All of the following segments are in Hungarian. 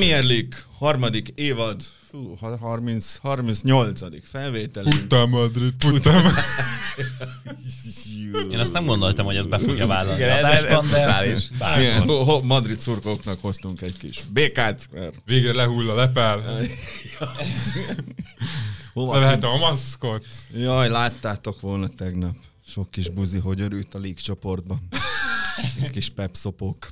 Premier League harmadik évad, fú, 30, 38. felvétel Puta Madrid, puta Madrid. Én azt nem gondoltam, hogy ez be fogja vállalni Igen, adásban, de... Igen, Madrid szurkóknak hoztunk egy kis békát. Mert... Végre lehull a lepel. Hova lehet a maszkot? Jaj, láttátok volna tegnap. Sok kis buzi, hogy örült a league csoportban kis pepszopok.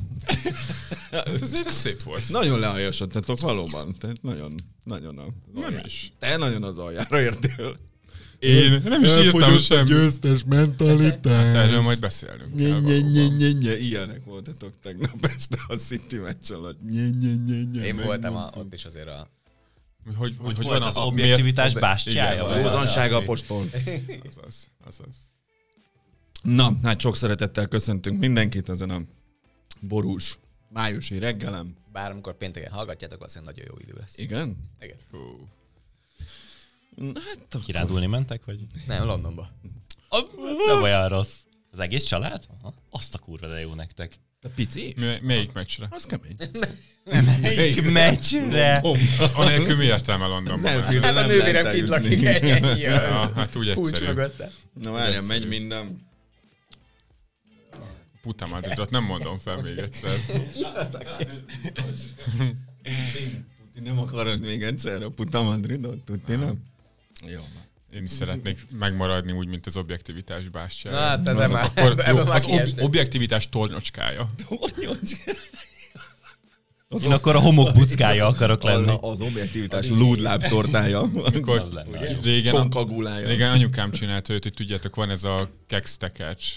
hát ez egy szép volt. Nagyon leajasadtatok valóban. Tehát nagyon, nagyon a Nem is. Te nagyon az aljára értél. Én, nem is írtam sem. győztes mentalitás. Hát erről majd beszélünk. Nye, nye, nye, nye, nye. Ilyenek voltatok tegnap este a City meccs alatt. Nye, nye, nye, nye, én voltam a, ott is azért a hogy, hogy, hogy, van az, az objektivitás bástyája. Az, az, az, az, az, az, az, az, az, az. Na, hát sok szeretettel köszöntünk mindenkit ezen a borús májusi reggelem. bármikor pénteken hallgatjátok, valószínűleg nagyon jó idő lesz. Igen? Igen. Hú. Hát, akkor... Kirándulni mentek, vagy? Nem, Londonba. A... Nem olyan rossz. Az egész család? Aha. Azt a kurva de jó nektek. a pici? M- melyik meccsre? Az kemény. melyik meccsre? nélkül mi értelme Londonban? Nem, hát a nővérem kint lakik ennyi. Hát úgy egyszerű. Na várjál, megy minden. Puta Madridot nem mondom fel még egyszer. Puti nem akarod még egyszer a Puta Madridot? Tudni nem? Jó, én is szeretnék megmaradni úgy, mint az objektivitás bástyája. Na, hát ez már. az ob- objektivitás tornyocskája. Tornyocskája. Az Én akkor a homok buckája akarok lenni. Az, az objektivitás lúdláb tortája. csonkagulája. Régen anyukám csinált őt, hogy tudjátok, van ez a keks tekercs,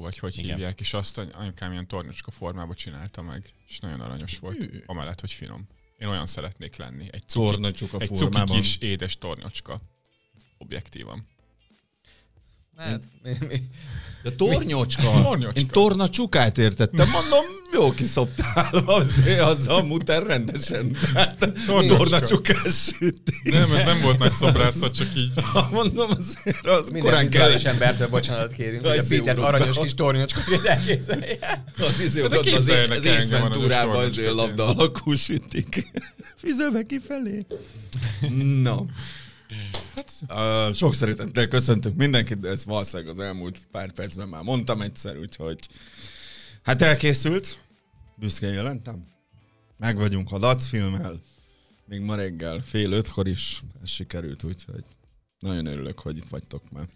vagy hogy Igen. hívják, és azt anyukám ilyen tornyocska formába csinálta meg, és nagyon aranyos volt, amellett, hogy finom. Én olyan szeretnék lenni. Egy cuki, egy cuki kis édes tornyocska. Objektívan. Hát, mi, mi? De tornyocska. tornyocska. Én torna csukát értettem. Mondom, jó kiszoptál azért az a muter rendesen. Hát, tornyocska. torna csukás Nem, ez nem volt nagy szobrászat, csak így. Mondom, azért az Minden korán kell. Minden embertől bocsánat kérünk, hogy a Péter aranyos kis tornyocska elképzelje. Az izé, hát az, az, az észventúrában azért labda alakú sütik. Fizelve kifelé. No sok szeretettel köszöntünk mindenkit, de ezt valószínűleg az elmúlt pár percben már mondtam egyszer, úgyhogy hát elkészült, büszkén jelentem. Meg vagyunk a Dac filmmel, még ma reggel fél ötkor is ez sikerült, úgyhogy nagyon örülök, hogy itt vagytok már.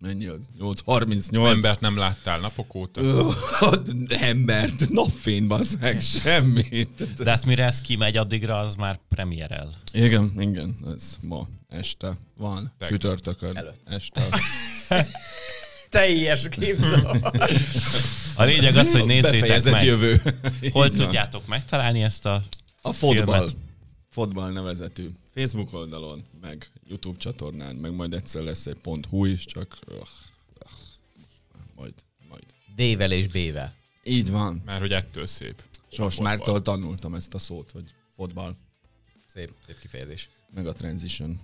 Mennyi az? 8.38. Embert nem láttál napok óta? Ö, hát, embert, napfény, az meg, semmit. De hát mire ez kimegy, addigra az már premierel. Igen, igen, ez ma este van, Teg. csütörtökön. Előtt. Este. Teljes képzavar. A lényeg az, hogy nézzétek meg. jövő. Hol tudjátok megtalálni ezt a A fotbal. Fotbal nevezetű Facebook oldalon, meg YouTube csatornán, meg majd egyszer lesz egy pont hú is, csak öh, öh, majd, majd. D-vel és B-vel. Így van. Mert hogy ettől szép. Sos Mártól tanultam ezt a szót, hogy fotbal. Szép, szép kifejezés. Meg a transition.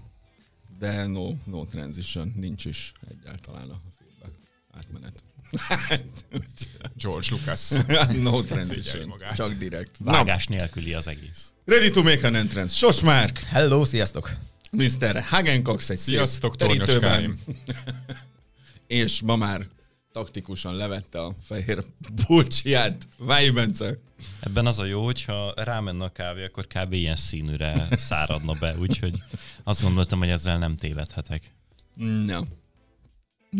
De no, no transition, nincs is egyáltalán a filmben átmenet. George Lucas. no transition. Csak direkt. Vágás Na. nélküli az egész. Ready to make an entrance. Sos Márk. Hello, sziasztok. Mr. Hagencox egy Sziasztok, tornyoskáim. És ma már taktikusan levette a fehér bulcsiját. Váj, Bence! Ebben az a jó, hogyha rámenne a kávé, akkor kb. ilyen színűre száradna be, úgyhogy azt gondoltam, hogy ezzel nem tévedhetek. Nem. No.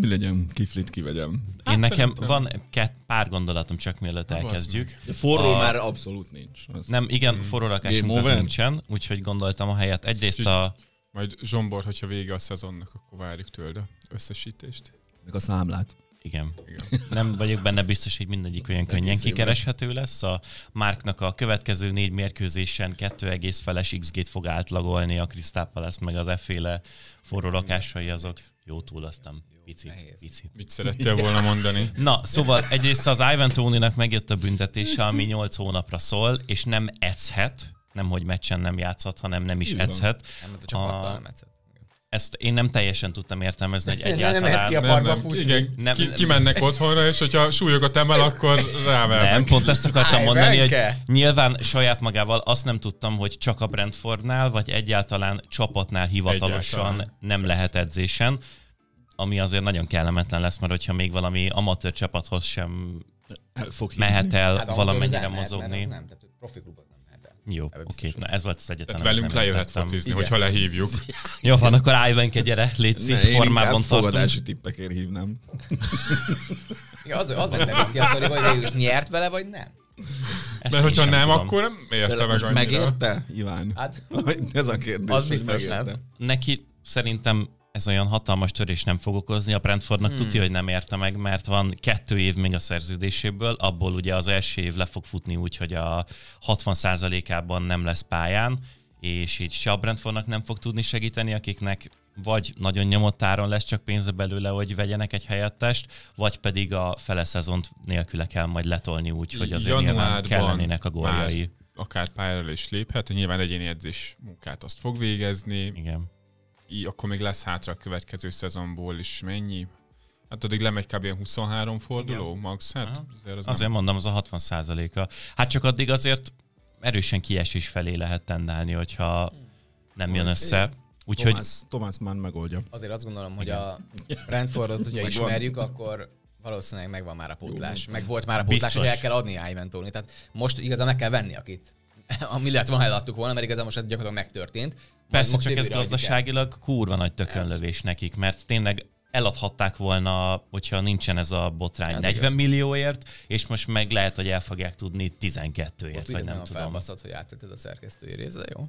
Mi legyen, kiflit kivegyem. Hát Én nekem szerintem. van két, pár gondolatom csak mielőtt elkezdjük. De forró a... már abszolút nincs. Ez... Nem, igen, hmm. forró rakásunk az nincsen, úgyhogy gondoltam a helyet. Egyrészt a... Majd Zsombor, hogyha vége a szezonnak, akkor várjuk tőled összesítést. Meg a számlát. Igen. Igen. Nem vagyok benne biztos, hogy mindegyik olyan könnyen kikereshető lesz. A Márknak a következő négy mérkőzésen egész feles XG-t fog átlagolni a Krisztáppal, ezt meg az efféle forró lakásai azok jó túl, aztán Picit. Nehéz. Picit. Mit szerettél volna mondani? Na, szóval egyrészt az Ivan tony megjött a büntetése, ami 8 hónapra szól, és nem edzhet, nem hogy meccsen nem játszhat, hanem nem is edzhet. Nem, mert csak a... nem edzhet ezt én nem teljesen tudtam értelmezni, hogy egyáltalán... Nem Nem ki a nem, nem, Igen, nem, ki, kimennek otthonra, és hogyha súlyokat emel, akkor rávernek. Nem, pont ezt akartam mondani, hogy nyilván saját magával azt nem tudtam, hogy csak a Brentfordnál, vagy egyáltalán csapatnál hivatalosan egyáltalán. nem lehet edzésen ami azért nagyon kellemetlen lesz, mert hogyha még valami amatőr csapathoz sem el fog mehet el hát, valamennyire mehet, mozogni. Nem, tehát profi klubot nem mehet el. Jó, oké, okay. na ez volt az egyetlen. Tehát velünk lejöhet focizni, hogyha lehívjuk. Jó van, akkor állj egy gyere, légy ne, formában tartunk. fogadási tippekért hívnám. Igen, az, az nem ki a sztori, hogy végül is nyert vele, vagy nem. Ezt Mert hogyha nem, tudom. akkor nem érte De meg annyira. Megérte, Iván? Hát, ez a kérdés. Az biztos nem. Hát. Neki szerintem ez olyan hatalmas törés nem fog okozni. A Brentfordnak hmm. tudja, hogy nem érte meg, mert van kettő év még a szerződéséből, abból ugye az első év le fog futni úgy, hogy a 60%-ában nem lesz pályán, és így se a Brentfordnak nem fog tudni segíteni, akiknek vagy nagyon nyomott áron lesz csak pénze belőle, hogy vegyenek egy helyettest, vagy pedig a fele szezont nélküle kell majd letolni úgy, hogy azért nyilván kellenének a góljai. akár pályára is léphet, nyilván egyéni edzés munkát azt fog végezni. Igen így akkor még lesz hátra a következő szezonból is mennyi? Hát addig lemegy kb. 23 forduló, Igen. max. Hát azért, az azért nem... mondom, az a 60 a Hát csak addig azért erősen kiesés felé lehet tendálni, hogyha nem jön össze. Úgyhogy... Tomás, Tomás már megoldja. Azért azt gondolom, hogy a Brentfordot, ugye ismerjük, akkor valószínűleg megvan már a pótlás. Jó, meg volt már a pótlás, Biztos. hogy el kell adni Ivan Tehát most igazán meg kell venni, akit ami lett volna eladtuk volna, mert igazából most ez gyakorlatilag megtörtént. Persze, most csak ez gazdaságilag kurva nagy tökönlövés nekik, mert tényleg eladhatták volna, hogyha nincsen ez a botrány ez 40 igaz. millióért, és most meg lehet, hogy el fogják tudni 12-ért, Ott vagy nem a tudom. Felbaszott, hogy áttetted a szerkesztői részre, jó?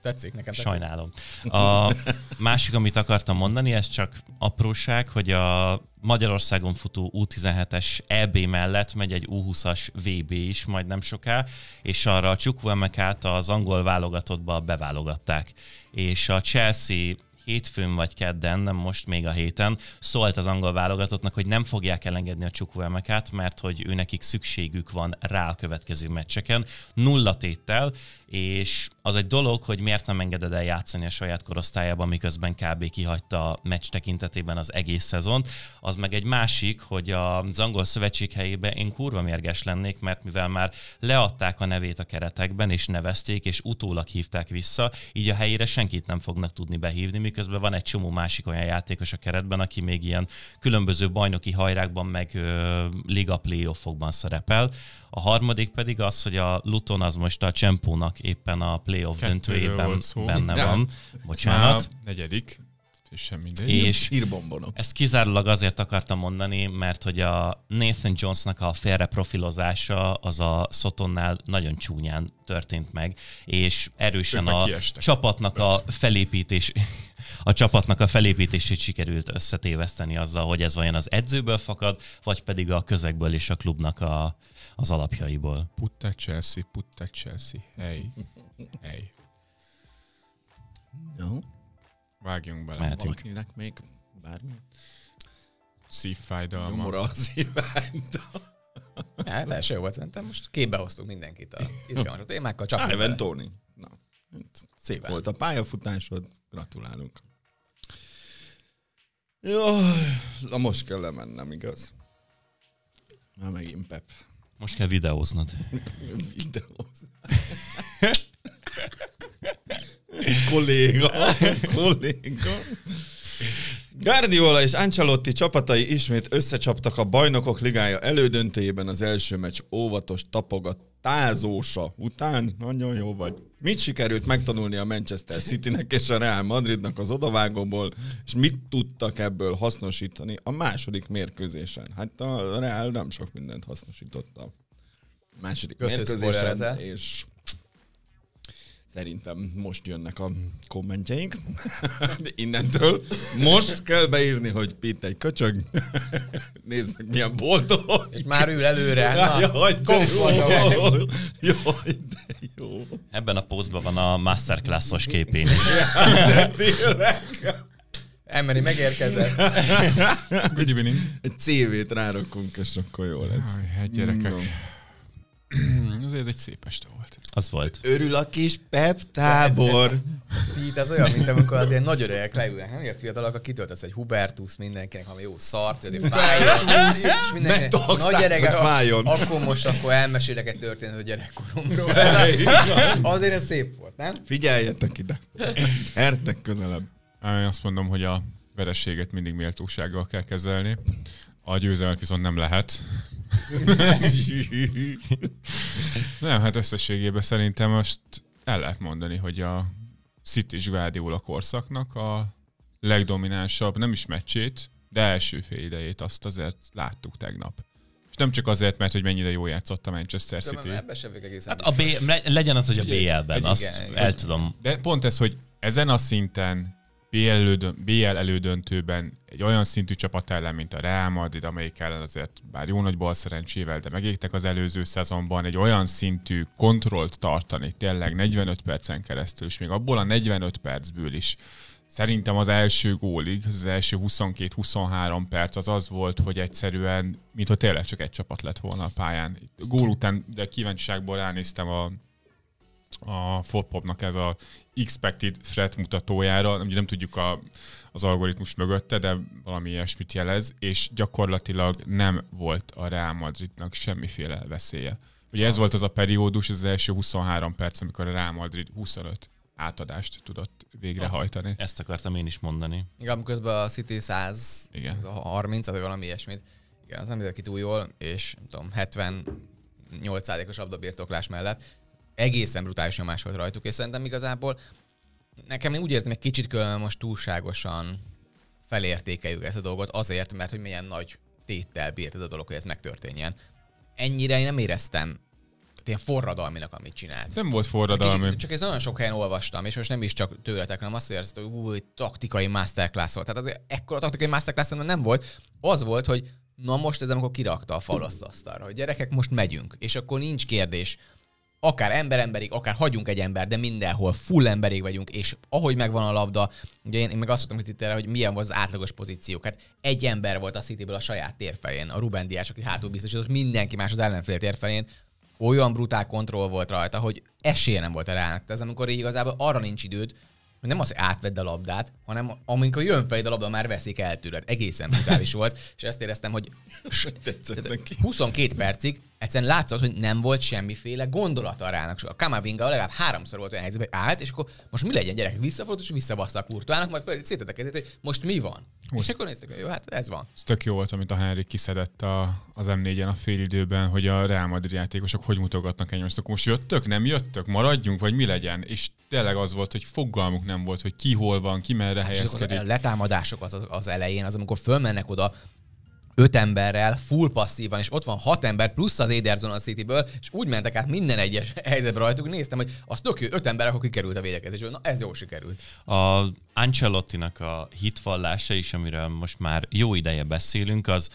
Tetszik, nekem tetszik. Sajnálom. A másik, amit akartam mondani, ez csak apróság, hogy a Magyarországon futó U17-es EB mellett megy egy U20-as VB is majd nem soká, és arra a Csukwemekát az angol válogatottba beválogatták. És a Chelsea hétfőn vagy kedden, nem most még a héten, szólt az angol válogatottnak, hogy nem fogják elengedni a Csukwemekát, mert hogy őnekik szükségük van rá a következő meccseken. Nulla téttel, és az egy dolog, hogy miért nem engeded el játszani a saját korosztályában, miközben kb. kihagyta a meccs tekintetében az egész szezont. Az meg egy másik, hogy az angol szövetség helyében én kurva mérges lennék, mert mivel már leadták a nevét a keretekben, és nevezték, és utólag hívták vissza, így a helyére senkit nem fognak tudni behívni, miközben van egy csomó másik olyan játékos a keretben, aki még ilyen különböző bajnoki hajrákban, meg ö, liga playoffokban szerepel, a harmadik pedig az, hogy a Luton az most a Csempónak éppen a playoff döntőjében benne ja. van. Bocsánat. A negyedik. És sem mindegy. És Írbombonom. Ezt kizárólag azért akartam mondani, mert hogy a Nathan Jonesnak a félre profilozása az a Sotonnál nagyon csúnyán történt meg, és erősen a kiestek. csapatnak a felépítés a csapatnak a felépítését sikerült összetéveszteni azzal, hogy ez vajon az edzőből fakad, vagy pedig a közegből és a klubnak a az alapjaiból. Putta Chelsea, putta Chelsea, hey, hey. No. Vágjunk bele. Mehetünk. Valakinek még bármi? Szívfájdalma. Nyomora a szívfájdalma. Hát első volt, szerintem most képbe hoztunk mindenkit a izgalmas témákkal. Csak Ivan Tony. Na, hát szép volt a pályafutásod, gratulálunk. Jó, na most kell lemennem, igaz? Na megint Pep. Most kell videóznod. videóznod. kolléga, kolléga. Guardiola és Ancelotti csapatai ismét összecsaptak a Bajnokok Ligája elődöntőjében az első meccs óvatos tapogatázósa után. Nagyon jó vagy. Mit sikerült megtanulni a Manchester Citynek és a Real Madridnak az odavágóból, és mit tudtak ebből hasznosítani a második mérkőzésen? Hát a Real nem sok mindent hasznosította. A második Köszönöm mérkőzésen, és Szerintem most jönnek a kommentjeink. Innentől most kell beírni, hogy Pitt egy köcsög. Nézd meg, milyen boldog. És már ül előre. Na, jaj, de jó. Jaj, de jó. Ebben a pózban van a masterclass-os képén is. de tényleg. Emery megérkezett. Egy CV-t rárakunk, és akkor jó lesz. Jaj, hát gyerekek. No. Hmm, azért egy szép este volt. Az volt. Örül a kis Pep tábor. Itt az olyan, mint amikor azért nagy öregek leülnek, nem? Ilyen fiatalok, aki kitöltesz egy Hubertus mindenkinek, ami jó szart, hogy azért fájjon. És mindenkinek nagy gyerekek, fájjon. Akkor most akkor elmesélek egy történetet a gyerekkoromról. Azért ez szép volt, nem? Figyeljetek ide. Ertek közelebb. Én azt mondom, hogy a vereséget mindig méltósággal kell kezelni. A győzelmet viszont nem lehet, nem, hát összességében szerintem most el lehet mondani, hogy a City és Guardiola korszaknak a legdominánsabb, nem is meccsét, de első fél idejét azt azért láttuk tegnap. És nem csak azért, mert hogy mennyire jól játszott a Manchester City. De ebbe sem egészen hát a B, legyen az, hogy a BL-ben, azt igen, el igen. tudom. De pont ez, hogy ezen a szinten BL, elődön, BL elődöntőben egy olyan szintű csapat ellen, mint a Real Madrid, amelyik ellen azért bár jó nagy bal szerencsével, de megégtek az előző szezonban, egy olyan szintű kontrollt tartani tényleg 45 percen keresztül, és még abból a 45 percből is szerintem az első gólig, az első 22-23 perc az az volt, hogy egyszerűen, mintha tényleg csak egy csapat lett volna a pályán. Gól után, de kíváncsiságból ránéztem a a FODPOP-nak ez a expected threat mutatójára, ugye nem tudjuk a, az algoritmus mögötte, de valami ilyesmit jelez, és gyakorlatilag nem volt a Real Madridnak semmiféle veszélye. Ugye ez volt az a periódus, az első 23 perc, amikor a Real Madrid 25 átadást tudott végrehajtani. Ah, ezt akartam én is mondani. Igen, közben a City 100, Igen. a 30, vagy valami ilyesmit. Igen, az nem ki túl jól, és nem tudom, 70 8%-os labdabirtoklás mellett egészen brutális nyomás volt rajtuk, és szerintem igazából nekem én úgy érzem, egy kicsit különben most túlságosan felértékeljük ezt a dolgot azért, mert hogy milyen nagy téttel bírt ez a dolog, hogy ez megtörténjen. Ennyire én nem éreztem ilyen forradalminak, amit csinált. Nem volt forradalmi. Kicsit, csak ez nagyon sok helyen olvastam, és most nem is csak tőletek, hanem azt érzed, hogy új, taktikai masterclass volt. Tehát azért ekkora taktikai masterclass nem volt. Az volt, hogy na most ez amikor kirakta a falaszt asztalra, hogy gyerekek, most megyünk, és akkor nincs kérdés, akár ember ember-emberig, akár hagyunk egy ember, de mindenhol full emberig vagyunk, és ahogy megvan a labda, ugye én, én meg azt mondtam hogy erre, hogy milyen volt az átlagos pozíciók. Hát egy ember volt a city a saját térfején, a Ruben Diás, aki hátul biztosított, mindenki más az ellenfél térfelén, olyan brutál kontroll volt rajta, hogy esélye nem volt rá. Hát ez amikor így igazából arra nincs időd, hogy nem az, hogy átvedd a labdát, hanem amikor jön fel a labda, már veszik el tőled. Egészen brutális volt, és ezt éreztem, hogy 22 percig egyszerűen látszott, hogy nem volt semmiféle gondolata rának. A Kamavinga legalább háromszor volt olyan helyzetben, hogy állt, és akkor most mi legyen gyerek, visszafordult, és visszabaszta a kurtuának, majd szétett a kezét, hogy most mi van. Most. És akkor néztek, hogy jó, hát ez van. Ez tök jó volt, amit a Henrik kiszedett a, az M4-en a félidőben, hogy a Real Madrid játékosok hogy mutogatnak egymásnak. Most jöttök, nem jöttök, maradjunk, vagy mi legyen? És tényleg az volt, hogy fogalmuk nem volt, hogy ki hol van, ki merre hát helyezkedik. A letámadások az, az elején, az amikor fölmennek oda öt emberrel, full passzívan, és ott van hat ember, plusz az Ederson a ből és úgy mentek át minden egyes helyzetben rajtuk, néztem, hogy az tök jó, öt ember, akkor kikerült a védekezésből. Na, ez jó sikerült. A nak a hitvallása is, amiről most már jó ideje beszélünk, az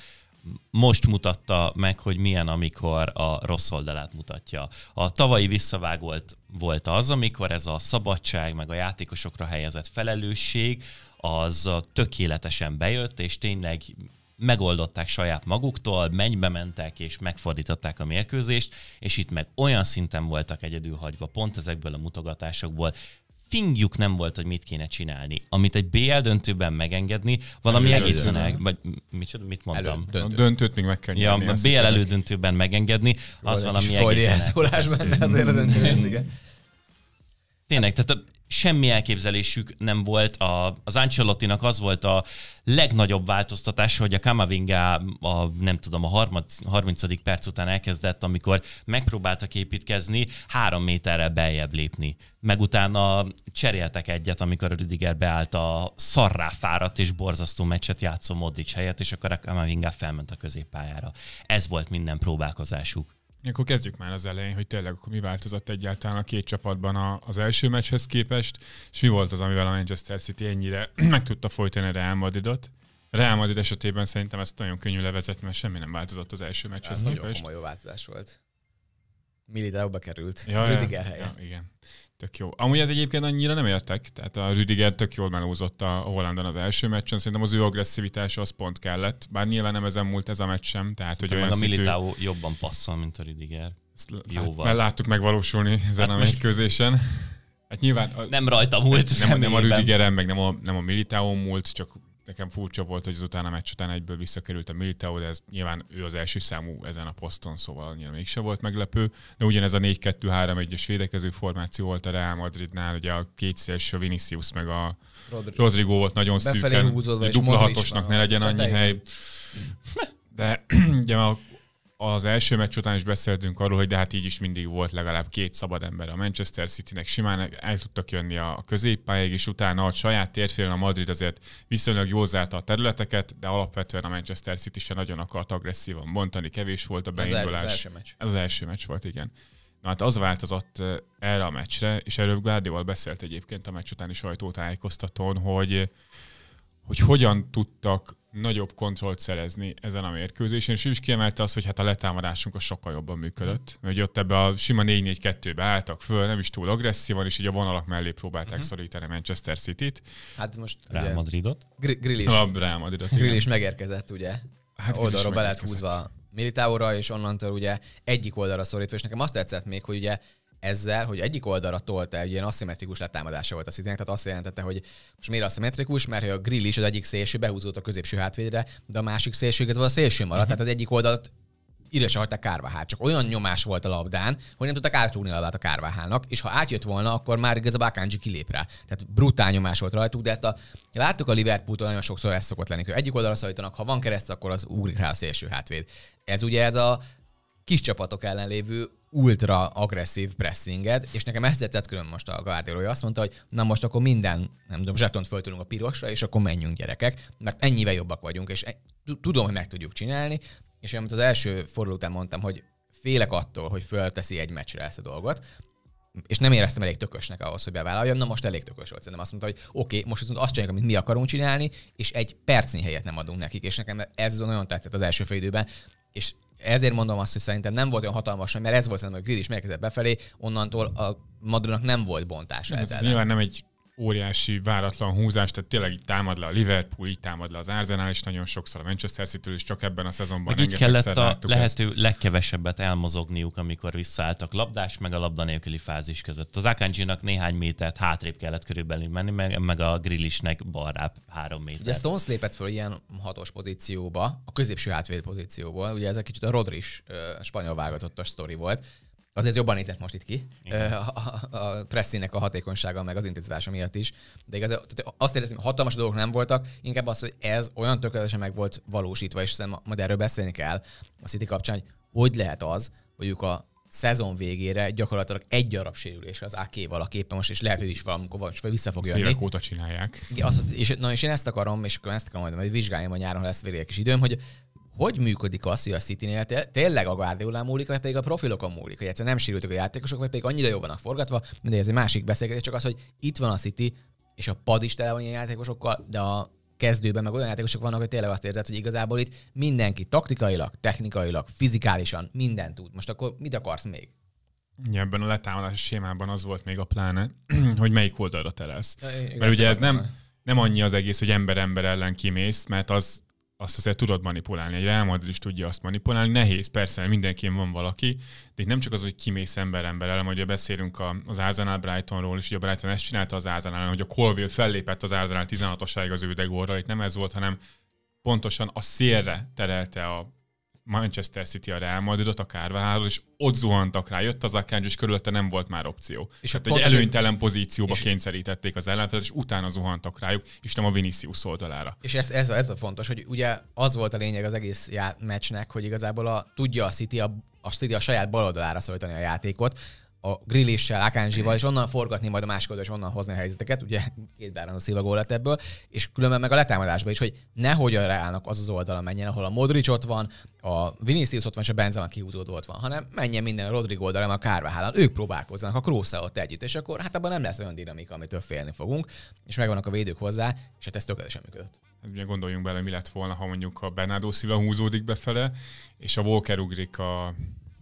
most mutatta meg, hogy milyen, amikor a rossz oldalát mutatja. A tavalyi visszavágolt volt az, amikor ez a szabadság, meg a játékosokra helyezett felelősség, az tökéletesen bejött, és tényleg megoldották saját maguktól, mennybe mentek és megfordították a mérkőzést, és itt meg olyan szinten voltak egyedül hagyva, pont ezekből a mutogatásokból, fingjuk nem volt, hogy mit kéne csinálni. Amit egy BL döntőben megengedni, valami elő, egészen... El, vagy mit, mit mondtam? Elő, döntő. Döntőt még meg kell nyerni. Ja, a BL elődöntőben megengedni, az valami egészen... Fordjelszólás benne hm. azért a igen. Tényleg, tehát semmi elképzelésük nem volt. A, az ancelotti az volt a legnagyobb változtatása, hogy a Kamavinga a, nem tudom, a harmad, 30. perc után elkezdett, amikor megpróbáltak építkezni, három méterre beljebb lépni. Meg utána cseréltek egyet, amikor a Rüdiger beállt a szarrá fáradt és borzasztó meccset játszó Modric helyett, és akkor a Kamavinga felment a középpályára. Ez volt minden próbálkozásuk. Akkor kezdjük már az elején, hogy tényleg akkor mi változott egyáltalán a két csapatban a, az első meccshez képest, és mi volt az, amivel a Manchester City ennyire meg tudta folytani a Real Madridot. Real Madrid esetében szerintem ezt nagyon könnyű levezetni, mert semmi nem változott az első meccshez Ez képest. Nagyon komoly változás volt. Militao került. Ja, Rüdiger helye. Ja, igen. Tök jó. Amúgy ez hát egyébként annyira nem értek. Tehát a Rüdiger tök jól melózott a Hollandon az első meccsen. Szerintem az ő agresszivitása az pont kellett. Bár nyilván nem ezen múlt ez a meccs sem. Tehát, hogy olyan a Militao szintű... jobban passzol, mint a Rüdiger. Hát Jóval. Mert láttuk megvalósulni ezen hát a mérkőzésen. Hát nyilván... A, nem rajta múlt. Nem, nem a Rüdigeren, meg nem a, nem a Militao múlt, csak nekem furcsa volt, hogy azután a meccs után egyből visszakerült a Militao, de ez nyilván ő az első számú ezen a poszton, szóval annyira mégsem volt meglepő. De ugyanez a 4-2-3-1-es védekező formáció volt a Real Madridnál, ugye a két szélső Vinicius meg a Rodrigo, Rodrigo volt nagyon Befelé szűken, húzódva, dupla hatosnak ne legyen annyi hely. De ugye a az első meccs után is beszéltünk arról, hogy de hát így is mindig volt legalább két szabad ember a Manchester Citynek, simán el tudtak jönni a középpályáig, és utána a saját térfélen a Madrid azért viszonylag jól zárta a területeket, de alapvetően a Manchester City se nagyon akart agresszívan bontani, kevés volt a beindulás. Ez az első meccs. Ez az első meccs volt, igen. Na hát az változott erre a meccsre, és erről Guardiola beszélt egyébként a meccs utáni sajtótájékoztatón, hogy hogy hogyan tudtak nagyobb kontrollt szerezni ezen a mérkőzésen, és ő is kiemelte azt, hogy hát a letámadásunk a sokkal jobban működött, mhm. mert ott ebbe a sima 4-4-2-be álltak föl, nem is túl agresszívan, és így a vonalak mellé próbálták mm-hmm. szorítani Manchester City-t. Hát most Real ugye, Madridot? Grill is. A Real Madridot, grillis megérkezett, ugye? Hát oldalról be lett húzva Militáóra, és onnantól ugye egyik oldalra szorítva, és nekem azt tetszett még, hogy ugye ezzel, hogy egyik oldalra tolta, egy ilyen aszimmetrikus letámadása volt a Citynek, tehát azt jelentette, hogy most miért aszimmetrikus, mert hogy a grill is az egyik szélső behúzódott a középső hátvédre, de a másik szélső ez a szélső maradt, uh-huh. tehát az egyik oldalt írja hagyta Kárvahát, csak olyan nyomás volt a labdán, hogy nem tudtak átrúgni a labdát a Kárvahának, és ha átjött volna, akkor már igazából Akanji kilép rá. Tehát brutál nyomás volt rajtuk, de ezt a, láttuk a Liverpool-tól nagyon sokszor ez szokott lenni, hogy egyik oldalra szállítanak, ha van kereszt, akkor az ugrik rá a szélső hátvéd. Ez ugye ez a kis csapatok ellen lévő ultra agresszív pressinget, és nekem ezt tetszett külön most a Guardiola, azt mondta, hogy na most akkor minden, nem tudom, zsetont föltölünk a pirosra, és akkor menjünk gyerekek, mert ennyivel jobbak vagyunk, és e- tudom, hogy meg tudjuk csinálni, és amit az első forduló után mondtam, hogy félek attól, hogy fölteszi egy meccsre ezt a dolgot, és nem éreztem elég tökösnek ahhoz, hogy bevállaljon, na most elég tökös volt. Szerintem azt mondta, hogy oké, okay, most viszont azt csináljuk, amit mi akarunk csinálni, és egy percnyi helyet nem adunk nekik, és nekem ez nagyon tetszett az első félidőben, és ezért mondom azt, hogy szerintem nem volt olyan hatalmas, mert ez volt szerintem, hogy Grill is megkezdett befelé, onnantól a Madridnak nem volt bontása. Nem, hát ez, ez nyilván nem egy óriási váratlan húzás, tehát tényleg így támad le a Liverpool, így támad le az Arsenal, is nagyon sokszor a Manchester city is csak ebben a szezonban meg így kellett a lehető ezt. legkevesebbet elmozogniuk, amikor visszaálltak labdás, meg a labda nélküli fázis között. Az Akanji-nak néhány métert hátrébb kellett körülbelül menni, meg, meg a Grillisnek balrább három métert. Ugye Stones lépett föl ilyen hatos pozícióba, a középső hátvéd pozícióból, ugye ez egy kicsit a Rodris spanyol válogatottas sztori volt, Azért ez jobban nézett most itt ki, a, a, a pressének a hatékonysága, meg az intenzitása miatt is. De igaz, azt éreztem, hatalmas dolgok nem voltak, inkább az, hogy ez olyan tökéletesen meg volt valósítva, és szerintem majd erről beszélni kell a City kapcsán, hogy hogy lehet az, hogy ők a szezon végére gyakorlatilag egy arab sérülés az AK-val a képen most, és lehet, hogy is valamikor vagy, és vissza fog jönni. óta csinálják. Igen, az, és, na, és én ezt akarom, és akkor ezt akarom majd, majd vizsgáljam a nyáron, ha lesz végre egy kis időm, hogy hogy működik az, hogy a city tényleg a Guardiola múlik, vagy pedig a profilokon múlik, hogy egyszerűen nem sérültek a játékosok, vagy pedig annyira jól vannak forgatva, mindegy, ez egy másik beszélgetés, csak az, hogy itt van a City, és a pad is tele van ilyen játékosokkal, de a kezdőben meg olyan játékosok vannak, hogy tényleg azt érzed, hogy igazából itt mindenki taktikailag, technikailag, fizikálisan mindent tud. Most akkor mit akarsz még? ebben a letámadási sémában az volt még a pláne, hogy melyik oldalra terelsz. Ja, Mert ugye ez nem, nem annyi az egész, hogy ember-ember ellen kimész, mert az azt azért tudod manipulálni. Egy rámad is tudja azt manipulálni. Nehéz, persze, mindenkin van valaki, de itt nem csak az, hogy kimész ember ember ellen, ugye beszélünk a, az Arsenal Brightonról, és ugye a Brighton ezt csinálta az Arsenal hogy a Colville fellépett az Arsenal 16-osáig az ő itt nem ez volt, hanem pontosan a szélre terelte a Manchester City a Real Madridot, a Kárváról, és ott zuhantak rá, jött az Akanji, és körülötte nem volt már opció. És hát egy előnytelen pozícióba és kényszerítették az ellenfelet, és utána zuhantak rájuk, és nem a Vinicius oldalára. És ez, ez, a, ez a fontos, hogy ugye az volt a lényeg az egész já- meccsnek, hogy igazából a, tudja a City a, a City a saját bal oldalára szólítani a játékot, a grilléssel, Akánzsival, és onnan forgatni majd a másik és onnan hozni a helyzeteket, ugye két Bernardo Silva gól lett ebből, és különben meg a letámadásba is, hogy nehogy a Reálnak az az oldala menjen, ahol a Modric ott van, a Vinicius ott van, és a Benzema kihúzódó ott van, hanem menjen minden a Rodrigo oldalra, a Kárváhálán, ők próbálkoznak, a Krósza ott együtt, és akkor hát abban nem lesz olyan dinamika, amitől félni fogunk, és megvannak a védők hozzá, és hát ez tökéletesen működött. Hát ugye gondoljunk bele, mi lett volna, ha mondjuk a Bernardo Silva húzódik befele, és a Walker ugrik a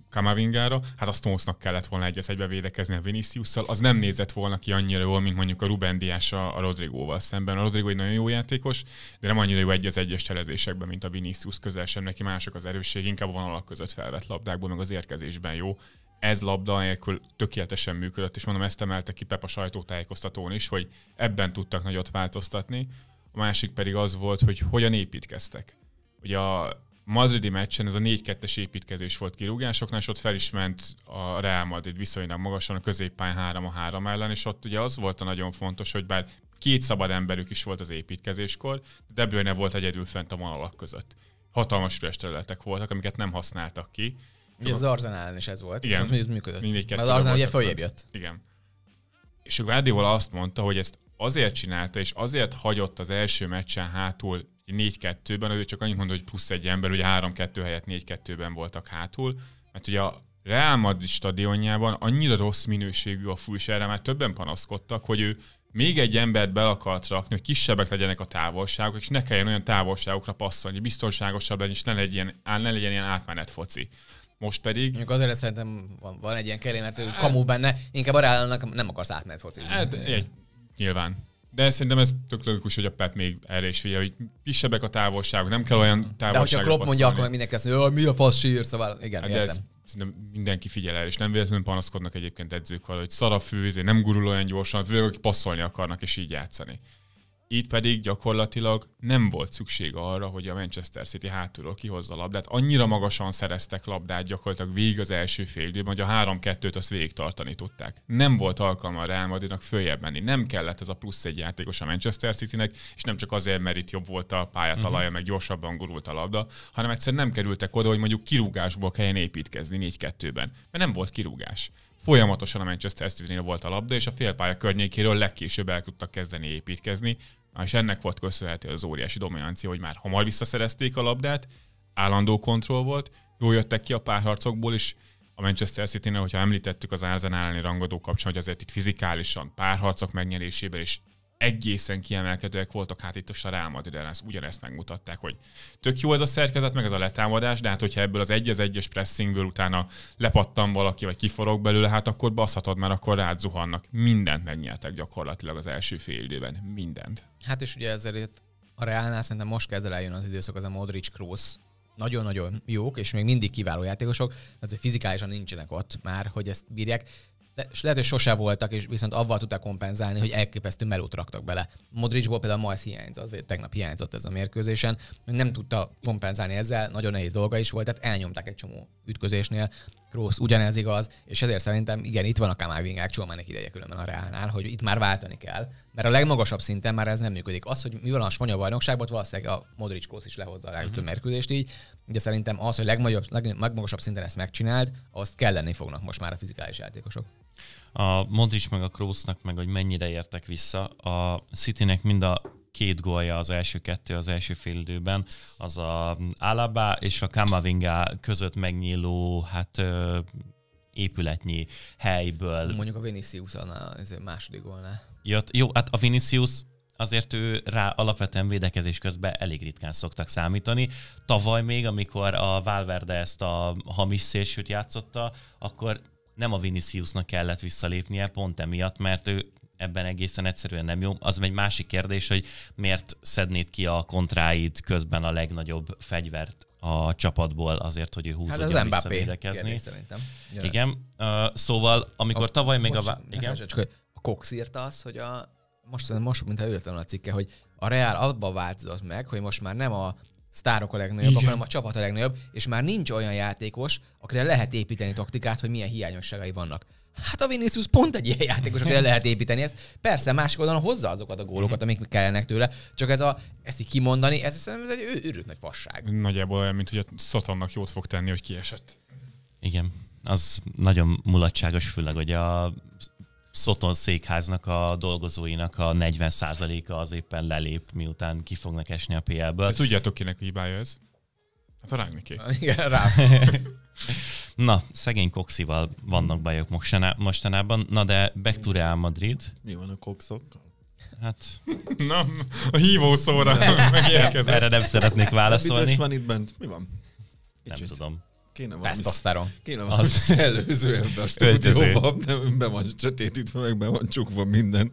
Kamavingára, hát a Stonesnak kellett volna egy az egybe védekezni a vinicius az nem nézett volna ki annyira jól, mint mondjuk a Ruben Dias a, a Rodrigóval szemben. A Rodrigo egy nagyon jó játékos, de nem annyira jó egy az egyes cselezésekben, mint a Vinicius, közel sem neki mások az erősség, inkább a vonalak között felvett labdákból, meg az érkezésben jó. Ez labda nélkül tökéletesen működött, és mondom, ezt emelte ki Pep a sajtótájékoztatón is, hogy ebben tudtak nagyot változtatni. A másik pedig az volt, hogy hogyan építkeztek. Ugye a madridi meccsen ez a 4-2-es építkezés volt kirúgásoknál, és ott fel is ment a Real Madrid viszonylag magasan a középpány 3 a 3 ellen, és ott ugye az volt a nagyon fontos, hogy bár két szabad emberük is volt az építkezéskor, de Bruyne volt egyedül fent a vonalak között. Hatalmas üres területek voltak, amiket nem használtak ki. Ugye az Arzenál is ez volt. Igen. Ez működött. Mindegy az Arzenál ugye följebb jött. Igen. És a Guardiola azt mondta, hogy ezt azért csinálta, és azért hagyott az első meccsen hátul 4-2-ben, azért csak annyit mondom, hogy plusz egy ember, ugye 3-2 helyett 4-2-ben voltak hátul, mert ugye a Real Madrid stadionjában annyira rossz minőségű a fújs erre, már többen panaszkodtak, hogy ő még egy embert be akart rakni, hogy kisebbek legyenek a távolságok, és ne kelljen olyan távolságokra passzolni, hogy biztonságosabb legyen, és ne legyen, ne legyen ilyen átmenet foci. Most pedig... Még azért szerintem van, van egy ilyen kellé, mert kamú benne, inkább a nem akarsz átmenet focizni. Hát, egy, nyilván. De szerintem ez tök logikus, hogy a Pep még erre is figyel, hogy kisebbek a távolságok, nem kell olyan távolságok. De hogyha Klopp mondja, akkor meg mindenki azt mondja, hogy mi a fasz sír, szóval igen, hát De ez szerintem mindenki figyel el és nem véletlenül panaszkodnak egyébként edzők hogy szar a nem gurul olyan gyorsan, főleg, akik passzolni akarnak és így játszani itt pedig gyakorlatilag nem volt szükség arra, hogy a Manchester City hátulról kihozza a labdát. Annyira magasan szereztek labdát gyakorlatilag végig az első fél időben, hogy a 3-2-t azt végig tartani tudták. Nem volt alkalma a Real Madridnak följebb menni. Nem kellett ez a plusz egy játékos a Manchester Citynek, és nem csak azért, mert itt jobb volt a pályatalaja, uh-huh. meg gyorsabban gurult a labda, hanem egyszer nem kerültek oda, hogy mondjuk kirúgásból kelljen építkezni 4-2-ben, mert nem volt kirúgás folyamatosan a Manchester City-nél volt a labda, és a félpálya környékéről legkésőbb el tudtak kezdeni építkezni, és ennek volt köszönhető az óriási dominancia, hogy már hamar visszaszerezték a labdát, állandó kontroll volt, jól jöttek ki a párharcokból is, a Manchester City-nél, hogyha említettük az Arsenal elleni rangadó kapcsán, hogy azért itt fizikálisan párharcok megnyerésében is egészen kiemelkedőek voltak hát itt a Real Madrid ellen, ugyanezt megmutatták, hogy tök jó ez a szerkezet, meg ez a letámadás, de hát hogyha ebből az egy az egyes pressingből utána lepattam valaki, vagy kiforog belőle, hát akkor baszhatod, mert akkor rád zuhannak. Mindent megnyertek gyakorlatilag az első fél időben. Mindent. Hát és ugye ezért a Reálnál szerintem most kezd el eljön az időszak, az a Modric Cross nagyon-nagyon jók, és még mindig kiváló játékosok, azért fizikálisan nincsenek ott már, hogy ezt bírják le, és lehet, hogy sose voltak, és viszont avval tudták kompenzálni, hogy elképesztő melót raktak bele. Modricból például ma ez hiányzott, vagy tegnap hiányzott ez a mérkőzésen, nem tudta kompenzálni ezzel, nagyon nehéz dolga is volt, tehát elnyomták egy csomó ütközésnél. Rossz, ugyanez igaz, és ezért szerintem igen, itt van a vingák Csolmának ideje különben a Reálnál, hogy itt már váltani kell, mert a legmagasabb szinten már ez nem működik. Az, hogy mi van a spanyol bajnokságban, valószínűleg a Modric Kósz is lehozza a legtöbb mhm. mérkőzést így, de szerintem az, hogy legmagasabb, legmagasabb szinten ezt megcsinált, azt lenni fognak most már a fizikális játékosok a Modric meg a Kroosnak meg, hogy mennyire értek vissza. A Citynek mind a két gólja az első kettő az első fél időben, az a Alaba és a Kamavinga között megnyíló, hát ö, épületnyi helyből. Mondjuk a Vinicius a ez második gólnál. Jött, jó, hát a Vinicius azért ő rá alapvetően védekezés közben elég ritkán szoktak számítani. Tavaly még, amikor a Valverde ezt a hamis szélsőt játszotta, akkor nem a Viniciusnak kellett visszalépnie pont emiatt, mert ő ebben egészen egyszerűen nem jó. Az egy másik kérdés, hogy miért szednéd ki a kontráid közben a legnagyobb fegyvert a csapatból azért, hogy ő húzódjon hát vissza védekezni. szerintem. Ugyanaz. Igen, uh, szóval amikor a, tavaly még most, a... Igen? Csak, a Cox írta az, hogy a, most, most mintha őletlenül a cikke, hogy a Real abba változott meg, hogy most már nem a sztárok a legnagyobbak, Igen. hanem a csapat a legnagyobb, és már nincs olyan játékos, akire lehet építeni taktikát, hogy milyen hiányosságai vannak. Hát a Vinicius pont egy ilyen játékos, akire lehet építeni ezt. Persze, másik oldalon hozza azokat a gólokat, amik kellenek tőle, csak ez a, ezt így kimondani, ez, ez egy őrült nagy fasság. Nagyjából olyan, mint hogy a szatannak jót fog tenni, hogy kiesett. Igen, az nagyon mulatságos, főleg, hogy a Szoton székháznak a dolgozóinak a 40%-a az éppen lelép, miután ki fognak esni a PL-ből. tudjátok, kinek a hibája ez? Hát a Rágniki. Igen, rá. Na, szegény Coxival vannak bajok mostanában. Na de back to Real Madrid. Mi van a Coxokkal? Hát... Na, a hívó szóra megérkezett. Erre nem szeretnék válaszolni. Mi van itt bent. Mi van? Nem tudom. Kéne valami, kéne valami az előző ebbe a stúdióban, nem be van sötétítve, meg be van csukva minden.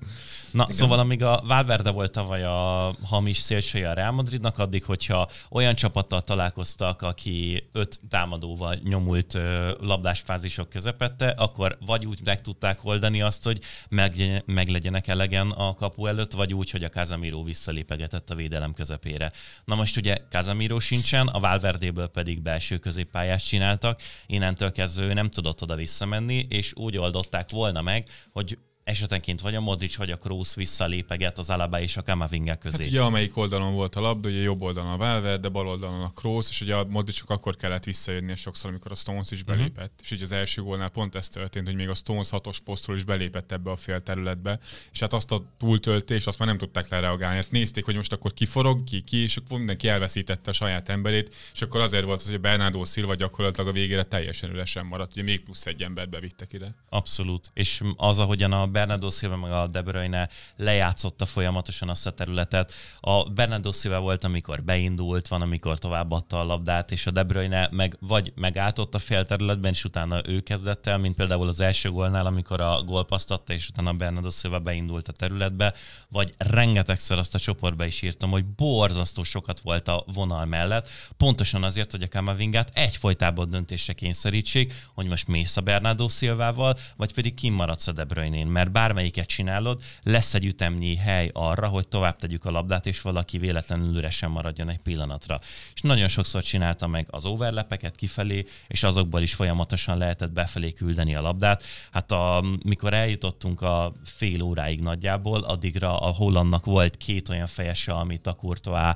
Na, Igen. szóval amíg a Valverde volt tavaly a hamis szélsője a Real Madridnak, addig, hogyha olyan csapattal találkoztak, aki öt támadóval nyomult labdás fázisok közepette, akkor vagy úgy meg tudták oldani azt, hogy meg, meg legyenek elegen a kapu előtt, vagy úgy, hogy a Casemiro visszalépegetett a védelem közepére. Na most ugye Casemiro sincsen, a Valverdéből pedig belső középpályást csináltak, innentől kezdve ő nem tudott oda visszamenni, és úgy oldották volna meg, hogy esetenként vagy a Modric, vagy a Kroos visszalépeget az Alaba és a Kamavinga hát közé. Hát ugye amelyik oldalon volt a labda, ugye jobb oldalon a de bal oldalon a Kroos, és ugye a Modricok akkor kellett visszaérnie sokszor, amikor a Stones is mhm. belépett. Mm-hmm. És így az első gólnál pont ez történt, hogy még a Stones hatos posztról is belépett ebbe a fél területbe, és hát azt a túltöltést azt már nem tudták lereagálni. Hát nézték, hogy most akkor kiforog, ki, ki, és akkor mindenki elveszítette a saját emberét, és akkor azért volt az, hogy a Bernardo Silva gyakorlatilag a végére teljesen üresen maradt, ugye még plusz egy embert bevittek ide. Abszolút. És az, ahogyan a Bernardo Silva meg a De Bruyne lejátszotta folyamatosan azt a területet. A Bernardo Silva volt, amikor beindult, van, amikor továbbadta a labdát, és a De Bruyne meg vagy megállt ott a fél területben, és utána ő kezdett el, mint például az első gólnál, amikor a gólpaszt adta, és utána Bernardo Silva beindult a területbe, vagy rengetegszer azt a csoportba is írtam, hogy borzasztó sokat volt a vonal mellett, pontosan azért, hogy a Kamavingát egyfolytában döntésre kényszerítsék, hogy most mész a Bernardo Silvával, vagy pedig kimaradsz a De Bruyne-n, mert mert bármelyiket csinálod, lesz egy ütemnyi hely arra, hogy tovább tegyük a labdát, és valaki véletlenül üresen maradjon egy pillanatra. És nagyon sokszor csinálta meg az overlepeket kifelé, és azokból is folyamatosan lehetett befelé küldeni a labdát. Hát a, mikor eljutottunk a fél óráig nagyjából, addigra a Hollandnak volt két olyan fejese, amit a Courtois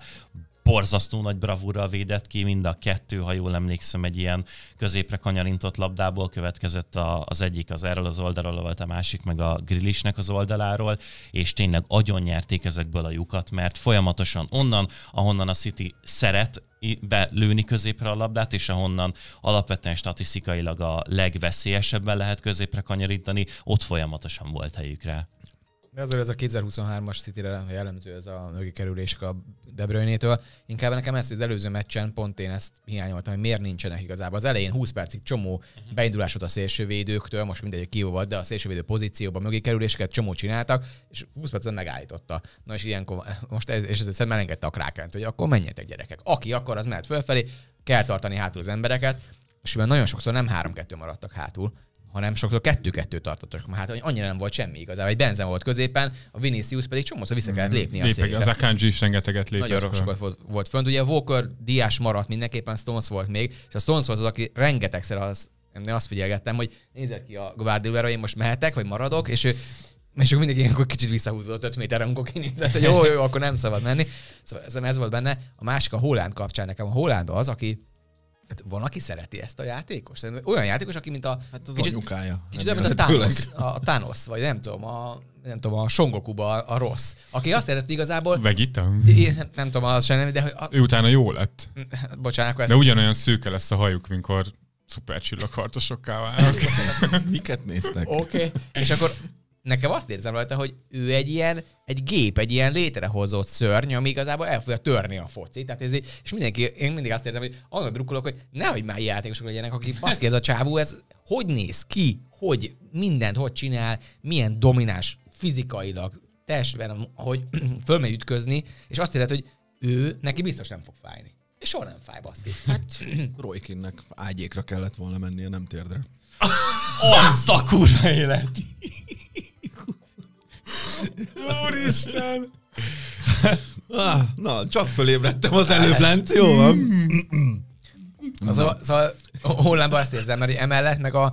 borzasztó nagy bravúrral védett ki, mind a kettő, ha jól emlékszem, egy ilyen középre kanyarintott labdából következett a, az egyik az erről az oldalról, volt a másik meg a grillisnek az oldaláról, és tényleg agyon nyerték ezekből a lyukat, mert folyamatosan onnan, ahonnan a City szeret belőni középre a labdát, és ahonnan alapvetően statisztikailag a legveszélyesebben lehet középre kanyarítani, ott folyamatosan volt helyükre. De azért ez a 2023-as city jellemző ez a mögé kerülések a De Bruyne-től. Inkább nekem ezt az előző meccsen pont én ezt hiányoltam, hogy miért nincsenek igazából. Az elején 20 percig csomó uh mhm. beindulás volt a szélsővédőktől, most mindegy, hogy volt, de a szélsővédő pozícióban mögé kerüléseket csomó csináltak, és 20 percen megállította. Na és ilyenkor, most ez, és ez elengedte a krákent, hogy akkor menjetek gyerekek. Aki akar, az mehet fölfelé, kell tartani hátul az embereket, és mivel nagyon sokszor nem 3-2 maradtak hátul, hanem sokszor kettő-kettő tartottak. Hát annyira nem volt semmi igazából. Egy benzem volt középen, a Vinicius pedig csomószor vissza kellett mhm. lépni. a Lépeg, az Akanji is rengeteget lépett. Nagyon sokat volt, volt fönt. Ugye Walker diás maradt mindenképpen, Stones volt még, és a Stones volt az, aki rengetegszer az, én azt figyelgettem, hogy nézett ki a Guardiola, én most mehetek, vagy maradok, és ő és akkor mindig ilyenkor kicsit visszahúzott 5 méterre, amikor kinézett, hogy jó, jó, jó, akkor nem szabad menni. Szóval ez, ez volt benne. A másik a Holland kapcsán nekem. A Holland az, aki Hát van, aki szereti ezt a játékos? Olyan játékos, aki mint a... Hát az kicsit, anyukája. Kicsit olyan, mint a Thanos, a Thanos, vagy nem tudom, a, nem tudom, a Songokuba a, a rossz. Aki azt szereti igazából... Vegita? Én, nem, nem tudom, az sem, de... A, ő utána jó lett. Bocsánat, akkor ezt... De ugyanolyan szőke lesz a hajuk, mikor szuper válnak. Miket néztek? Oké, okay. és akkor nekem azt érzem rajta, hogy ő egy ilyen, egy gép, egy ilyen létrehozott szörny, ami igazából el fogja törni a foci. Tehát ez, és mindenki, én mindig azt érzem, hogy annak drukkolok, hogy nehogy már játékosok legyenek, akik baszki ez a csávó, ez hogy néz ki, hogy mindent hogy csinál, milyen domináns fizikailag, testben, ahogy fölmegy ütközni, és azt érzed, hogy ő, neki biztos nem fog fájni. És soha nem fáj, baszki. Hát, Roykinnek ágyékra kellett volna mennie, nem térdre. azt a kurva élet! Úristen! Ah, na, csak fölébredtem az előbb lent, jó mm. van. Az, szóval, szóval Hollandban azt érzem, mert emellett meg a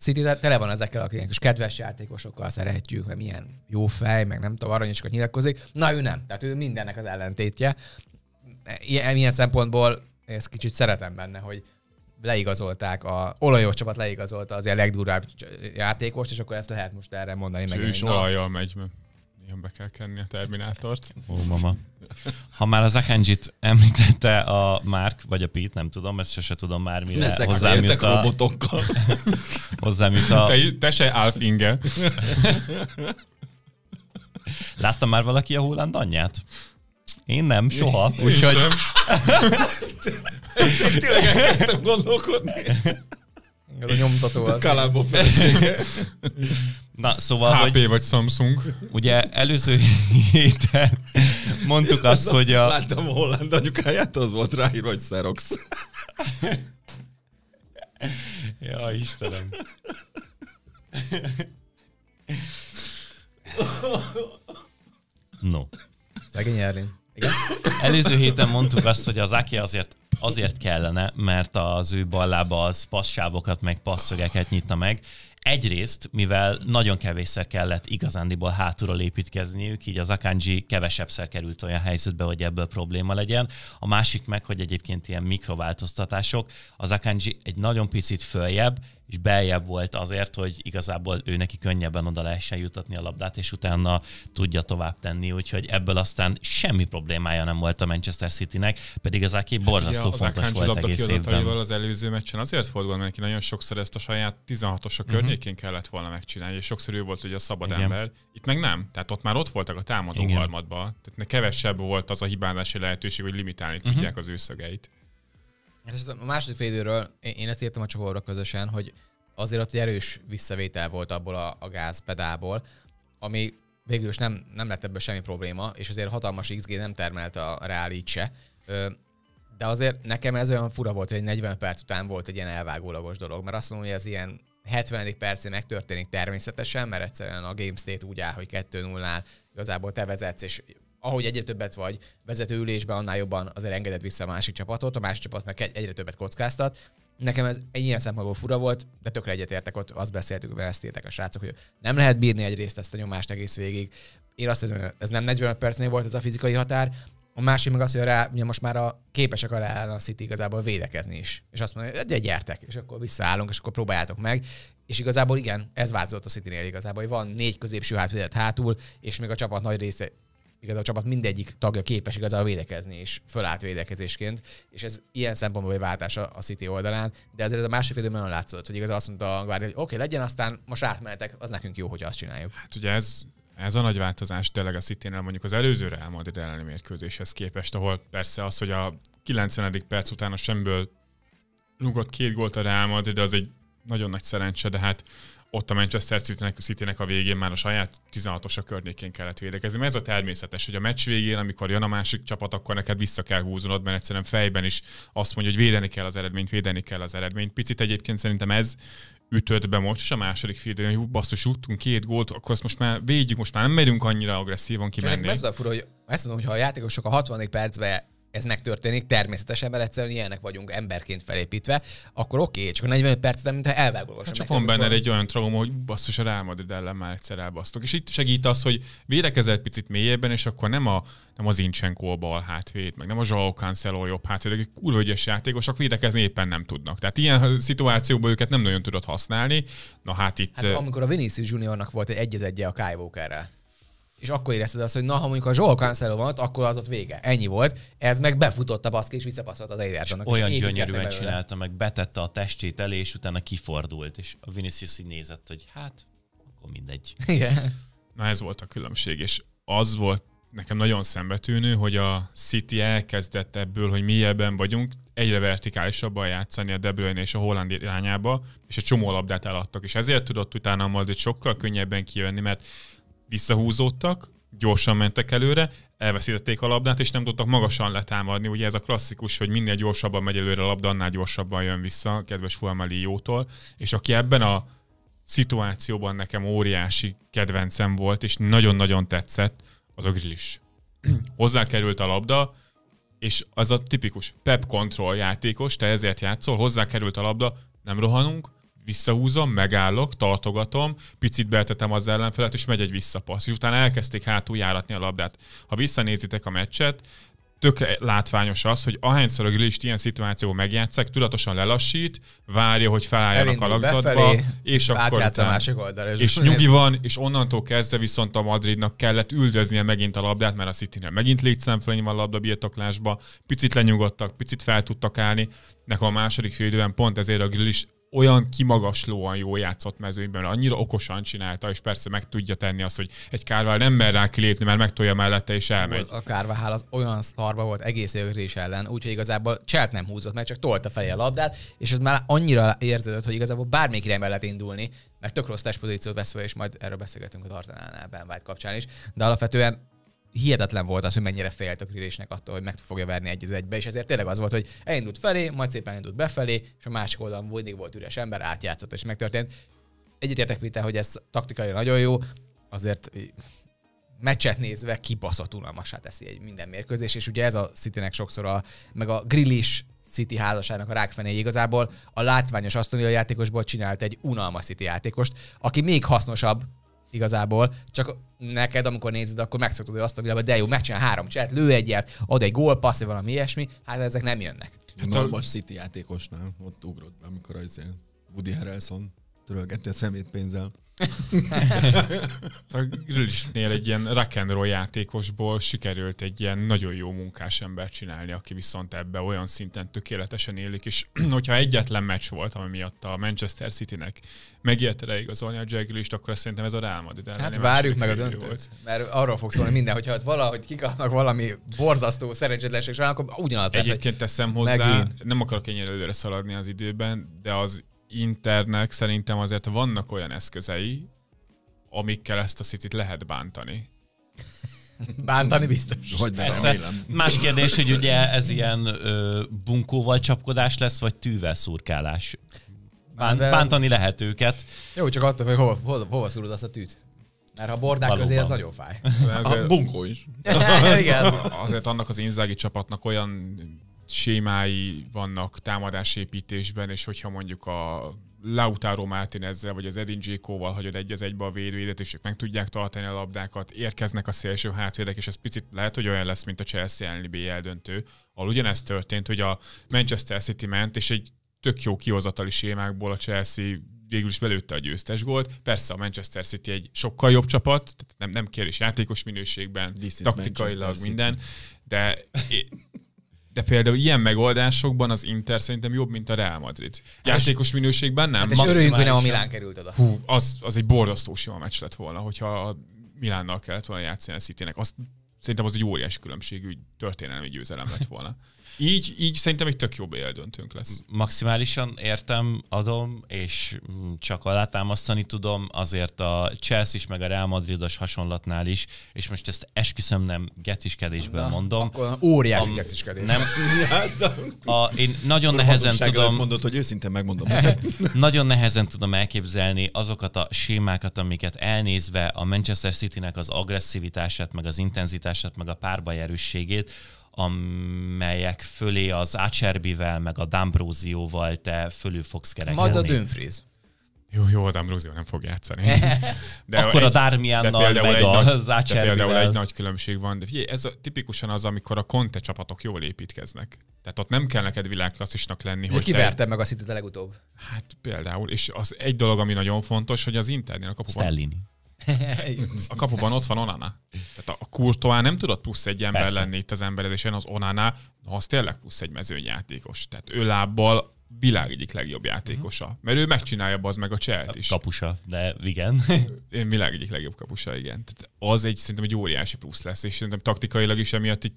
City tele van ezekkel, akik és kedves játékosokkal szeretjük, mert milyen jó fej, meg nem tudom, aranyosokat nyilatkozik. Na, ő nem. Tehát ő mindennek az ellentétje. Ilyen, ilyen szempontból ezt kicsit szeretem benne, hogy, leigazolták, a olajos csapat leigazolta azért a legdurább játékost, és akkor ezt lehet most erre mondani. És ő is olajjal megy, mert ilyen be kell kenni a Terminátort. Ó, mama. Ha már az Akenjit említette a Márk, vagy a Pete, nem tudom, ezt sose tudom már mire. Ezek hozzám jut a... robotokkal. hozzám jut a... Te, te se Alf Inge. Láttam már valaki a Holland anyját? Én nem, soha. Úgyhogy... Tényleg elkezdtem gondolkodni. Ez a nyomtató az. Kalambó Na, szóval, HP hogy, vagy Samsung. Ugye előző héten mondtuk azt, az hogy a... Láttam a holland anyukáját, az volt rá, hogy Xerox. ja, Istenem. No. Szegény Erlin. Igen? Előző héten mondtuk azt, hogy az Aki azért azért kellene, mert az ő ballába az passávokat, meg passzögeket nyitna meg. Egyrészt, mivel nagyon kevésszer kellett igazándiból hátulról építkezniük, így az Akanji kevesebbszer került olyan helyzetbe, hogy ebből probléma legyen. A másik meg, hogy egyébként ilyen mikrováltoztatások, az Akanji egy nagyon picit följebb, és beljebb volt azért, hogy igazából ő neki könnyebben oda lehessen jutatni a labdát, és utána tudja tovább tenni, úgyhogy ebből aztán semmi problémája nem volt a Manchester Citynek, pedig az Aki hát borzasztó hát fontos volt egész évben. Az előző meccsen azért volt gond, mert neki nagyon sokszor ezt a saját 16-os a mhm. környékén uh-huh. kellett volna megcsinálni, és sokszor ő volt ugye a szabad Igen. ember. Itt meg nem, tehát ott már ott voltak a támadó harmadban, tehát ne kevesebb volt az a hibázási lehetőség, hogy limitálni uh-huh. tudják az őszögeit. Hát a második félidőről én ezt írtam a csoportra közösen, hogy azért ott egy erős visszavétel volt abból a, a gázpedából, ami végül is nem, nem lett ebből semmi probléma, és azért hatalmas XG nem termelt a Real se. De azért nekem ez olyan fura volt, hogy 40 perc után volt egy ilyen elvágólagos dolog, mert azt mondom, hogy ez ilyen 70. percén megtörténik természetesen, mert egyszerűen a game state úgy áll, hogy 2-0-nál igazából te vezetsz, és ahogy egyre többet vagy vezetőülésben, annál jobban azért engedett vissza a másik csapatot, a másik csapat meg egyre többet kockáztat. Nekem ez egy ilyen szempontból fura volt, de tökre egyetértek ott, azt beszéltük, belesztéltek a srácok, hogy nem lehet bírni egyrészt ezt a nyomást egész végig. Én azt hiszem, ez nem 45 percnél volt ez a fizikai határ, a másik meg az, hogy rá, ugye most már a képesek arra ellen a City igazából védekezni is. És azt mondja, hogy gyertek, és akkor visszaállunk, és akkor próbáljátok meg. És igazából igen, ez változott a City-nél igazából, hogy van négy középső hátvédet hátul, és még a csapat nagy része mikor a csapat mindegyik tagja képes igazából védekezni, és fölállt védekezésként, és ez ilyen szempontból egy váltás a, a City oldalán, de azért ez a másik időben olyan látszott, hogy igazából azt mondta a Guardi, hogy oké, okay, legyen, aztán most átmehetek, az nekünk jó, hogy azt csináljuk. Hát ugye ez, ez a nagy változás tényleg a city mondjuk az előző Real Madrid elleni mérkőzéshez képest, ahol persze az, hogy a 90. perc után a semből rúgott két gólt a Real Madrid, az egy nagyon nagy szerencse, de hát ott a Manchester City-nek, city a végén már a saját 16 a környékén kellett védekezni. Mert ez a természetes, hogy a meccs végén, amikor jön a másik csapat, akkor neked vissza kell húznod, mert egyszerűen fejben is azt mondja, hogy védeni kell az eredményt, védeni kell az eredményt. Picit egyébként szerintem ez ütött be most, és a második fél hogy basszus, juttunk két gólt, akkor azt most már védjük, most már nem megyünk annyira agresszívan kimenni. Ez a fura, hogy ezt mondom, hogy ha a játékosok a 60. percben ez megtörténik, természetesen, mert egyszerűen ilyenek vagyunk emberként felépítve, akkor oké, okay, csak 45 percet, mintha elvágolgassam. Hát csak van benned egy olyan trauma, hogy basszus a Real Madrid ellen már egyszer elbasztok. És itt segít az, hogy védekezel picit mélyebben, és akkor nem, a, nem az Incsenko a bal hátvéd, meg nem a Zsao Cancelo jobb hátvéd, egy kurva ügyes játékosok védekezni éppen nem tudnak. Tehát ilyen szituációban őket nem nagyon tudod használni. Na hát itt... Hát, amikor a Vinicius Juniornak volt egy egy a Kyle Walkerrel és akkor érezted azt, hogy na, ha mondjuk a Joel Cancelo van ott, akkor az ott vége. Ennyi volt. Ez meg befutott a baszki, és visszapasszolt az Edersonnak. Olyan és gyönyörűen csinálta, meg betette a testét elé, és utána kifordult. És a Vinicius így nézett, hogy hát, akkor mindegy. Igen. Na ez volt a különbség, és az volt nekem nagyon szembetűnő, hogy a City elkezdett ebből, hogy mi ebben vagyunk, egyre vertikálisabban játszani a De Bruyne és a Holland irányába, és a csomó labdát eladtak, és ezért tudott utána majd sokkal könnyebben kijönni, mert visszahúzódtak, gyorsan mentek előre, elveszítették a labdát, és nem tudtak magasan letámadni. Ugye ez a klasszikus, hogy minél gyorsabban megy előre a labda, annál gyorsabban jön vissza, kedves Fulmeli jótól. És aki ebben a szituációban nekem óriási kedvencem volt, és nagyon-nagyon tetszett, az a grillis. került a labda, és az a tipikus pep control játékos, te ezért játszol, Hozzá került a labda, nem rohanunk, visszahúzom, megállok, tartogatom, picit beltetem az ellenfelet, és megy egy visszapassz. És utána elkezdték hátul járatni a labdát. Ha visszanézitek a meccset, tök látványos az, hogy ahányszor a grillist ilyen szituáció megjátszák, tudatosan lelassít, várja, hogy felálljanak a lagzatba, és akkor a másik oldalra. És, és nyugi van, és onnantól kezdve viszont a Madridnak kellett üldöznie megint a labdát, mert a city megint létszámfölnyi van a labda birtoklásba, picit lenyugodtak, picit fel tudtak állni. Nekem a második félidőben pont ezért a grillis olyan kimagaslóan jó játszott mezőnyben, annyira okosan csinálta, és persze meg tudja tenni azt, hogy egy Kárvál nem mer rá kilépni, mert megtolja mellette, és elmegy. A Kárvál az olyan szarba volt egész évrés ellen, úgyhogy igazából cselt nem húzott, mert csak tolta fel a labdát, és ez már annyira érződött, hogy igazából bármi irányba lehet indulni, mert tök rossz pozíciót vesz fel, és majd erről beszélgetünk a Arzenálnál Ben White kapcsán is, de alapvetően hihetetlen volt az, hogy mennyire félt a Grealishnek attól, hogy meg fogja verni egy egybe, és ezért tényleg az volt, hogy elindult felé, majd szépen indult befelé, és a másik oldalon mindig volt üres ember, átjátszott, és megtörtént. Egyetértek vitte, hogy ez taktikai nagyon jó, azért meccset nézve kibaszott unalmasá teszi egy minden mérkőzés, és ugye ez a Citynek sokszor a, meg a Grillis City házasának a rákfené igazából a látványos Aston játékosból csinált egy unalmas City játékost, aki még hasznosabb igazából, csak neked, amikor nézed, akkor megszoktad, hogy azt a világot de jó, megcsinál három cselt, lő egyet, ad egy gól, passz, vagy valami ilyesmi, hát ezek nem jönnek. Hát, hát a most City játékosnál ott ugrott be, amikor az Woody Harrelson törölgette a szemét pénzzel a Grillisnél egy ilyen rock'n'roll játékosból sikerült egy ilyen nagyon jó munkás ember csinálni, aki viszont ebbe olyan szinten tökéletesen élik, és hogyha egyetlen meccs volt, ami miatt a Manchester Citynek nek megijedte leigazolni a Jack akkor szerintem ez a Real Madrid Hát várjuk meg az öntőt, volt. mert arról fog szólni minden, hogyha valahogy kikapnak valami borzasztó szerencsétlenség során, akkor ugyanaz lesz. Egyébként teszem hozzá, megint. nem akarok ennyire előre szaladni az időben, de az Internek szerintem azért vannak olyan eszközei, amikkel ezt a city lehet bántani. Bántani biztos. Hogy Persze. Más kérdés, hogy ugye ez ilyen ö, bunkóval csapkodás lesz, vagy tűvel szurkálás. Bánt, hát, de... Bántani lehet őket. Jó, csak attól, hogy hova, hova, hova szúrod azt a tűt. Mert ha bordák Valóban. közé, az nagyon fáj. Azért... A bunkó is. Igen. Azért annak az inzági csapatnak olyan sémái vannak támadásépítésben, és hogyha mondjuk a Lautaro Martinezzel vagy az Edin Dzsékóval hagyod egy az egybe a védőidet, és ők meg tudják tartani a labdákat, érkeznek a szélső hátvédek, és ez picit lehet, hogy olyan lesz, mint a Chelsea elleni BL döntő, ahol ugyanezt történt, hogy a Manchester City ment, és egy tök jó kihozatali sémákból a Chelsea végül is belőtte a győztes gólt. Persze a Manchester City egy sokkal jobb csapat, tehát nem, nem kérdés játékos minőségben, taktikailag minden, de de például ilyen megoldásokban az Inter szerintem jobb, mint a Real Madrid. Hát Játékos minőségben nem. Hát és örüljünk, hogy nem a Milán került oda. Hú, az, az egy borzasztó sima meccs lett volna, hogyha a Milánnal kellett volna játszani a Citynek. Azt, szerintem az egy óriási különbségű történelmi győzelem lett volna. Így, így szerintem egy tök jó BL lesz. Maximálisan értem, adom, és csak alátámasztani tudom azért a Chelsea is, meg a Real Madridos hasonlatnál is, és most ezt esküszöm nem getiskedésben Na, mondom. Akkor óriási a, getiskedés. Nem. a, én nagyon akkor nehezen tudom... mondod, hogy őszintén megmondom. nagyon nehezen tudom elképzelni azokat a sémákat, amiket elnézve a Manchester Citynek az agresszivitását, meg az intenzitását, meg a párbaj erősségét, amelyek fölé az Acerbivel, meg a D'Ambrózióval te fölül fogsz kerekedni. Majd a Dönfriz. Jó, jó, a Dambrózió nem fog játszani. De Akkor egy, a Darmiannal, meg egy a, az De például egy nagy különbség van. De figyelj, ez a, tipikusan az, amikor a Conte csapatok jól építkeznek. Tehát ott nem kell neked világklasszisnak lenni. Ő hogy kiverte te... meg a city legutóbb. Hát például, és az egy dolog, ami nagyon fontos, hogy az internél a kapuban... Stellini a kapuban ott van Onana. Tehát a Kurtoá nem tudott plusz egy ember Persze. lenni itt az emberezésen, az Onana, az tényleg plusz egy mezőnyjátékos. Tehát ő lábbal világ egyik legjobb játékosa. Uh-huh. Mert ő megcsinálja az meg a cselt is. Kapusa, de igen. Én világ egyik legjobb kapusa, igen. Tehát az egy szerintem egy óriási plusz lesz, és szerintem taktikailag is emiatt egy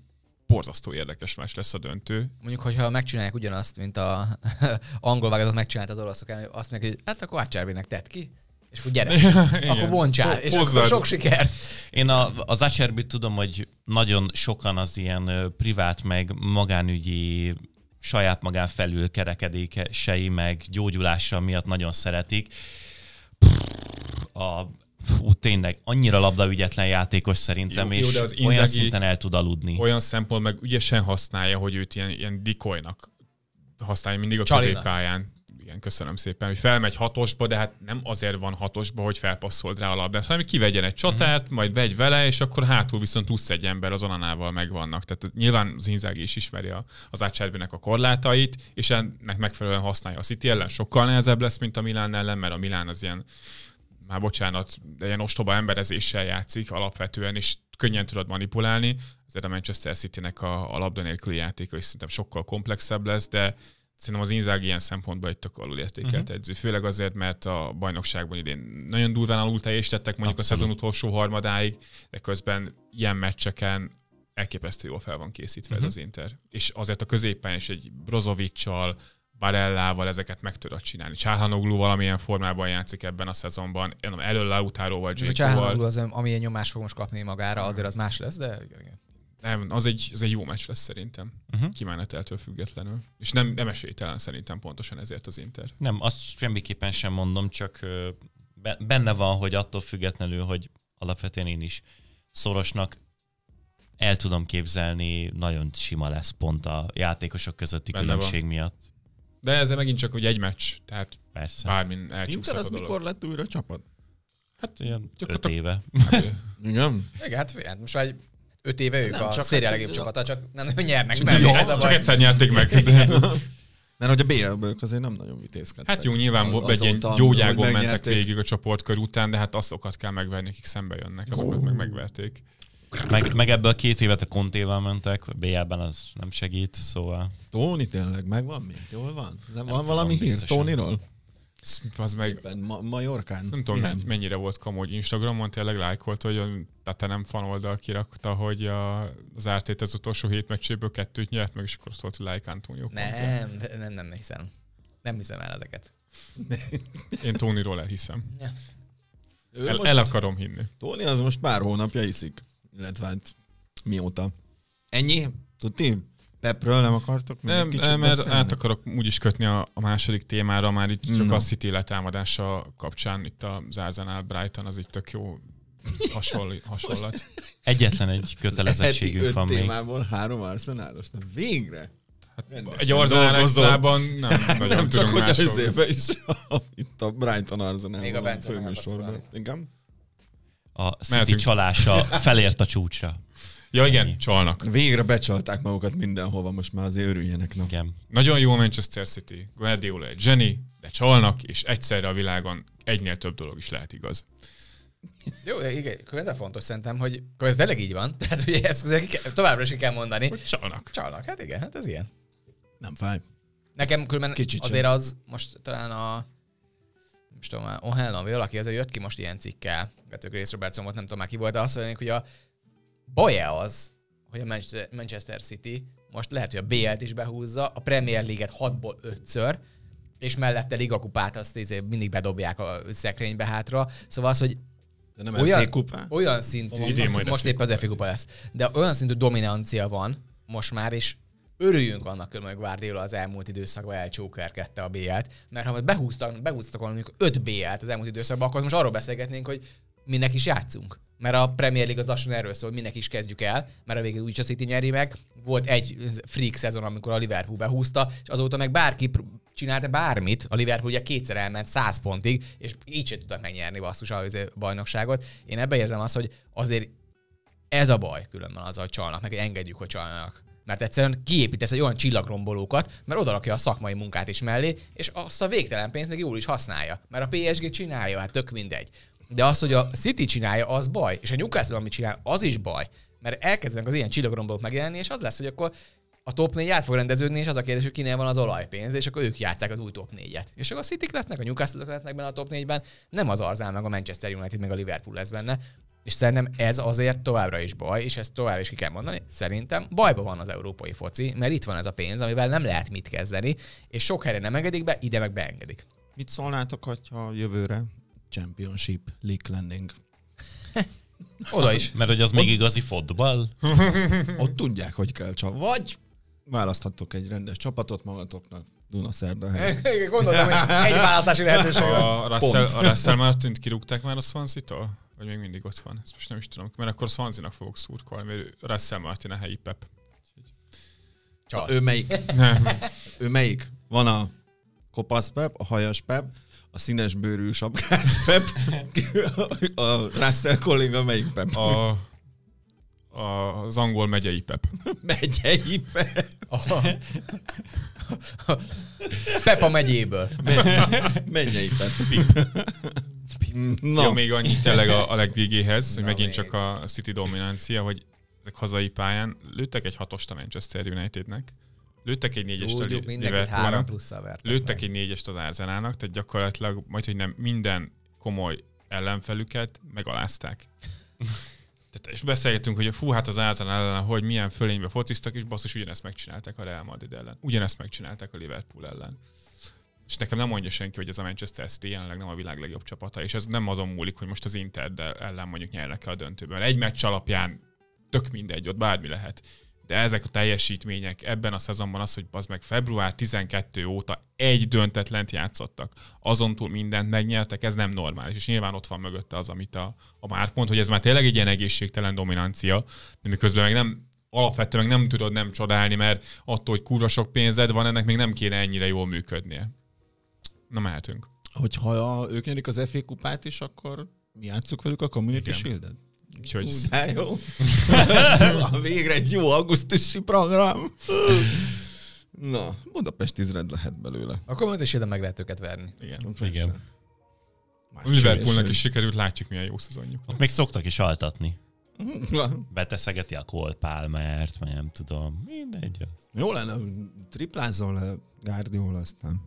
borzasztó érdekes más lesz a döntő. Mondjuk, hogyha megcsinálják ugyanazt, mint a angol vágatot megcsinált az olaszok, azt meg, hogy hát akkor átcsárvének tett ki, és akkor gyere, akkor bontsál, és Hozzád. akkor sok siker. Én a, az Acerbit tudom, hogy nagyon sokan az ilyen privát, meg magánügyi saját magán felül kerekedései, meg gyógyulása miatt nagyon szeretik. A fú, tényleg annyira labdaügyetlen játékos szerintem, jó, és jó, az olyan szinten el tud aludni. Olyan szempont meg ügyesen használja, hogy őt ilyen, ilyen dikolynak használja mindig a Csalina. középpályán igen, köszönöm szépen, hogy felmegy hatosba, de hát nem azért van hatosba, hogy felpasszold rá a labdát, hanem kivegyen egy csatát, uh-huh. majd vegy vele, és akkor hátul viszont plusz egy ember az onanával megvannak. Tehát nyilván az Inzaghi is ismeri a, az átsárbinek a korlátait, és ennek megfelelően használja a City ellen. Sokkal nehezebb lesz, mint a Milán ellen, mert a Milán az ilyen már bocsánat, de ilyen ostoba emberezéssel játszik alapvetően, és könnyen tudod manipulálni. Ezért a Manchester City-nek a, a labda nélküli játéka is szerintem sokkal komplexebb lesz, de szerintem az Inzaghi ilyen szempontból egy tök értékelt uh-huh. edző. Főleg azért, mert a bajnokságban idén nagyon durván alul teljesítettek mondjuk Abszolút. a szezon utolsó harmadáig, de közben ilyen meccseken elképesztő jól fel van készítve uh-huh. ez mhm. az Inter. És azért a középen is egy Brozovic-sal, Barellával ezeket meg tudod csinálni. Csálhanoglu valamilyen formában játszik ebben a szezonban, elől val Csálhanoglu az, amilyen nyomást fog most kapni magára, azért az más lesz, de igen, igen. Nem, az egy, az egy jó meccs lesz szerintem, uh-huh. kimeneteltől függetlenül. És nem, nem esélytelen szerintem pontosan ezért az Inter. Nem, azt semmiképpen sem mondom, csak benne van, hogy attól függetlenül, hogy alapvetően én is szorosnak el tudom képzelni, nagyon sima lesz pont a játékosok közötti benne különbség van. miatt. De ez megint csak hogy egy meccs, tehát Persze. bármin elcsúszhat az mikor lett újra csapat? Hát ilyen öt éve. Hát, igen? Igen, hát, hát most már egy öt éve ők nem, a csak szériál legjobb csapata, csak nem nagyon nyernek meg. Jó, ez csak szóval- egyszer nyerték meg. Mert hogy a bl ből azért nem nagyon vitézkedtek. Hát jó, nyilván az, egy ilyen gyógyágon mentek végig a csoportkör után, de hát azokat kell megverni, akik szembe jönnek, azokat oh. meg megverték. Meg, meg ebből két évet a kontéval mentek, a BL-ben az nem segít, szóval... Tóni tényleg megvan még? Jól van? Nem, nem van valami hír Tóniról? Az meg... Éppen ma- Majorkán? Nem tudom, Igen. mennyire volt komoly Instagramon, tényleg lájkolt, hogy a nem fan oldal kirakta, hogy a, az RTT az utolsó hét meccséből kettőt nyert meg, és akkor azt volt, hogy like Antonio nem, nem, nem, nem hiszem. Nem hiszem el ezeket. Én Tóniról elhiszem. Ja. Ő el, el akarom hinni. Tóni az most pár hónapja hiszik, illetve hát mióta. Ennyi? Tudni? Pepről nem akartok? Még nem, kicsit nem, mert át akarok úgyis kötni a, a második témára, már itt csak no. a City letámadása kapcsán, itt a Zárzanál Brighton, az itt tök jó hasonl, hasonlat. Most... Egyetlen egy kötelezettségünk van még. témából három Arsenalos, na végre! Hát egy arzenál egyszerában nem nem csak hogy az is, itt a Brighton arzenál. Még a Bence nem Igen? A City csalása felért a csúcsra. Ja igen, Ennyi. csalnak. Végre becsalták magukat mindenhova, most már azért örüljenek. No? Igen. Nagyon jó Manchester City, Guardiola egy zseni, de csalnak, és egyszerre a világon egynél több dolog is lehet igaz. Jó, igen, ez a fontos szerintem, hogy ez tényleg így van. Tehát ugye ezt továbbra is kell mondani. Hogy csalnak. Csalnak, hát igen, hát ez ilyen. Nem fáj. Nekem különben Kicsit azért sem. az most talán a most tudom, O'Hanlon, vagy valaki azért jött ki most ilyen cikkel, Vetők Rész Robertson volt, nem tudom már ki volt, de azt mondják, hogy a baj-e az, hogy a Manchester City most lehet, hogy a BL-t is behúzza, a Premier League-et 6-ból 5-ször, és mellette ligakupát azt izé mindig bedobják a szekrénybe hátra. Szóval az, hogy de nem olyan, olyan szintű, Idén majd most épp az FA kupa lesz, de olyan szintű dominancia van most már, és örüljünk annak, hogy Guardiola az elmúlt időszakban elcsókerkedte a BL-t, mert ha most behúztak, behúztak volna mondjuk 5 BL-t az elmúlt időszakban, akkor most arról beszélgetnénk, hogy minek is játszunk. Mert a Premier League az lassan erről szól, hogy minek is kezdjük el, mert a végén úgyis a City nyeri meg. Volt egy freak szezon, amikor a Liverpool behúzta, és azóta meg bárki csinálta bármit, a Liverpool ugye kétszer elment 100 pontig, és így sem tudtak megnyerni basszus a izé bajnokságot. Én ebbe érzem azt, hogy azért ez a baj különben az, hogy csalnak, meg engedjük, hogy csalnak mert egyszerűen kiépítesz egy olyan csillagrombolókat, mert odarakja a szakmai munkát is mellé, és azt a végtelen pénzt meg jól is használja, mert a PSG csinálja, hát tök mindegy. De az, hogy a City csinálja, az baj, és a Newcastle, amit csinál, az is baj. Mert elkezdenek az ilyen csillagrombok megjelenni, és az lesz, hogy akkor a top 4 át fog rendeződni, és az a kérdés, hogy kinél van az olajpénz, és akkor ők játszák az új top 4-et. És akkor a city lesznek, a newcastle lesznek benne a top 4-ben, nem az Arzán, meg a Manchester United, meg a Liverpool lesz benne. És szerintem ez azért továbbra is baj, és ezt továbbra is ki kell mondani. Szerintem bajban van az európai foci, mert itt van ez a pénz, amivel nem lehet mit kezdeni, és sok helyre nem engedik be, ide meg beengedik. Mit szólnátok, hogyha jövőre Championship League lennénk. Oda is. Mert hogy az ott, még igazi fotball. ott tudják, hogy kell csak. Vagy választhatok egy rendes csapatot magatoknak, Duna szerda Gondolom, egy választási lehetőség A Russell, a Russell Martint kirúgták már a swansea Vagy még mindig ott van? Ezt most nem is tudom. Mert akkor swansea fogok szurkolni, mert Russell Martin a helyi Pep. Csak ő melyik? Nem. ő melyik? Van a kopasz Pep, a hajas Pep, a színes bőrű sapkás Pep, a Russell kolléga melyik Pep? A, a, az angol megyei Pep. Megyei Pep. A, Pep a megyéből. Megyei Pep. Na. Jó, még annyi tényleg a, a legvégéhez, hogy megint még. csak a City dominancia, hogy ezek hazai pályán lőttek egy hatost a Manchester Unitednek. Lőttek egy négyest a Liverpoolnak, lőttek meg. egy négyest az Arsenának, tehát gyakorlatilag majd, hogy nem minden komoly ellenfelüket megalázták. tehát, és beszélgetünk, hogy a fú, hát az Arsenal ellen, hogy milyen fölénybe fociztak, és basszus, ugyanezt megcsinálták a Real Madrid ellen. Ugyanezt megcsinálták a Liverpool ellen. És nekem nem mondja senki, hogy ez a Manchester City jelenleg nem a világ legjobb csapata, és ez nem azon múlik, hogy most az Inter ellen mondjuk nyernek a döntőben. Egy meccs alapján tök mindegy, ott bármi lehet de ezek a teljesítmények ebben a szezonban az, hogy az meg február 12 óta egy döntetlent játszottak, azon túl mindent megnyertek, ez nem normális, és nyilván ott van mögötte az, amit a, a Márk mond, hogy ez már tényleg egy ilyen egészségtelen dominancia, de miközben meg nem alapvetően meg nem tudod nem csodálni, mert attól, hogy kurva sok pénzed van, ennek még nem kéne ennyire jól működnie. Na mehetünk. Hogyha ők nyerik az FA kupát is, akkor mi játsszuk velük a Community Igen. Shield-et? Úgyhogy... Úgy, de Végre egy jó augusztusi program. Na, Budapest izred lehet belőle. Akkor majd is ide meg lehet őket verni. Igen. Persze. Igen. Liverpoolnak is sikerült, látjuk milyen jó szezonjuk. Ott még szoktak is altatni. Hm, Beteszegeti a kolpálmert, vagy nem tudom. Mindegy az. Jó lenne, triplázol a Guardiola aztán.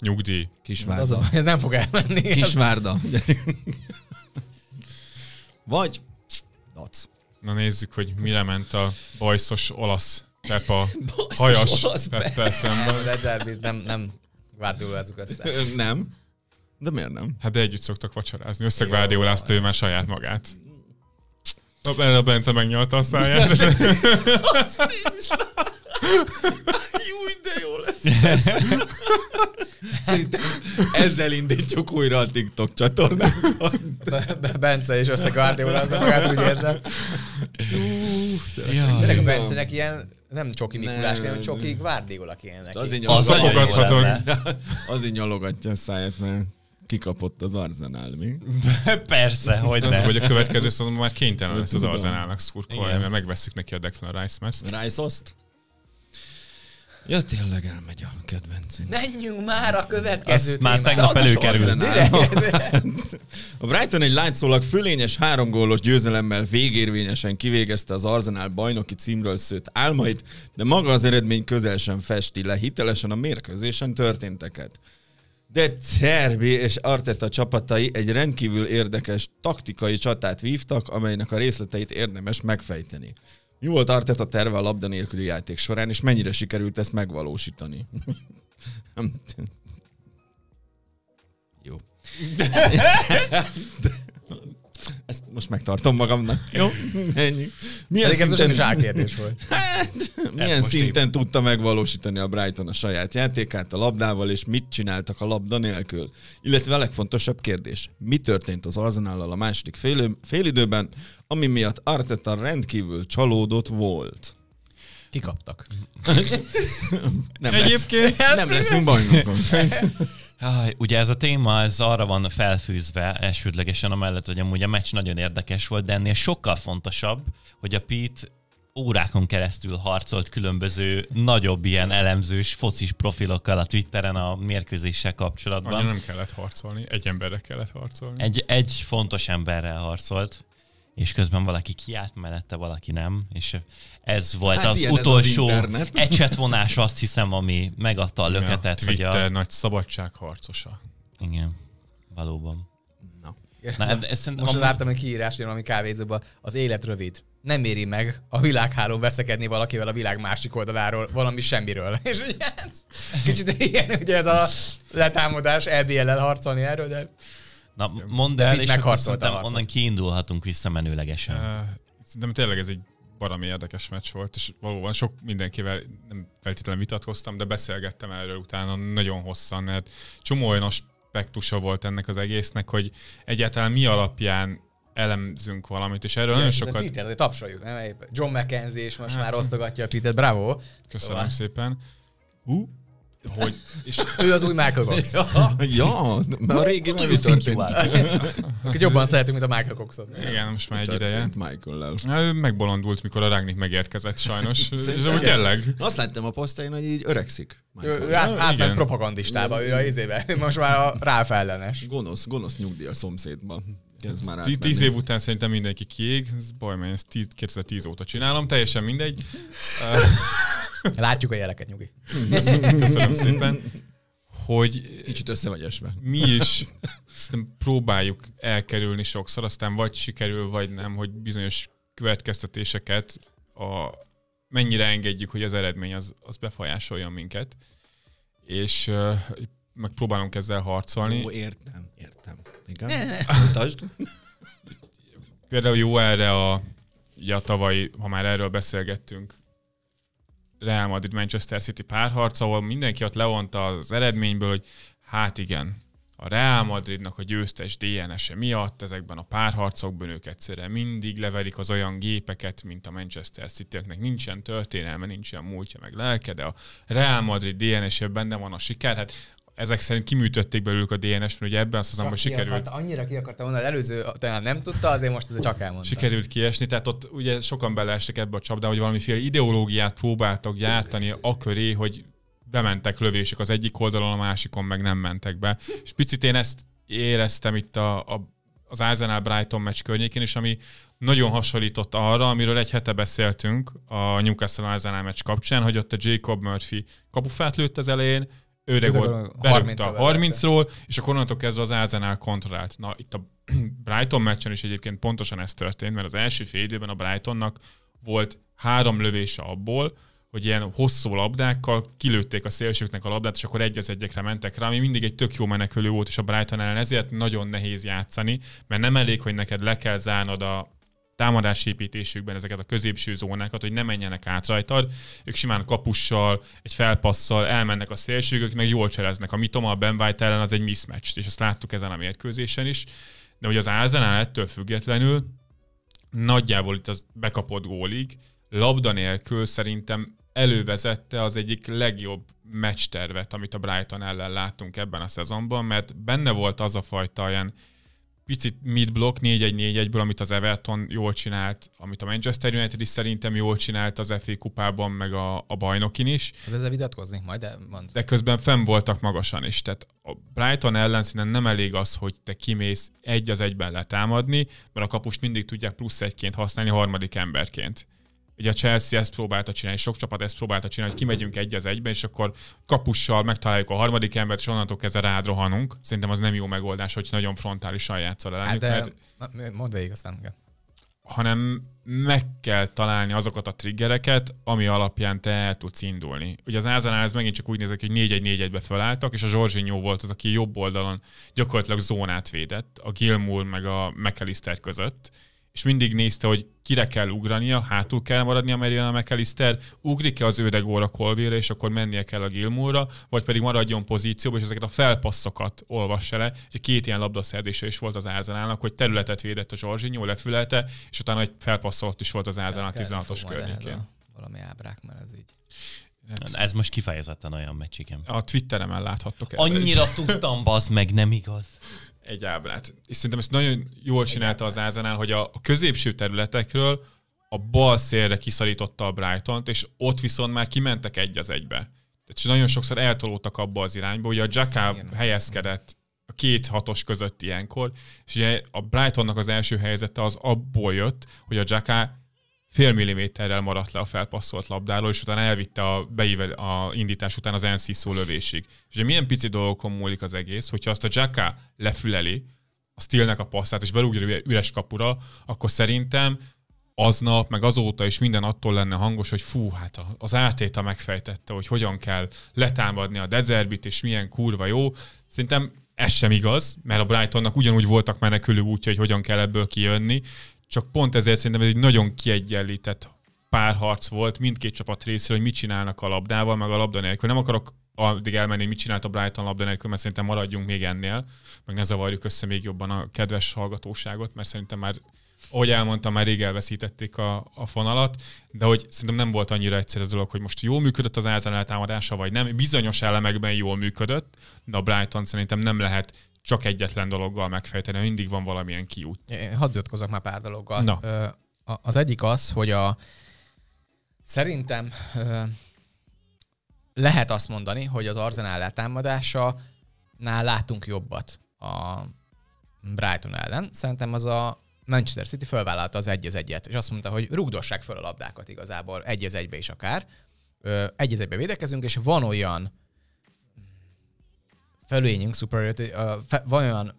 Nyugdíj. Kisvárda. Az a, ez nem fog elmenni. Kisvárda. Vagy használhatsz. Na nézzük, hogy mire ment a bajszos olasz pepa, bajszos hajas olasz Nem, szemben. Ledzárvét nem, nem várdulázzuk össze. Nem. De miért nem? Hát de együtt szoktak vacsorázni. Összegvárdiolázta ő már saját magát. A Bence megnyalta a száját. Azt is de jó lesz. Szerintem ezzel indítjuk újra a TikTok csatornát. Bence és összegárdéol az magát, úgy érzem. Tényleg a Bencenek ilyen nem Csoki Mikulás, hanem Csoki Gvárdióla kéne neki. Azért Az így nyalogatja a száját, mert kikapott az Arzenál, mi? Persze, hogy Az, hogy a következő szóval már kénytelen lesz az Arzenálnak szurkolni, mert megveszik neki a Declan rice mest. Rice-oszt? Ja, tényleg elmegy a kedvencünk. Menjünk már a következő Ezt már tegnap előkerült. A Brighton egy látszólag fölényes három gólos győzelemmel végérvényesen kivégezte az Arsenal bajnoki címről szőtt álmait, de maga az eredmény közel sem festi le hitelesen a mérkőzésen történteket. De Cerbi és Arteta csapatai egy rendkívül érdekes taktikai csatát vívtak, amelynek a részleteit érdemes megfejteni. Mi volt a terve a labda nélküli játék során, és mennyire sikerült ezt megvalósítani? Jó. Ezt most megtartom magamnak. Jó, ennyi. Milyen Pedig szinten... ez volt. Hát, milyen szinten így. tudta megvalósítani a Brighton a saját játékát a labdával, és mit csináltak a labda nélkül? Illetve a legfontosabb kérdés, mi történt az Arzenállal a második fél, félidőben, ami miatt Arteta rendkívül csalódott volt? Kikaptak. nem Egyébként lesz, nem leszünk bajnokon ugye ez a téma, ez arra van felfűzve elsődlegesen, amellett, hogy amúgy a meccs nagyon érdekes volt, de ennél sokkal fontosabb, hogy a Pete órákon keresztül harcolt különböző nagyobb ilyen elemzős focis profilokkal a Twitteren a mérkőzéssel kapcsolatban. Annyira nem kellett harcolni, egy emberre kellett harcolni. Egy, egy fontos emberrel harcolt és közben valaki kiállt mellette, valaki nem, és ez hát volt hát az utolsó az ecsetvonás, azt hiszem, ami megadta a löketet. Ja, hogy a... nagy szabadságharcosa. Igen, valóban. Na. Na, ez, ez Most láttam egy kiírást valami kávézóban, az élet rövid. Nem éri meg a világhálón veszekedni valakivel a világ másik oldaláról, valami semmiről. És ugye ez, kicsit ilyen, ugye ez a letámadás, lbl harcolni erről, de Na, mondd el, és akkor szerintem onnan kiindulhatunk visszamenőlegesen. Uh, szerintem tényleg ez egy valami érdekes meccs volt, és valóban sok mindenkivel nem feltétlenül vitatkoztam, de beszélgettem erről utána nagyon hosszan, mert csomó olyan aspektusa volt ennek az egésznek, hogy egyáltalán mi alapján elemzünk valamit, és erről Igen, nagyon sokat... Peter, de tapsoljuk, nem? John McKenzie, és most hát, már osztogatja a Peter, bravo! Köszönöm szóval. szépen. Hú, hogy... És ő az új Michael Cox. Ja, ja mert a régi nem történt. Akit jobban szeretünk, mint a Michael Coxot. Igen, most már egy ideje. Michael-lel. ő megbolondult, mikor a Ragnik megérkezett sajnos. úgy tényleg. Azt láttam a posztain, hogy így öregszik. Michael. Ő át, átment propagandistába, ő a izébe. Most már a ráfellenes. Gonosz, gonosz nyugdíj a szomszédban. Ez már átmenni. Tíz év után szerintem mindenki kiég, ez baj, mert ezt 10, 2010 óta csinálom, teljesen mindegy. Látjuk a jeleket, Nyugi. Köszönöm, köszönöm szépen. Hogy Kicsit össze vagy esve. Mi is próbáljuk elkerülni sokszor, aztán vagy sikerül, vagy nem, hogy bizonyos következtetéseket a, mennyire engedjük, hogy az eredmény az, az befolyásoljon minket. És uh, megpróbálunk ezzel harcolni. Ó, értem, értem. Igen. Mutasd. Például jó erre a, ugye a tavaly, ha már erről beszélgettünk, Real Madrid Manchester City párharc, ahol mindenki ott leonta az eredményből, hogy hát igen, a Real Madridnak a győztes DNS-e miatt ezekben a párharcokban ők egyszerűen mindig leverik az olyan gépeket, mint a Manchester city -eknek. Nincsen történelme, nincsen múltja, meg lelke, de a Real Madrid DNS-e benne van a siker. Hát ezek szerint kiműtötték belőlük a DNS-t, hogy ebben az azonban sikerült. Akart, hát annyira ki akartam mondani, előző talán nem tudta, azért most ez csak elmondta. Sikerült kiesni, tehát ott ugye sokan beleestek ebbe a csapdába, hogy valamiféle ideológiát próbáltak gyártani a köré, hogy bementek lövések az egyik oldalon, a másikon meg nem mentek be. És picit én ezt éreztem itt a, a az Arsenal Brighton meccs környékén is, ami nagyon hasonlított arra, amiről egy hete beszéltünk a Newcastle Arsenal meccs kapcsán, hogy ott a Jacob Murphy kapufát lőtt az elején, ő volt, a 30 ról és akkor onnantól kezdve az Ázenál kontrollált. Na, itt a Brighton meccsen is egyébként pontosan ez történt, mert az első fél időben a Brightonnak volt három lövése abból, hogy ilyen hosszú labdákkal kilőtték a szélsőknek a labdát, és akkor egy az egyekre mentek rá, ami mindig egy tök jó menekülő volt, és a Brighton ellen ezért nagyon nehéz játszani, mert nem elég, hogy neked le kell zárnod a, támadásépítésükben ezeket a középső zónákat, hogy ne menjenek át rajtad. Ők simán kapussal, egy felpasszal elmennek a szélsőgök, meg jól cseleznek. A Mitoma a Ben White ellen az egy mismatch, és ezt láttuk ezen a mérkőzésen is. De hogy az Arsenal ettől függetlenül nagyjából itt az bekapott gólig, labda nélkül szerintem elővezette az egyik legjobb meccstervet, amit a Brighton ellen láttunk ebben a szezonban, mert benne volt az a fajta ilyen picit midblock 4-1-4-1-ből, amit az Everton jól csinált, amit a Manchester United is szerintem jól csinált az FA kupában, meg a, a bajnokin is. Az ezzel vitatkoznék majd, de mond. De közben fenn voltak magasan is, tehát a Brighton ellenszínen nem elég az, hogy te kimész egy az egyben letámadni, mert a kapust mindig tudják plusz egyként használni harmadik emberként. Ugye a Chelsea ezt próbálta csinálni, sok csapat ezt próbálta csinálni, hogy kimegyünk egy az egyben, és akkor kapussal megtaláljuk a harmadik embert, és onnantól kezdve rád rohanunk. Szerintem az nem jó megoldás, hogy nagyon frontálisan játszol el. Hát de, mert... mondd végig aztán, igen. Hanem meg kell találni azokat a triggereket, ami alapján te el tudsz indulni. Ugye az Ázánál ez megint csak úgy nézek, hogy 4 1 4 1 felálltak, és a Zsorzsinyó volt az, aki jobb oldalon gyakorlatilag zónát védett, a Gilmour meg a McAllister között, és mindig nézte, hogy kire kell ugrania, hátul kell maradnia a McAllister, ugrik-e az öreg óra Colville, és akkor mennie kell a Gilmore-ra, vagy pedig maradjon pozícióba, és ezeket a felpasszokat olvassa le. Ugye két ilyen labdaszerzése is volt az Árzenának, hogy területet védett a Zsorzsinyó, lefülelte, és utána egy felpasszolt is volt az a 16-os környékén. valami ábrák, mert ez így. Hát, ez most kifejezetten olyan meccs, igen. A Twitteremen láthattok. Annyira tudtam, bazd meg, nem igaz. egy ábrát. És szerintem ezt nagyon jól csinálta az Ázánál, hogy a középső területekről a bal szélre kiszalította a Brighton-t, és ott viszont már kimentek egy az egybe. Tehát nagyon sokszor eltolódtak abba az irányba, hogy a Jacka helyezkedett a két hatos között ilyenkor, és ugye a Brightonnak az első helyzete az abból jött, hogy a Jacka fél milliméterrel maradt le a felpasszolt labdáról, és utána elvitte a, beível, a indítás után az NC lövésig. És ugye milyen pici dolgokon múlik az egész, hogyha azt a Jacka lefüleli, a stílnek a passzát, és belugja üres kapura, akkor szerintem aznap, meg azóta is minden attól lenne hangos, hogy fú, hát az átéta megfejtette, hogy hogyan kell letámadni a dezerbit, és milyen kurva jó. Szerintem ez sem igaz, mert a Brightonnak ugyanúgy voltak menekülő útja, hogy hogyan kell ebből kijönni, csak pont ezért szerintem ez egy nagyon kiegyenlített párharc volt mindkét csapat részéről, hogy mit csinálnak a labdával, meg a labda nélkül. Nem akarok addig elmenni, hogy mit csinált a Brighton labda nélkül, mert szerintem maradjunk még ennél, meg ne zavarjuk össze még jobban a kedves hallgatóságot, mert szerintem már, ahogy elmondtam, már rég elveszítették a, a fonalat, de hogy szerintem nem volt annyira egyszerű az dolog, hogy most jól működött az általán támadása, vagy nem. Bizonyos elemekben jól működött, de a Brighton szerintem nem lehet csak egyetlen dologgal megfejteni, mindig van valamilyen kiút. Hadd ütkozok már pár dologgal. Na. Az egyik az, hogy a szerintem lehet azt mondani, hogy az Arzenál nál látunk jobbat a Brighton ellen. Szerintem az a Manchester City fölvállalta az egy egyet, és azt mondta, hogy rugdossák föl a labdákat igazából, egy egybe is akár. Egy egybe védekezünk, és van olyan fölényünk, superiority, uh, fe, van olyan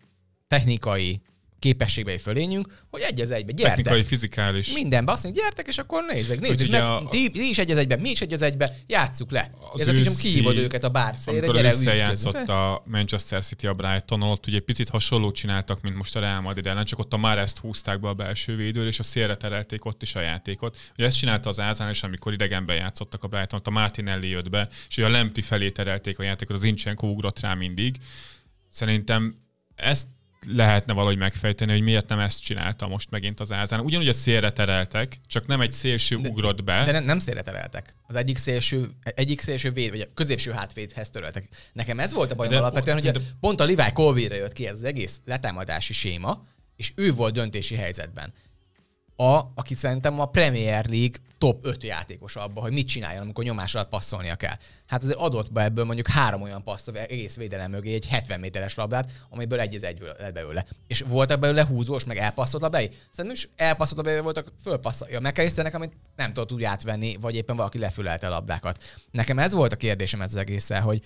technikai képességbeli fölényünk, hogy egy az egybe, gyertek. Technikai, fizikális. Minden azt mondja, gyertek, és akkor nézzük, nézzük meg, a... ti, ti, is egy az egybe, mi is egy az egybe, játsszuk le. Az Ez őszi... kihívod őket a bárszére, gyere összejátszott a Manchester City a Brighton, ott ugye picit hasonló csináltak, mint most a Real Madrid ellen, csak ott a már ezt húzták be a belső védőr és a szélre terelték ott is a játékot. Ugye ezt csinálta az Ázán, és amikor idegenben játszottak a Brighton, ott a Martinelli jött be, és ugye a Lemti felé terelték a játékot, az Incsenko ugrott rá mindig. Szerintem ezt lehetne valahogy megfejteni, hogy miért nem ezt csinálta most megint az ázán. Ugyanúgy a szélre tereltek, csak nem egy szélső de, ugrott be. De nem, nem szélre tereltek. Az egyik szélső, egyik szélső véd, vagy a középső hátvédhez töröltek. Nekem ez volt a bajom de, alapvetően, de, hogy de, pont a Levi Colville jött ki ez az egész letámadási séma, és ő volt döntési helyzetben. A, aki szerintem a Premier League top 5 játékos abba, hogy mit csináljon, amikor nyomás alatt passzolnia kell. Hát azért adott be ebből mondjuk három olyan passz egész védelem mögé egy 70 méteres labdát, amiből egy az egy lett belőle. És voltak belőle húzós, meg elpasszott labdai? Szerintem is elpasszolt labdai voltak, fölpasszolja McAllisternek, amit nem tudott úgy átvenni, vagy éppen valaki lefülelte a labdákat. Nekem ez volt a kérdésem ezzel egészen, hogy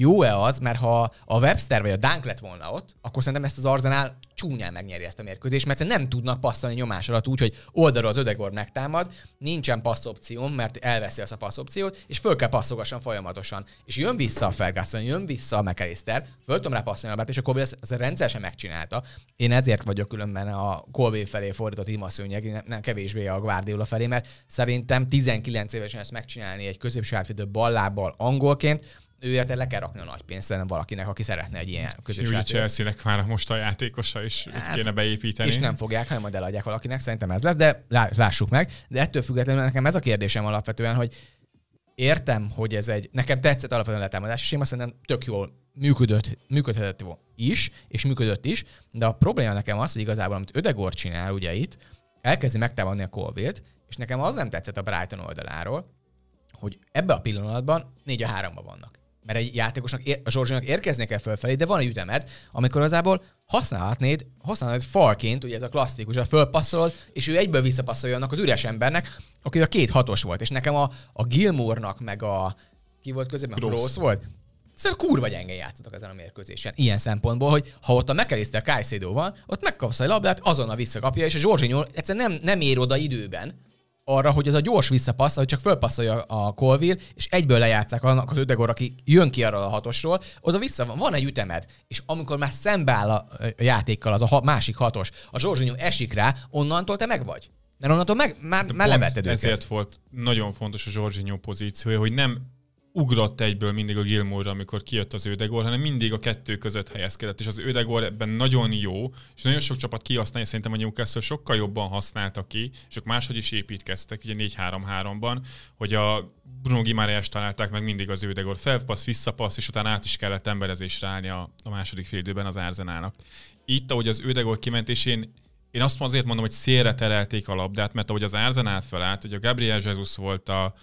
jó-e az, mert ha a Webster vagy a Dunk lett volna ott, akkor szerintem ezt az Arzenál csúnyán megnyeri ezt a mérkőzést, mert nem tudnak passzolni nyomás alatt úgy, hogy oldalról az ödegor megtámad, nincsen passz opcióm, mert elveszi azt a passz opciót, és föl kell passzogassan folyamatosan. És jön vissza a Ferguson, jön vissza a McAllister, föl tudom rá passzolni a bát, és a Colby ezt, ezt rendszer sem megcsinálta. Én ezért vagyok különben a Colby felé fordított imaszőnyeg, nem, nem kevésbé a Guardiola felé, mert szerintem 19 évesen ezt megcsinálni egy középső átvédő ballábbal angolként, ő érte le kell rakni a nagy pénzt nem valakinek, aki szeretne egy ilyen közös Ugye Chelsea-nek már most a játékosa is hát, kéne beépíteni. És nem fogják, hanem majd eladják valakinek, szerintem ez lesz, de lássuk meg. De ettől függetlenül nekem ez a kérdésem alapvetően, hogy értem, hogy ez egy, nekem tetszett alapvetően letámadás, és én azt szerintem tök jól működött, működhetett is, és működött is, de a probléma nekem az, hogy igazából, amit Ödegor csinál ugye itt, elkezdi megtámadni a Colville-t, és nekem az nem tetszett a Brighton oldaláról, hogy ebbe a pillanatban 4 a 3 vannak mert egy játékosnak, a Zsorzsinak érkeznie kell fölfelé, de van egy ütemet, amikor azából használhatnéd, használhatnéd falként, ugye ez a klasszikus, a fölpasszolod, és ő egyből visszapasszolja annak az üres embernek, aki a két hatos volt, és nekem a, a Gilmore-nak, meg a ki volt közében, Gross, Gross volt, Szerintem kurva gyenge játszottak ezen a mérkőzésen. Ilyen szempontból, hogy ha ott a McAllister Caicedo van, ott megkapsz egy labdát, azonnal visszakapja, és a Zsorzsinyó egyszerűen nem, nem ér oda időben, arra, hogy ez a gyors visszapassz, hogy csak fölpasszolja a Colville, és egyből lejátszák annak az ödegor, aki jön ki arra a hatosról, oda vissza van, van egy ütemed, és amikor már szembeáll a játékkal az a ha, másik hatos, a Zsorzsonyú esik rá, onnantól te meg vagy. Mert onnantól meg, már, már levetted ezért őket. volt nagyon fontos a Zsorzsonyú pozíciója, hogy nem ugrott egyből mindig a Gilmore, amikor kijött az Ödegor, hanem mindig a kettő között helyezkedett, és az Ödegor ebben nagyon jó, és nagyon sok csapat kihasználja, szerintem a Newcastle sokkal jobban használta ki, és ők máshogy is építkeztek, ugye 4-3-3-ban, hogy a Bruno Gimárias találták meg mindig az Ödegor felpassz, visszapassz, és utána át is kellett emberezésre állni a, a második félidőben az Árzenának. Itt, ahogy az Ödegor kimentésén én azt azért mondom, hogy szélre terelték a labdát, mert ahogy az Arsenal felállt, hogy a Gabriel Jesus volt a,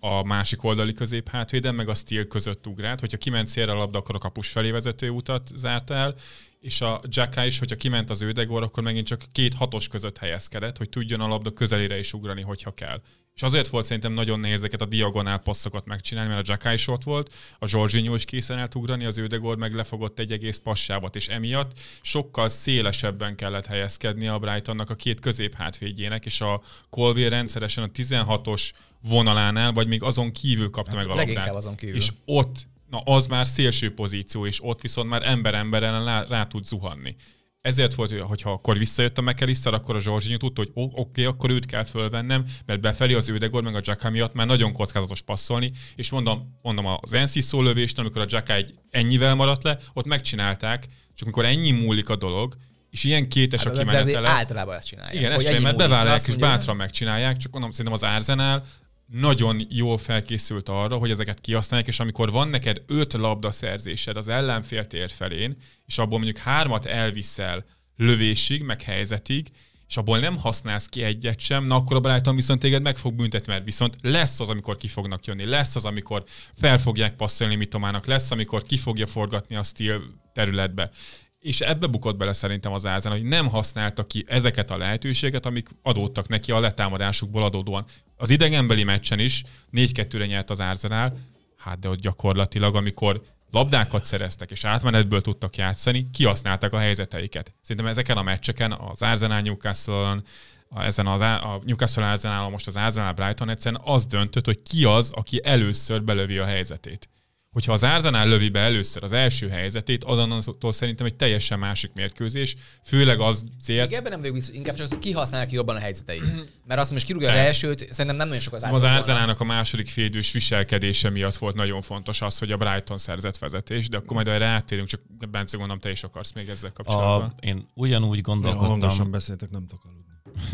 a másik oldali közép hátvéden, meg a stíl között ugrált. Hogyha kiment szélre a labda, akkor a kapus felé vezető utat zárt el, és a Jacka is, hogyha kiment az ődegor, akkor megint csak két hatos között helyezkedett, hogy tudjon a labda közelére is ugrani, hogyha kell. És azért volt szerintem nagyon nehéz ezeket a diagonál passzokat megcsinálni, mert a Jacka is ott volt, a Zsorzsinyó is készen állt ugrani, az Ődegor meg lefogott egy egész passávat, és emiatt sokkal szélesebben kellett helyezkedni a Brightonnak a két közép hátvédjének, és a Colville rendszeresen a 16-os vonalánál, vagy még azon kívül kapta hát meg a labdát. azon kívül. És ott, na az már szélső pozíció, és ott viszont már ember ember ellen rá, rá tud zuhanni. Ezért volt, hogy ha akkor visszajött a McAllister, akkor a Zsorzsinyó tudta, hogy oké, okay, akkor őt kell fölvennem, mert befelé az Ődegor meg a Jacka miatt már nagyon kockázatos passzolni, és mondom, mondom az NC szólövést, amikor a Jacka egy ennyivel maradt le, ott megcsinálták, csak amikor ennyi múlik a dolog, és ilyen kétes hát a kimenetele. Általában ezt csinálják. Igen, ezt csinálják, mert bevállalják és bátran megcsinálják, csak mondom, szerintem az Arsenal nagyon jól felkészült arra, hogy ezeket kihasználják, és amikor van neked öt labda szerzésed az ellenfél tér felén, és abból mondjuk hármat elviszel lövésig, meg helyzetig, és abból nem használsz ki egyet sem, na akkor a barátom viszont téged meg fog büntetni, mert viszont lesz az, amikor ki fognak jönni, lesz az, amikor fel fogják passzolni Mitomának, lesz, amikor ki fogja forgatni a stíl területbe és ebbe bukott bele szerintem az Ázán, hogy nem használta ki ezeket a lehetőséget, amik adódtak neki a letámadásukból adódóan. Az idegenbeli meccsen is 4-2-re nyert az Árzenál, hát de ott gyakorlatilag, amikor labdákat szereztek és átmenetből tudtak játszani, kihasználták a helyzeteiket. Szerintem ezeken a meccseken, az Arsenal Newcastle-on, a, ezen az, a Newcastle Arsenal, most az Arsenal Brighton egyszerűen az döntött, hogy ki az, aki először belövi a helyzetét hogyha az Árzanál lövi be először az első helyzetét, azonnal szerintem egy teljesen másik mérkőzés, főleg az célt. Igen, ebben nem vagyok biztos, inkább csak az, hogy kihasználja ki jobban a helyzeteit. Mert azt most kirúgja az elsőt, szerintem nem nagyon sok az Arzenál. Az Árzanának a második félidős viselkedése miatt volt nagyon fontos az, hogy a Brighton szerzett vezetés, de akkor majd erre áttérünk, csak Bence gondolom te is akarsz még ezzel kapcsolatban. A, én ugyanúgy gondolkodtam. Ja, hangosan beszéltek, nem tudok aludni.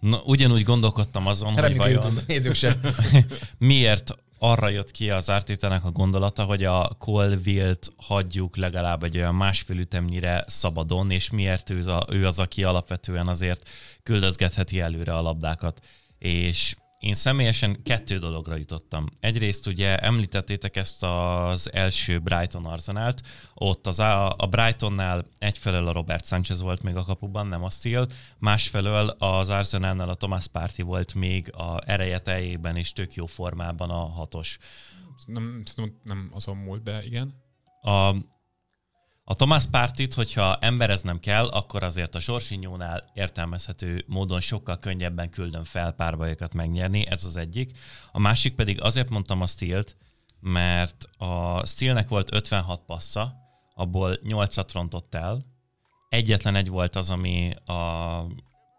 Na, ugyanúgy gondolkodtam azon, Remélem, hogy vajon... Nézzük se. miért arra jött ki az ártétenek a gondolata, hogy a Colville-t hagyjuk legalább egy olyan másfél ütemnyire szabadon, és miért ő az, ő az, aki alapvetően azért küldözgetheti előre a labdákat. És én személyesen kettő dologra jutottam. Egyrészt ugye említettétek ezt az első Brighton arzenált, ott az a, a Brightonnál egyfelől a Robert Sanchez volt még a kapuban, nem a Steel, másfelől az Arsenalnál a Thomas Party volt még a ereje teljében és tök jó formában a hatos. Nem, nem, nem azon múlt, de igen. A, a Thomas Pártit, hogyha embereznem kell, akkor azért a Sorsinyónál értelmezhető módon sokkal könnyebben küldöm fel párbajokat megnyerni, ez az egyik. A másik pedig azért mondtam a Steelt, mert a Steelnek volt 56 passza, abból 8-at rontott el. Egyetlen egy volt az, ami a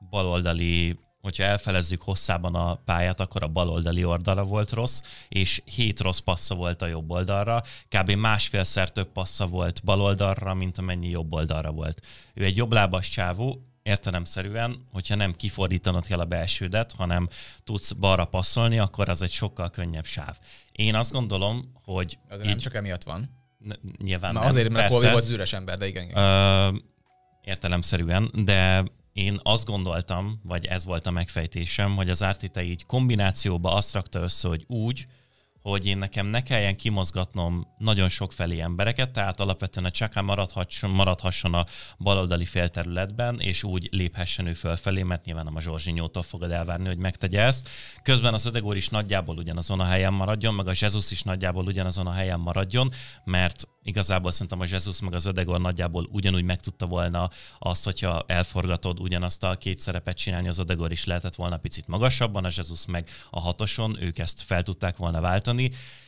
baloldali hogyha elfelezzük hosszában a pályát, akkor a baloldali oldala volt rossz, és hét rossz passza volt a jobb oldalra, kb. másfélszer több passza volt baloldalra, mint amennyi jobb oldalra volt. Ő egy jobblábas csávó, értelemszerűen, hogyha nem kifordítanod kell a belsődet, hanem tudsz balra passzolni, akkor az egy sokkal könnyebb sáv. Én azt gondolom, hogy... ez így... nem csak emiatt van. N- nyilván Na, nem, azért, mert persze, volt az üres ember, de igen. igen. Ö- értelemszerűen, de én azt gondoltam, vagy ez volt a megfejtésem, hogy az RTT így kombinációba azt rakta össze, hogy úgy, hogy én nekem ne kelljen kimozgatnom nagyon sokfelé embereket, tehát alapvetően a csaká maradhasson, maradhasson a baloldali félterületben, és úgy léphessen ő fölfelé, mert nyilván nem a Zsorzsinyótól fogod elvárni, hogy megtegye ezt. Közben az Ödegór is nagyjából ugyanazon a helyen maradjon, meg a Jézus is nagyjából ugyanazon a helyen maradjon, mert igazából szerintem a Jézus meg az Ödegor nagyjából ugyanúgy megtudta volna azt, hogyha elforgatod ugyanazt a két szerepet csinálni, az Ödegor is lehetett volna picit magasabban, a Jézus meg a hatoson, ők ezt fel tudták volna váltani, tartani,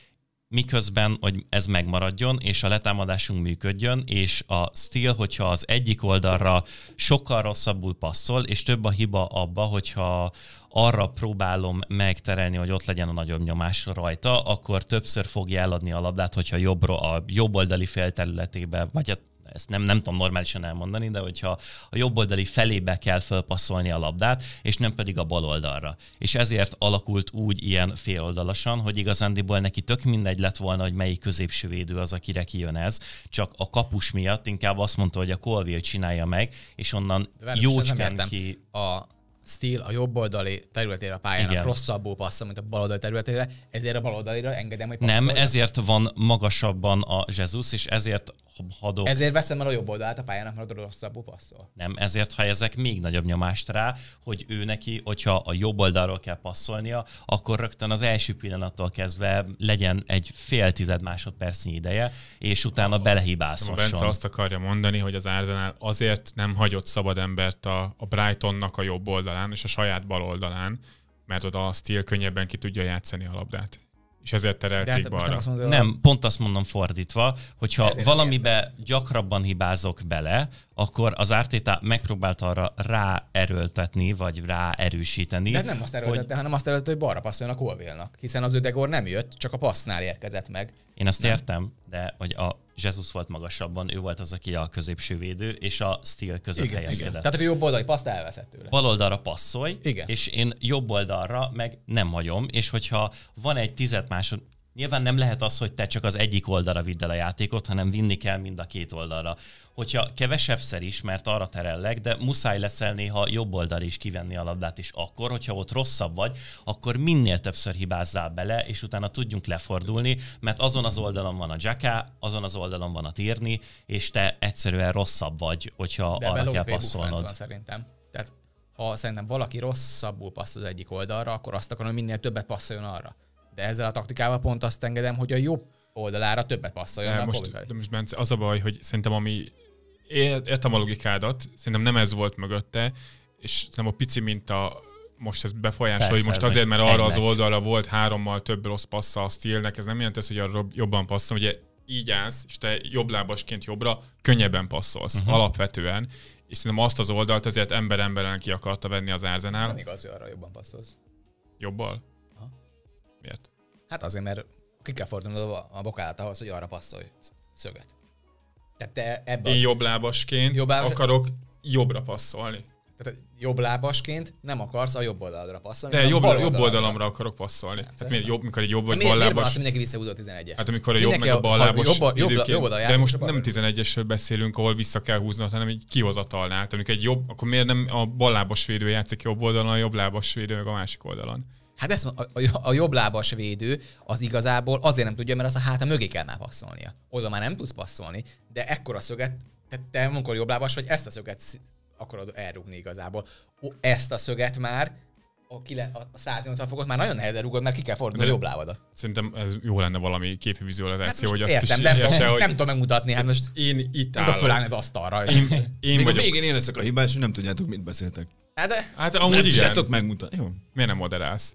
miközben, hogy ez megmaradjon, és a letámadásunk működjön, és a stíl, hogyha az egyik oldalra sokkal rosszabbul passzol, és több a hiba abba, hogyha arra próbálom megterelni, hogy ott legyen a nagyobb nyomás rajta, akkor többször fogja eladni a labdát, hogyha jobbra, a jobb oldali félterületébe, vagy a ezt nem, nem tudom normálisan elmondani, de hogyha a jobb oldali felébe kell fölpasszolni a labdát, és nem pedig a bal oldalra. És ezért alakult úgy ilyen féloldalasan, hogy igazándiból neki tök mindegy lett volna, hogy melyik középső védő az, akire kijön ez, csak a kapus miatt inkább azt mondta, hogy a Colville csinálja meg, és onnan jócskán ki... A, stíl a jobb oldali területére a pályának Igen. rosszabbul passzol, mint a bal oldali területére, ezért a bal oldalira engedem, hogy passzol. Nem, ezért van magasabban a Jesus, és ezért hadok. Ezért veszem el a jobb oldalát a pályának, mert a rosszabbul passzol. Nem, ezért ha ezek még nagyobb nyomást rá, hogy ő neki, hogyha a jobb oldalról kell passzolnia, akkor rögtön az első pillanattól kezdve legyen egy fél tized másodpercnyi ideje, és utána a belehibázhasson. A Bence azt akarja mondani, hogy az Arsenal azért nem hagyott szabad embert a, a Brightonnak a jobb oldalán és a saját bal oldalán, mert oda a Steel könnyebben ki tudja játszani a labdát és ezért terelték hát balra. Mondod, nem, pont azt mondom fordítva, hogyha ezért valamibe gyakrabban hibázok bele, akkor az Ártéta megpróbált arra ráerőltetni, vagy ráerősíteni. De nem azt erőltette, hogy... hanem azt erőltette, hogy balra passzoljon a Colville-nak, hiszen az ödegor nem jött, csak a passznál érkezett meg. Én azt nem? értem, de hogy a Jesus volt magasabban, ő volt az, aki a középső védő, és a Steel között igen, helyezkedett. Igen. Tehát, hogy jobb oldali paszt elveszett tőle. Bal oldalra passzolj, igen. és én jobb oldalra meg nem hagyom, és hogyha van egy tized másod, Nyilván nem lehet az, hogy te csak az egyik oldalra vidd el a játékot, hanem vinni kell mind a két oldalra. Hogyha kevesebbszer is, mert arra terellek, de muszáj leszel néha jobb oldalra is kivenni a labdát, és akkor, hogyha ott rosszabb vagy, akkor minél többször hibázzál bele, és utána tudjunk lefordulni, mert azon az oldalon van a Jacká, azon az oldalon van a Tírni, és te egyszerűen rosszabb vagy, hogyha de arra kell passzolnod. Van, szerintem. Tehát ha szerintem valaki rosszabbul passzol az egyik oldalra, akkor azt akarom, hogy minél többet passzoljon arra de ezzel a taktikával pont azt engedem, hogy a jobb oldalára többet passzoljon. De most, de most Bence, az a baj, hogy szerintem ami értem a logikádat, szerintem nem ez volt mögötte, és nem a pici mint a most ez befolyásolja, hogy most azért, mert arra az oldalra volt hárommal több rossz passza a stílnek, ez nem jelent ez, hogy arra jobban passzol, ugye így állsz, és te jobblábasként jobbra könnyebben passzolsz uh-huh. alapvetően, és szerintem azt az oldalt ezért ember emberen ki akarta venni az árzenál. nem igaz, hogy arra jobban passzolsz. Jobbal? Aha. Miért? Hát azért, mert ki kell fordulnod a bokát ahhoz, hogy arra passzolj szöget. Tehát te ebben... Én jobblábasként jobb lábas... akarok jobbra passzolni. Tehát jobb lábasként nem akarsz a jobb oldalra passzolni. De jobb, jobb oldalamra akarok passzolni. Hát, hát miért jobb, mikor egy jobb vagy miért, bal lábas? Miért van mindenki visszahúzó 11-es? Hát amikor a jobb meg a bal lábas jobb, jobb, De most nem 11-esről beszélünk, ahol vissza kell húzni, hanem egy kihozatalnál. Tehát amikor egy jobb, akkor miért nem a bal lábas védő játszik jobb oldalon, a jobb lábas védő meg a másik oldalon? Hát ezt a, a, a jobb lábas védő az igazából azért nem tudja, mert az a a mögé kell már passzolnia. Oda már nem tudsz passzolni, de ekkora szöget, tehát te amikor jobb lábas vagy, ezt a szöget akarod elrugni igazából. O, ezt a szöget már a, kile, a 180 fokot már nagyon nehezen rúgod, mert ki kell fordulni a jobb lábadat. Szerintem ez jó lenne valami képi vizualizáció, hát hogy azt értem, is nem, érse, hogy nem tudom megmutatni, hát most én itt állok. Fölállni az asztalra. Én, én Még vagyok. a végén én leszek a hibás, hogy nem tudjátok, mit beszéltek. Hát, de... hát amúgy nem Tudjátok megmutatni. Jó. Miért nem moderálsz?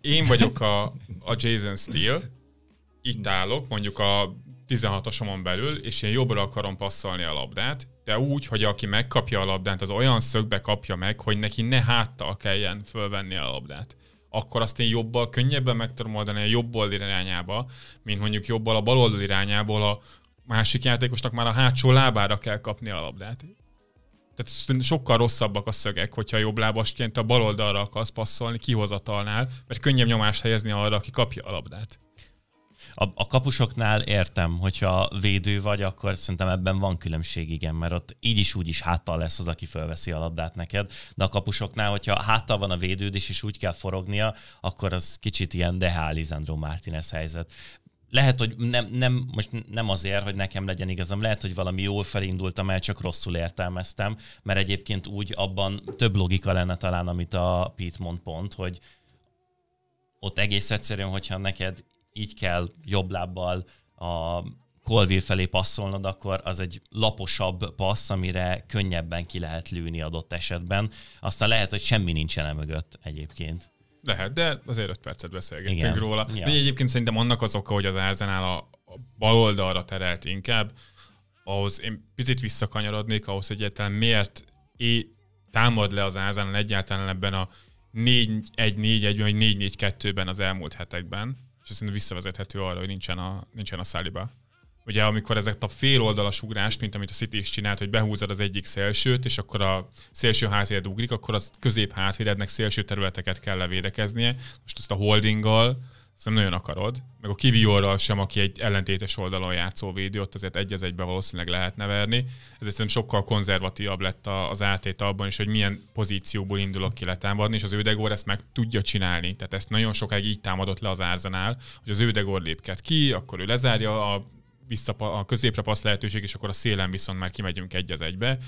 én vagyok a, a Jason Steele, itt állok, mondjuk a 16-osomon belül, és én jobbra akarom passzolni a labdát, de úgy, hogy aki megkapja a labdát, az olyan szögbe kapja meg, hogy neki ne háttal kelljen fölvenni a labdát akkor azt én jobbal könnyebben meg tudom oldani a jobb oldal irányába, mint mondjuk jobbal a bal oldal irányából a másik játékosnak már a hátsó lábára kell kapni a labdát tehát sokkal rosszabbak a szögek, hogyha jobb lábasként a bal oldalra akarsz passzolni kihozatalnál, mert könnyebb nyomást helyezni arra, aki kapja a labdát. A, a kapusoknál értem, hogyha védő vagy, akkor szerintem ebben van különbség, igen, mert ott így is úgy is háttal lesz az, aki felveszi a labdát neked, de a kapusoknál, hogyha háttal van a védőd is, és úgy kell forognia, akkor az kicsit ilyen Deha Alizandro Martinez helyzet lehet, hogy nem, nem, most nem azért, hogy nekem legyen igazam, lehet, hogy valami jól felindultam el, csak rosszul értelmeztem, mert egyébként úgy abban több logika lenne talán, amit a Pete mond pont, hogy ott egész egyszerűen, hogyha neked így kell jobb lábbal a Colville felé passzolnod, akkor az egy laposabb passz, amire könnyebben ki lehet lőni adott esetben. Aztán lehet, hogy semmi nincsen e mögött egyébként. Lehet, de azért öt percet beszélgettünk Igen. róla. Ja. De egyébként szerintem annak az oka, hogy az Arsenal a, bal oldalra terelt inkább, ahhoz én picit visszakanyarodnék ahhoz, hogy egyáltalán miért é, támad le az Arsenal egyáltalán ebben a 4-1-4-1-ben, vagy 4-4-2-ben az elmúlt hetekben, és szerintem visszavezethető arra, hogy nincsen a, nincsen a Saliba ugye amikor ezek a féloldalas ugrást, mint amit a City is csinált, hogy behúzod az egyik szélsőt, és akkor a szélső hátvéd ugrik, akkor az közép hátvédednek szélső területeket kell levédekeznie. Most ezt a holdinggal, ezt nem nagyon akarod. Meg a kiviorral sem, aki egy ellentétes oldalon játszó védő, ott azért egy egybe valószínűleg lehet neverni. Ezért szerintem sokkal konzervatívabb lett az átét abban is, hogy milyen pozícióból indulok ki letámadni, és az ődegor ezt meg tudja csinálni. Tehát ezt nagyon sokáig így támadott le az árzanál, hogy az ődegor lépked ki, akkor ő lezárja a vissza a középre passz lehetőség, és akkor a szélen viszont már kimegyünk egy az egybe.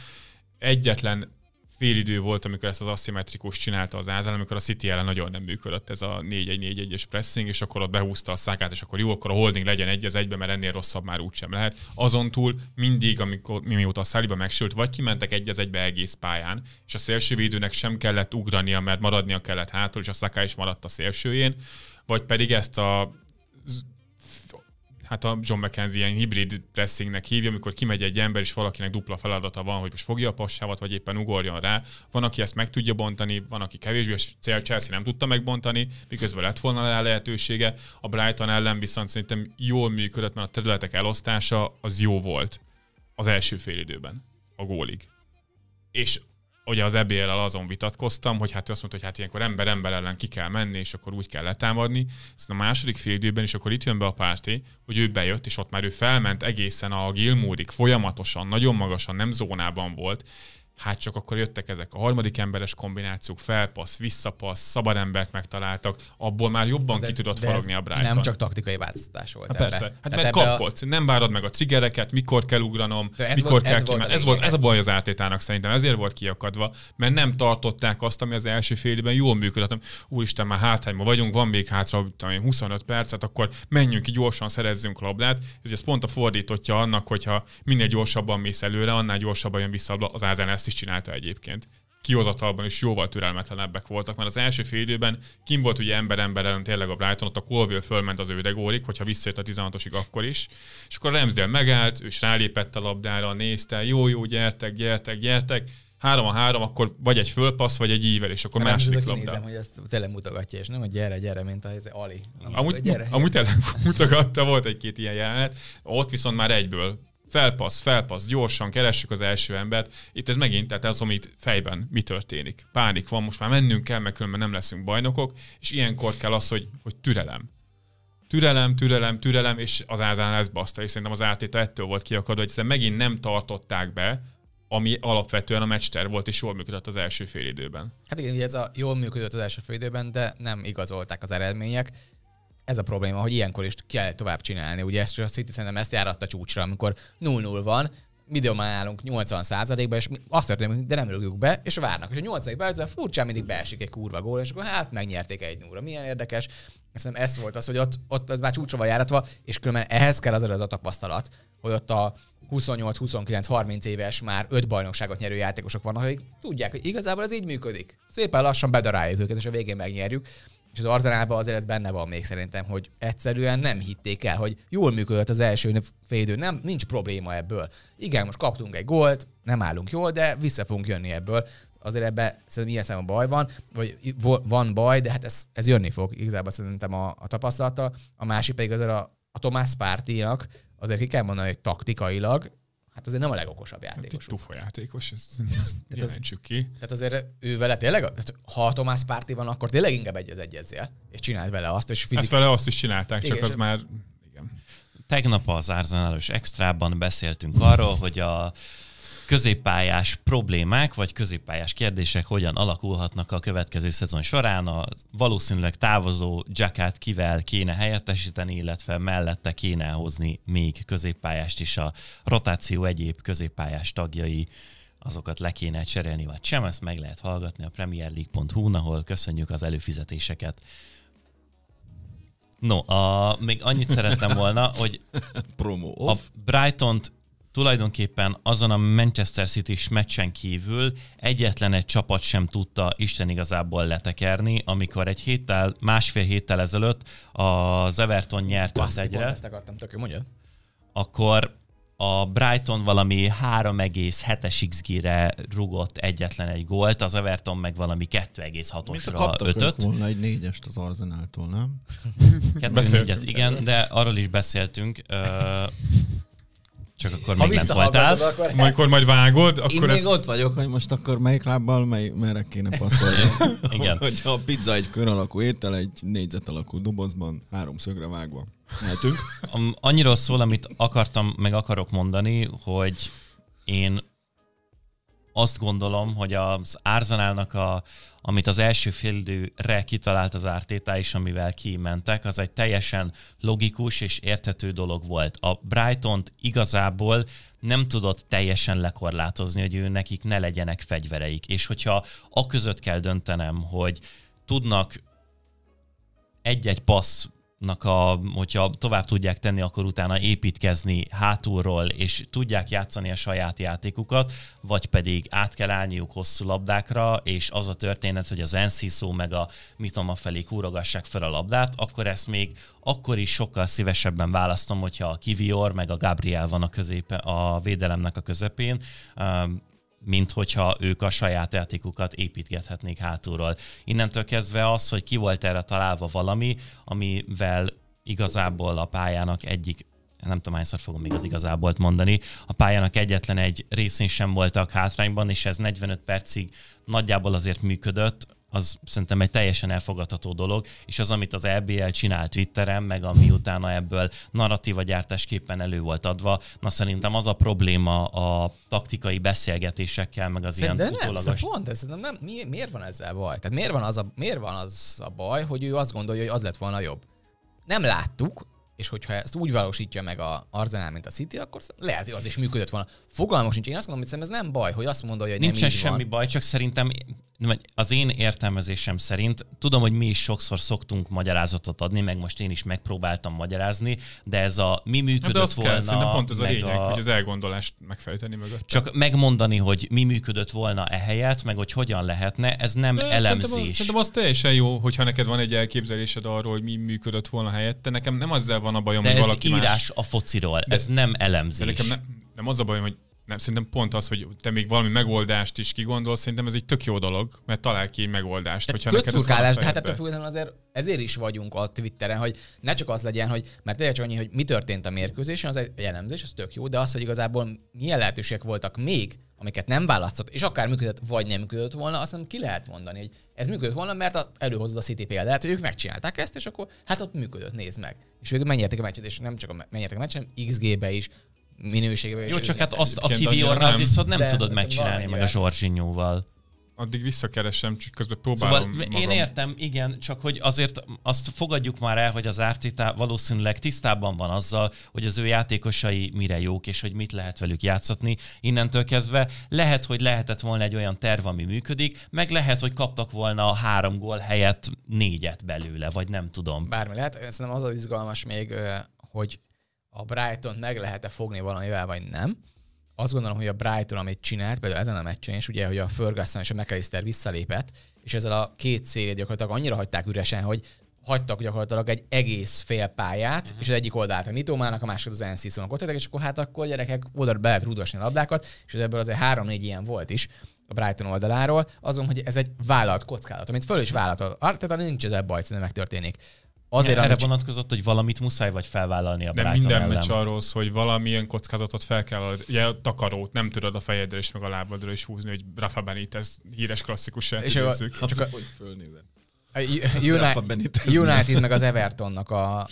Egyetlen fél idő volt, amikor ezt az aszimmetrikus csinálta az Ázán, amikor a City ellen nagyon nem működött ez a 4-1-4-1-es pressing, és akkor ott behúzta a szákát, és akkor jó, akkor a holding legyen egy az egybe, mert ennél rosszabb már úgysem lehet. Azon túl mindig, amikor mi mióta a száliba megsült, vagy kimentek egy az egybe egész pályán, és a védőnek sem kellett ugrania, mert maradnia kellett hátul, és a szaká is maradt a szélsőjén, vagy pedig ezt a hát a John McKenzie ilyen hibrid pressingnek hívja, amikor kimegy egy ember, és valakinek dupla feladata van, hogy most fogja a passávat, vagy éppen ugorjon rá. Van, aki ezt meg tudja bontani, van, aki kevésbé, és cél Chelsea nem tudta megbontani, miközben lett volna rá lehetősége. A Brighton ellen viszont szerintem jól működött, mert a területek elosztása az jó volt az első fél időben, a gólig. És ugye az ebéllel azon vitatkoztam, hogy hát ő azt mondta, hogy hát ilyenkor ember ember ellen ki kell menni, és akkor úgy kell letámadni. Szóval a második fél időben, és akkor itt jön be a párti, hogy ő bejött, és ott már ő felment egészen a Gilmúrik folyamatosan, nagyon magasan, nem zónában volt hát csak akkor jöttek ezek a harmadik emberes kombinációk, felpassz, visszapassz, szabad embert megtaláltak, abból már jobban ez ki tudott faragni a Brighton. Nem csak taktikai változtatás volt. Há, persze, hát mert kapkodsz, a... nem várod meg a triggereket, mikor kell ugranom, ez mikor volt, kell ez, volt, ez, volt, ez a baj az átétának szerintem, ezért volt kiakadva, mert nem tartották azt, ami az első fél időben jól működött. Úristen, már hátrányban vagyunk, van még hátra 25 percet, akkor menjünk ki gyorsan, szerezzünk labdát. Ez, ez pont a fordítotja annak, hogyha minél gyorsabban mész előre, annál gyorsabban jön vissza az ázenes ezt is csinálta egyébként kihozatalban is jóval türelmetlenebbek voltak, mert az első fél időben kim volt ugye ember ember ellen tényleg a Brighton, ott a Colville fölment az ödegórig, hogyha visszajött a 16-osig akkor is, és akkor Ramsdale megállt, és rálépett a labdára, nézte, jó, jó, gyertek, gyertek, gyertek, Három a három, akkor vagy egy fölpassz, vagy egy ível, és akkor a második labda. Nézem, hogy ezt tele mutogatja, és nem, hogy gyere, gyere, mint a ez Ali. amúgy, gyere, amúgy tele mutogatta, volt egy-két ilyen jelenet, ott viszont már egyből felpassz, felpassz, gyorsan keressük az első embert. Itt ez megint, tehát ez, amit fejben mi történik. Pánik van, most már mennünk kell, mert különben nem leszünk bajnokok, és ilyenkor kell az, hogy, hogy türelem. Türelem, türelem, türelem, és az Ázán lesz baszta, és szerintem az átéta ettől volt kiakadva, hogy megint nem tartották be, ami alapvetően a meccster volt, és jól működött az első fél időben. Hát igen, ugye ez a jól működött az első fél időben, de nem igazolták az eredmények ez a probléma, hogy ilyenkor is kell tovább csinálni. Ugye ezt a City szerintem ezt járatta csúcsra, amikor 0-0 van, már állunk 80 ban és azt történik, de nem rúgjuk be, és várnak. És a 8. percben furcsán mindig beesik egy kurva gól, és akkor hát megnyerték egy núra. Milyen érdekes. Azt ez volt az, hogy ott, ott már csúcsra van járatva, és különben ehhez kell az előtt a tapasztalat, hogy ott a 28-29-30 éves már öt bajnokságot nyerő játékosok vannak, akik tudják, hogy igazából ez így működik. Szépen lassan bedaráljuk őket, és a végén megnyerjük és az Arzenálban azért ez benne van még szerintem, hogy egyszerűen nem hitték el, hogy jól működött az első félidő, nem, nincs probléma ebből. Igen, most kaptunk egy gólt, nem állunk jól, de vissza fogunk jönni ebből. Azért ebben szerintem ilyen szemben baj van, vagy van baj, de hát ez, ez jönni fog igazából szerintem a, a tapasztalata. A másik pedig azért a, a Tomás Pártinak azért ki kell mondani, hogy taktikailag hát azért nem a legokosabb játékos. Hát tufa játékos, ezt, ezt tehát az, ki. Tehát azért ő vele tényleg, tehát ha a Tomás párti van, akkor tényleg inkább egy az egyezzél, és csináld vele azt, és hát fizikai... Ezt vele azt is csinálták, igen, csak az már... Igen. Tegnap az Arsenal extrában beszéltünk arról, hogy a középpályás problémák vagy középpályás kérdések hogyan alakulhatnak a következő szezon során. A valószínűleg távozó Jackát kivel kéne helyettesíteni, illetve mellette kéne hozni még középpályást is a rotáció egyéb középpályás tagjai azokat le kéne cserélni, vagy sem, ezt meg lehet hallgatni a premierleaguehu ahol köszönjük az előfizetéseket. No, a, még annyit szerettem volna, hogy a Brighton-t tulajdonképpen azon a Manchester city meccsen kívül egyetlen egy csapat sem tudta Isten igazából letekerni, amikor egy héttel, másfél héttel ezelőtt az Everton nyert az egyre. Ezt akartam, tök mondja. Akkor a Brighton valami 3,7-es XG-re rugott egyetlen egy gólt, az Everton meg valami 2,6-osra ötöt. volna egy négyest az Arzenáltól, nem? Kettő négyet, igen, de arról is beszéltünk. Csak akkor ha még nem voltál. Akkor... Amikor majd vágod, akkor Én még ezt... még ott vagyok, hogy most akkor melyik lábbal mely, merre kéne passzolni. Igen. Hogyha a pizza egy kör alakú étel, egy négyzet alakú dobozban, három szögre vágva. Mehetünk? Annyira szól, amit akartam, meg akarok mondani, hogy én azt gondolom, hogy az árzanálnak a, amit az első időre kitalált az Ártétá is, amivel kimentek, az egy teljesen logikus és érthető dolog volt. A brighton igazából nem tudott teljesen lekorlátozni, hogy ő nekik ne legyenek fegyvereik. És hogyha a között kell döntenem, hogy tudnak egy-egy passz csapatnak, a, hogyha tovább tudják tenni, akkor utána építkezni hátulról, és tudják játszani a saját játékukat, vagy pedig át kell állniuk hosszú labdákra, és az a történet, hogy az szó meg a Mitoma felé kúrogassák fel a labdát, akkor ezt még akkor is sokkal szívesebben választom, hogyha a Kivior meg a Gabriel van a, középe, a védelemnek a közepén mint hogyha ők a saját játékukat építgethetnék hátulról. Innentől kezdve az, hogy ki volt erre találva valami, amivel igazából a pályának egyik nem tudom hányszor fogom még az igazából mondani, a pályának egyetlen egy részén sem voltak hátrányban, és ez 45 percig nagyjából azért működött, az szerintem egy teljesen elfogadható dolog, és az, amit az LBL csinált Twitteren, meg ami utána ebből narratíva gyártásképpen elő volt adva, na szerintem az a probléma a taktikai beszélgetésekkel, meg az szerintem ilyen de utólagos... nem, pont, ez nem, nem, mi, miért van ezzel baj? Tehát miért van, az a, miért van az a baj, hogy ő azt gondolja, hogy az lett volna jobb? Nem láttuk, és hogyha ezt úgy valósítja meg a arzenál mint a City, akkor lehet, hogy az is működött volna. Fogalmas sincs. Én azt mondom, hogy ez nem baj, hogy azt mondja, hogy nincs nem semmi van. baj, csak szerintem az én értelmezésem szerint tudom, hogy mi is sokszor szoktunk magyarázatot adni, meg most én is megpróbáltam magyarázni, de ez a mi hát működött de volna... Kell, szerintem pont ez a lényeg, a... hogy az elgondolást megfejteni mögött. Csak megmondani, hogy mi működött volna ehelyett, meg hogy hogyan lehetne, ez nem de, elemzés. Szerintem, szerintem az teljesen jó, hogyha neked van egy elképzelésed arról, hogy mi működött volna helyette. Nekem nem azzal van a bajom, de hogy valaki írás más... a fociról, de ez nem elemzés. De nekem ne, nem az a bajom, hogy nem, szerintem pont az, hogy te még valami megoldást is kigondolsz, szerintem ez egy tök jó dolog, mert talál ki egy megoldást. Hogyha neked ez hát ettől függetlenül azért ezért is vagyunk a Twitteren, hogy ne csak az legyen, hogy mert tényleg csak annyi, hogy mi történt a mérkőzésen, az egy elemzés, az tök jó, de az, hogy igazából milyen lehetőségek voltak még, amiket nem választott, és akár működött, vagy nem működött volna, azt nem ki lehet mondani, hogy ez működött volna, mert a, előhozod a City példát, ők megcsinálták ezt, és akkor hát ott működött, nézd meg. És végül megnyerték a meccset, és nem csak a, megnyerték a meccset, hanem XG-be is, minőségbe is. Jó, csak hát azt a kiviorral viszont nem tudod megcsinálni, meg a Zsorzsinyóval addig visszakeresem, csak közben szóval próbálom szóval magam. Én értem, igen, csak hogy azért azt fogadjuk már el, hogy az Ártita valószínűleg tisztában van azzal, hogy az ő játékosai mire jók, és hogy mit lehet velük játszatni. Innentől kezdve lehet, hogy lehetett volna egy olyan terv, ami működik, meg lehet, hogy kaptak volna a három gól helyett négyet belőle, vagy nem tudom. Bármi lehet, szerintem az az izgalmas még, hogy a Brighton meg lehet-e fogni valamivel, vagy nem azt gondolom, hogy a Brighton, amit csinált, például ezen a meccsen, és ugye, hogy a Ferguson és a McAllister visszalépett, és ezzel a két szélét gyakorlatilag annyira hagyták üresen, hogy hagytak gyakorlatilag egy egész fél pályát, uh-huh. és az egyik oldalt a Nitomának, a másik az NC-szónak ott és akkor hát akkor gyerekek oda be lehet rudosni a labdákat, és ebből azért három-négy ilyen volt is a Brighton oldaláról, azon, hogy ez egy vállalt kockázat, amit föl is vállalt. Tehát nincs ez baj, szerintem megtörténik. Azért erre vonatkozott, hogy valamit muszáj vagy felvállalni a De minden ellen. meccs arról szól, hogy valamilyen kockázatot fel kell adni. Ugye a takarót nem tudod a fejedről és meg a lábadról is húzni, hogy Rafa Benitez híres klasszikus És idézzük. a, csak a, hogy fölnézed. United, United meg az Evertonnak a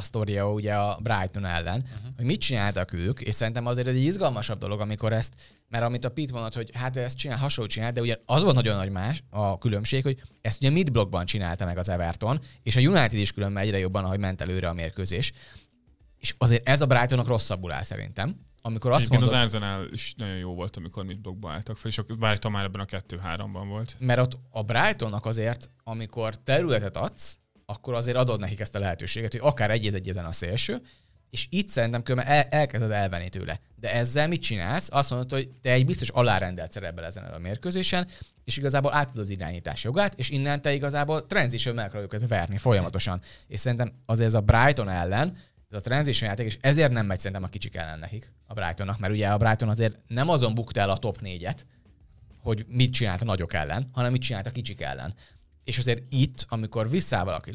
a sztoria ugye a Brighton ellen, uh-huh. hogy mit csináltak ők, és szerintem azért egy izgalmasabb dolog, amikor ezt, mert amit a Pit mondott, hogy hát ezt csinál, hasonló csinál, de ugye az volt nagyon nagy más a különbség, hogy ezt ugye mid blokkban csinálta meg az Everton, és a United is különben egyre jobban, ahogy ment előre a mérkőzés. És azért ez a Brightonnak rosszabbul áll szerintem. Amikor azt mondod, az Arsenal is nagyon jó volt, amikor mit blokkba álltak fel, és a Brighton már ebben a 2-3-ban volt. Mert ott a Brightonnak azért, amikor területet adsz, akkor azért adod nekik ezt a lehetőséget, hogy akár egy egy ezen a szélső, és itt szerintem különben el, elkezded elvenni tőle. De ezzel mit csinálsz? Azt mondod, hogy te egy biztos alárendelt szerepel ezen a mérkőzésen, és igazából átadod az irányítás jogát, és innen te igazából transition meg őket verni folyamatosan. És szerintem az ez a Brighton ellen, ez a transition játék, és ezért nem megy szerintem a kicsik ellen nekik, a Brightonnak, mert ugye a Brighton azért nem azon bukta el a top négyet, hogy mit csinált a nagyok ellen, hanem mit csinált a kicsik ellen. És azért itt, amikor vissza valaki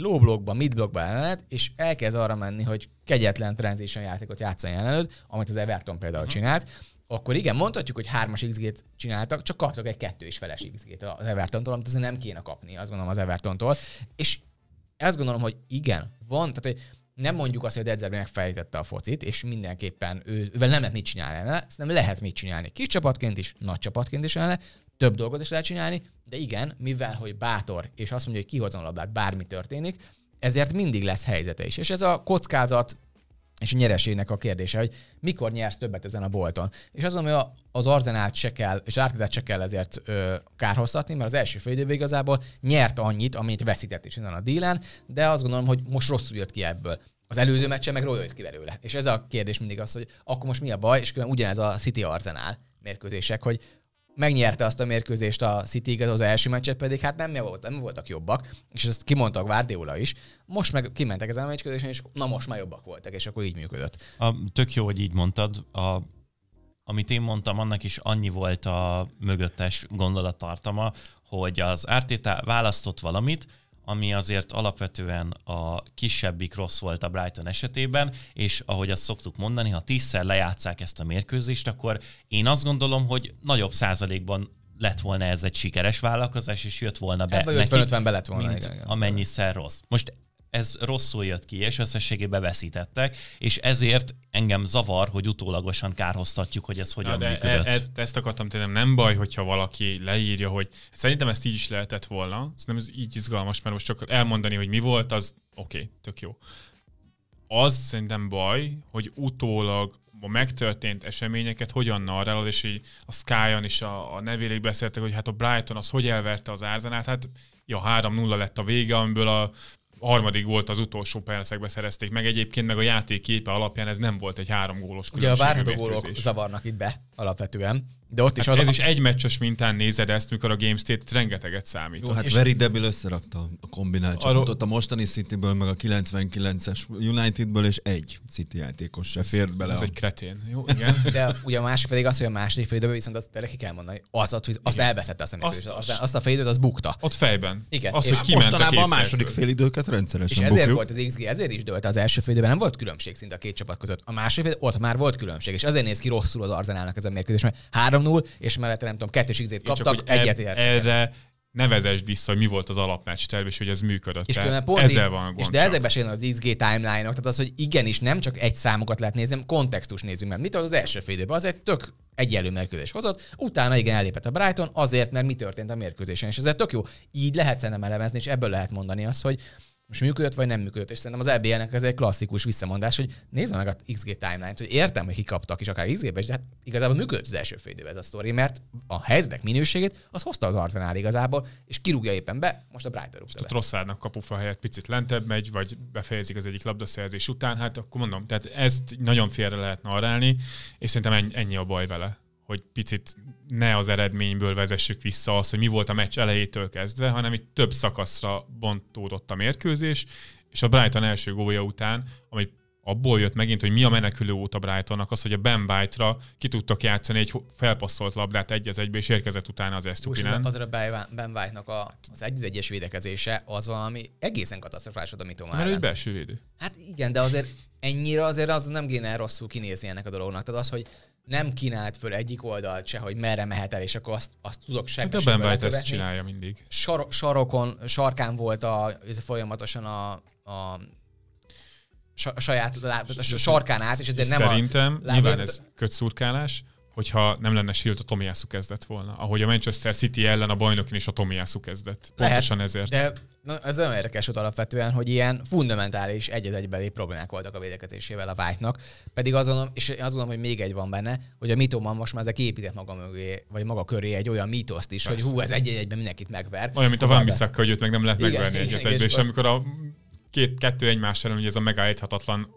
mid blockba ellened, és elkezd arra menni, hogy kegyetlen transition játékot játszani ellenőd, amit az Everton például csinált, akkor igen, mondhatjuk, hogy hármas XG-t csináltak, csak kaptak egy kettő és feles XG-t az Evertontól, amit azért nem kéne kapni, azt gondolom az Evertontól. És ezt gondolom, hogy igen, van, tehát hogy nem mondjuk azt, hogy a Dedzerbe megfejtette a focit, és mindenképpen ő, ővel nem lehet mit csinálni ellene, nem lehet mit csinálni. Kis csapatként is, nagy csapatként is ellene, több dolgot is lehet csinálni, de igen, mivel hogy bátor, és azt mondja, hogy kihozom a labdát, bármi történik, ezért mindig lesz helyzete is. És ez a kockázat és a nyereségnek a kérdése, hogy mikor nyersz többet ezen a bolton. És azon, hogy az Arzenát se kell, és Árkádát se kell ezért ö, kárhoztatni, mert az első félidőben igazából nyert annyit, amit veszített is innen a dílen, de azt gondolom, hogy most rosszul jött ki ebből. Az előző meccsen meg Roy jött ki belőle. És ez a kérdés mindig az, hogy akkor most mi a baj, és különben ugyanez a City Arzenál mérkőzések, hogy megnyerte azt a mérkőzést a City az első meccset pedig, hát nem, volt, nem voltak jobbak, és ezt kimondta a Guardiola is. Most meg kimentek ezen a mérkőzésen, és na most már jobbak voltak, és akkor így működött. A, tök jó, hogy így mondtad. A, amit én mondtam, annak is annyi volt a mögöttes gondolattartama, hogy az RTT választott valamit, ami azért alapvetően a kisebbik rossz volt a Brighton esetében, és ahogy azt szoktuk mondani, ha tízszer lejátszák ezt a mérkőzést, akkor én azt gondolom, hogy nagyobb százalékban lett volna ez egy sikeres vállalkozás, és jött volna be. Hát, vagy 50 be lett volna. Mint igen, igen. Amennyiszer rossz. Most ez rosszul jött ki, és összességében veszítettek, és ezért engem zavar, hogy utólagosan kárhoztatjuk, hogy ez hogyan Na, működött. E- ezt, ezt akartam tényleg, nem baj, hogyha valaki leírja, hogy szerintem ezt így is lehetett volna, szerintem ez így izgalmas, mert most csak elmondani, hogy mi volt, az oké, okay, tök jó. Az szerintem baj, hogy utólag a megtörtént eseményeket hogyan narrálod, és így a Sky-on is a, a nevélék beszéltek, hogy hát a Brighton az hogy elverte az Árzenát, hát ja, 3-0 lett a vége, amiből a a harmadik volt az utolsó percekbe szerezték meg egyébként, meg a játék képe alapján ez nem volt egy három gólos különbség. Ugye a várható gólok zavarnak itt be alapvetően, de ott is hát az ez a... is egy meccses mintán nézed ezt, mikor a game state rengeteget számít. Jó, hát Very Devil összerakta a kombinált csapatot ott a mostani ből meg a 99-es United ből és egy City játékos se fért bele. Ez a... egy kretén. Jó, igen. De ugye a másik pedig az, hogy a második fél időben viszont azt ki kell mondani, az, az, az elveszette a személyt, azt, azt, azt, a fél időt az bukta. Ott fejben. Igen. Azt, és hogy mostanában a, a második fél időket rendszeresen És ezért bukjuk. volt az XG, ezért is dölt az első fél időben, nem volt különbség szinte a két csapat között. A második fél ott már volt különbség, és azért néz ki rosszul az Arzenálnak ez a mérkőzés, mert három 0 és mellette nem tudom, kettős x kaptak, Csak, egyet ér. Erre nevezes vissza, hogy mi volt az alapmeccs terv, és hogy ez működött. És pont Ezzel így, van gond. És de ezekben sem az XG timeline-ok, tehát az, hogy igenis nem csak egy számokat lehet nézni, hanem kontextus nézünk meg. Mit az első fél időben? Az egy tök egyenlő mérkőzés hozott, utána igen elépett a Brighton, azért, mert mi történt a mérkőzésen, és ez tök jó. Így lehet szerintem elemezni, és ebből lehet mondani azt, hogy most működött vagy nem működött. És szerintem az EBL-nek ez egy klasszikus visszamondás, hogy nézze meg a XG timeline-t, hogy értem, hogy kikaptak is akár XG-be, de hát igazából működött az első félidőben ez a sztori, mert a helyzetek minőségét az hozta az Arsenal igazából, és kirúgja éppen be, most a Brighton rúgta A Trosszárnak kapufa helyett picit lentebb megy, vagy befejezik az egyik labdaszerzés után, hát akkor mondom, tehát ezt nagyon félre lehetne arálni, és szerintem ennyi a baj vele hogy picit ne az eredményből vezessük vissza azt, hogy mi volt a meccs elejétől kezdve, hanem itt több szakaszra bontódott a mérkőzés, és a Brighton első gólja után, ami abból jött megint, hogy mi a menekülő út a Brightonnak, az, hogy a Ben White-ra ki tudtak játszani egy felpasszolt labdát egy az egybe, és érkezett utána az Estupinán. Az a Ben White-nak a, az egy egyes védekezése az valami egészen katasztrofális oda mit Mert egy belső védő. Hát igen, de azért ennyire azért az nem kéne rosszul kinézni ennek a dolognak. Tehát az, hogy nem kínált föl egyik oldalt se, hogy merre mehet el, és akkor azt, azt tudok segíteni. Hát a ezt csinálja mindig. Sar, sarokon, sarkán volt a, ez folyamatosan a, a a saját a, a sarkán át, és ezért nem Szerintem a lábját, nyilván ez kötszurkálás, hogyha nem lenne Shield, a Tomiyasu kezdett volna. Ahogy a Manchester City ellen a bajnokin is a Tomiyasu kezdett. Pontosan Lehet, ezért. De na, ez nagyon érdekes ott alapvetően, hogy ilyen fundamentális egy egybeli problémák voltak a védekezésével a vágynak. Pedig azt gondolom, és azt gondolom, hogy még egy van benne, hogy a mitóban most már ezek épített maga mögé, vagy maga köré egy olyan mítoszt is, Persze. hogy hú, ez egy egyben mindenkit megver. Olyan, mint a Van Bissaka, hogy őt meg nem lehet megverni egy egybe. És amikor a két, kettő egymás ellen, hogy ez a megállíthatatlan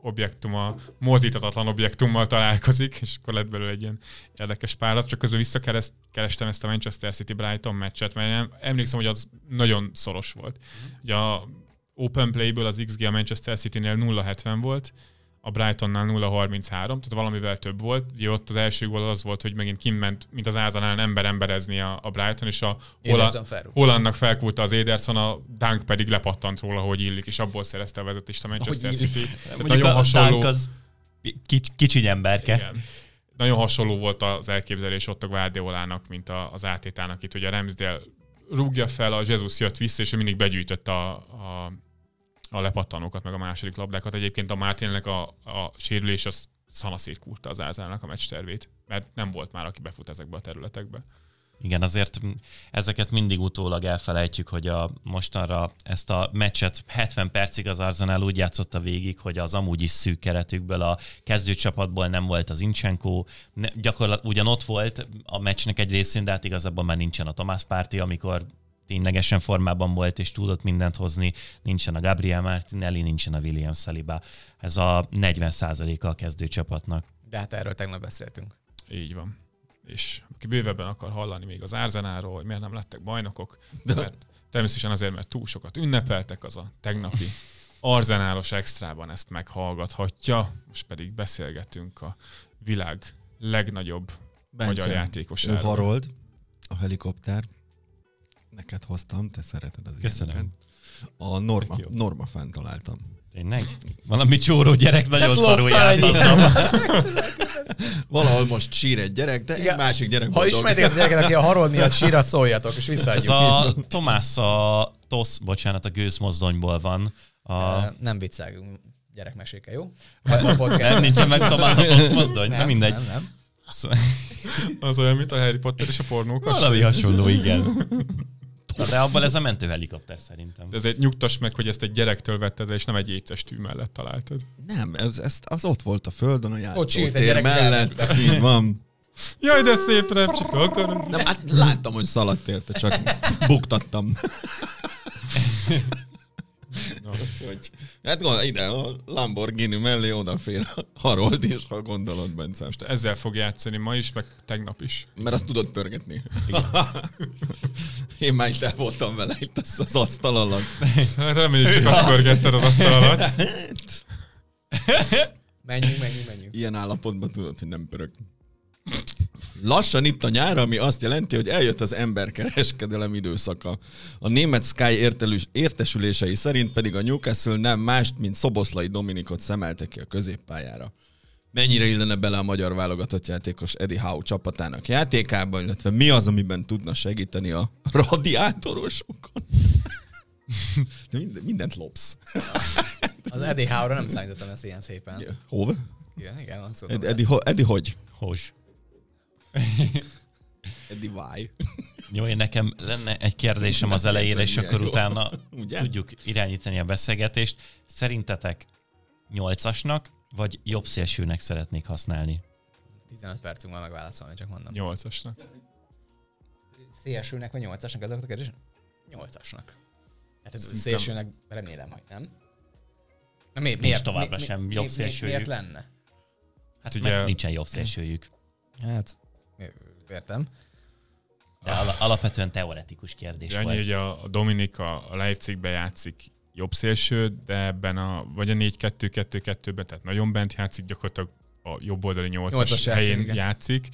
a mozdíthatatlan objektummal találkozik, és akkor lett belőle egy ilyen érdekes páraz. Csak közben visszakerestem ezt a Manchester City Brighton meccset, mert nem, emlékszem, hogy az nagyon szoros volt. Ugye a Open Playből az XG a Manchester City-nél 0-70 volt, a Brightonnál 0-33, tehát valamivel több volt. Ugye ott az első gól az volt, hogy megint kiment, mint az Ázanál ember emberezni a, a Brighton, és a Hollandnak Hollandnak felkúrta az Ederson, a Dunk pedig lepattant róla, hogy illik, és abból szerezte a vezetést a Manchester Ahogy City. nagyon a hasonló... Dunk az kicsi, emberke. Igen. Nagyon hasonló volt az elképzelés ott a Guardiolának, mint az átétának itt. Ugye a Ramsdale rúgja fel, a Jesus jött vissza, és ő mindig begyűjtött a, a a lepattanókat, meg a második labdákat. Egyébként a Mártinnek a, a sérülés az szanaszét kurta az Ázának a meccs tervét, mert nem volt már, aki befut ezekbe a területekbe. Igen, azért ezeket mindig utólag elfelejtjük, hogy a mostanra ezt a meccset 70 percig az Arsenal úgy játszotta végig, hogy az amúgy is szűk keretükből a kezdőcsapatból nem volt az Incsenkó. gyakorlatilag ugyan ott volt a meccsnek egy részén, de hát igazából már nincsen a Tomás Párti, amikor ténylegesen formában volt és tudott mindent hozni, nincsen a Gabriel Martinelli, nincsen a William Saliba. Ez a 40 a a kezdőcsapatnak. De hát erről tegnap beszéltünk. Így van. És aki bővebben akar hallani még az Árzenáról, hogy miért nem lettek bajnokok, de mert természetesen azért, mert túl sokat ünnepeltek az a tegnapi Arzenálos extrában ezt meghallgathatja. Most pedig beszélgetünk a világ legnagyobb Bence, magyar játékosáról. Ő harold, a helikopter neked hoztam, te szereted az Köszönöm. ilyeneket. A Norma, Norma fent találtam. Tényleg? Valami csóró gyerek nagyon hát szarul Valahol most sír egy gyerek, de Igen. egy másik gyerek Ha ismeritek az gyereket, aki a harol miatt sír, az szóljatok, és visszaadjuk. Ez a Tomás a TOSZ, bocsánat, a gőzmozdonyból van. A... Nem viccelünk gyerekmeséke, jó? Nem, nincsen meg Tomás a TOSZ mozdony, nem, nem mindegy. Nem, nem. Az olyan, mint a Harry Potter és a pornókas. Valami hasonló, igen. Na, de abban ez a mentőhelikopter szerintem. De ezért nyugtass meg, hogy ezt egy gyerektől vetted, és nem egy éces tű mellett találtad. Nem, ez, ez, az ott volt a földön, a játszótér mellett. gyerek. Így van. Jaj, de szép repcsit akarom. Nem, hát láttam, hogy szaladt érte, csak buktattam. Úgyhogy, hát gondol, ide a Lamborghini mellé odafér a harold és ha gondolod, Bence. Most ezzel fog játszani ma is, meg tegnap is. Mert azt tudod pörgetni. Igen. Én már itt voltam vele itt az, az asztal alatt. Hát reméljük, hogy azt pörgetted az asztal alatt. menjünk, menjünk, menjünk. Ilyen állapotban tudod, hogy nem pörög. Lassan itt a nyár, ami azt jelenti, hogy eljött az emberkereskedelem időszaka. A német Sky értelős értesülései szerint pedig a Newcastle nem mást, mint Szoboszlai Dominikot szemelte ki a középpályára. Mennyire illene bele a magyar válogatott játékos Eddie Howe csapatának játékában, illetve mi az, amiben tudna segíteni a radiátorosokon? De mind, mindent lopsz. az Eddie Howe-ra nem számítottam ezt ilyen szépen. Hova? Igen, igen, Edi Eddie, Eddie, hogy? Hozs. Diváj. Jó, én nekem lenne egy kérdésem az elejére, és akkor utána Ugye? tudjuk irányítani a beszélgetést. Szerintetek nyolcasnak, vagy jobb szélsőnek szeretnék használni? 15 percünk van megválaszolni, csak mondom. Nyolcasnak. Szélsőnek vagy nyolcasnak, ez a kérdés? Nyolcasnak. Hát ez Szintem... szélsőnek remélem, hogy nem. Na mi, miért? továbbra mi, sem mi, jobb mi, szélsőjük. Miért lenne? Hát, hát ugye... nincsen jobb szélsőjük. Hát értem. De al- alapvetően teoretikus kérdés de volt. hogy a Dominik a Leipzigbe játszik jobb szélső, de ebben a, vagy a 4-2-2-2-ben, tehát nagyon bent játszik, gyakorlatilag a jobb oldali 8-as, 8-as helyén igen. játszik,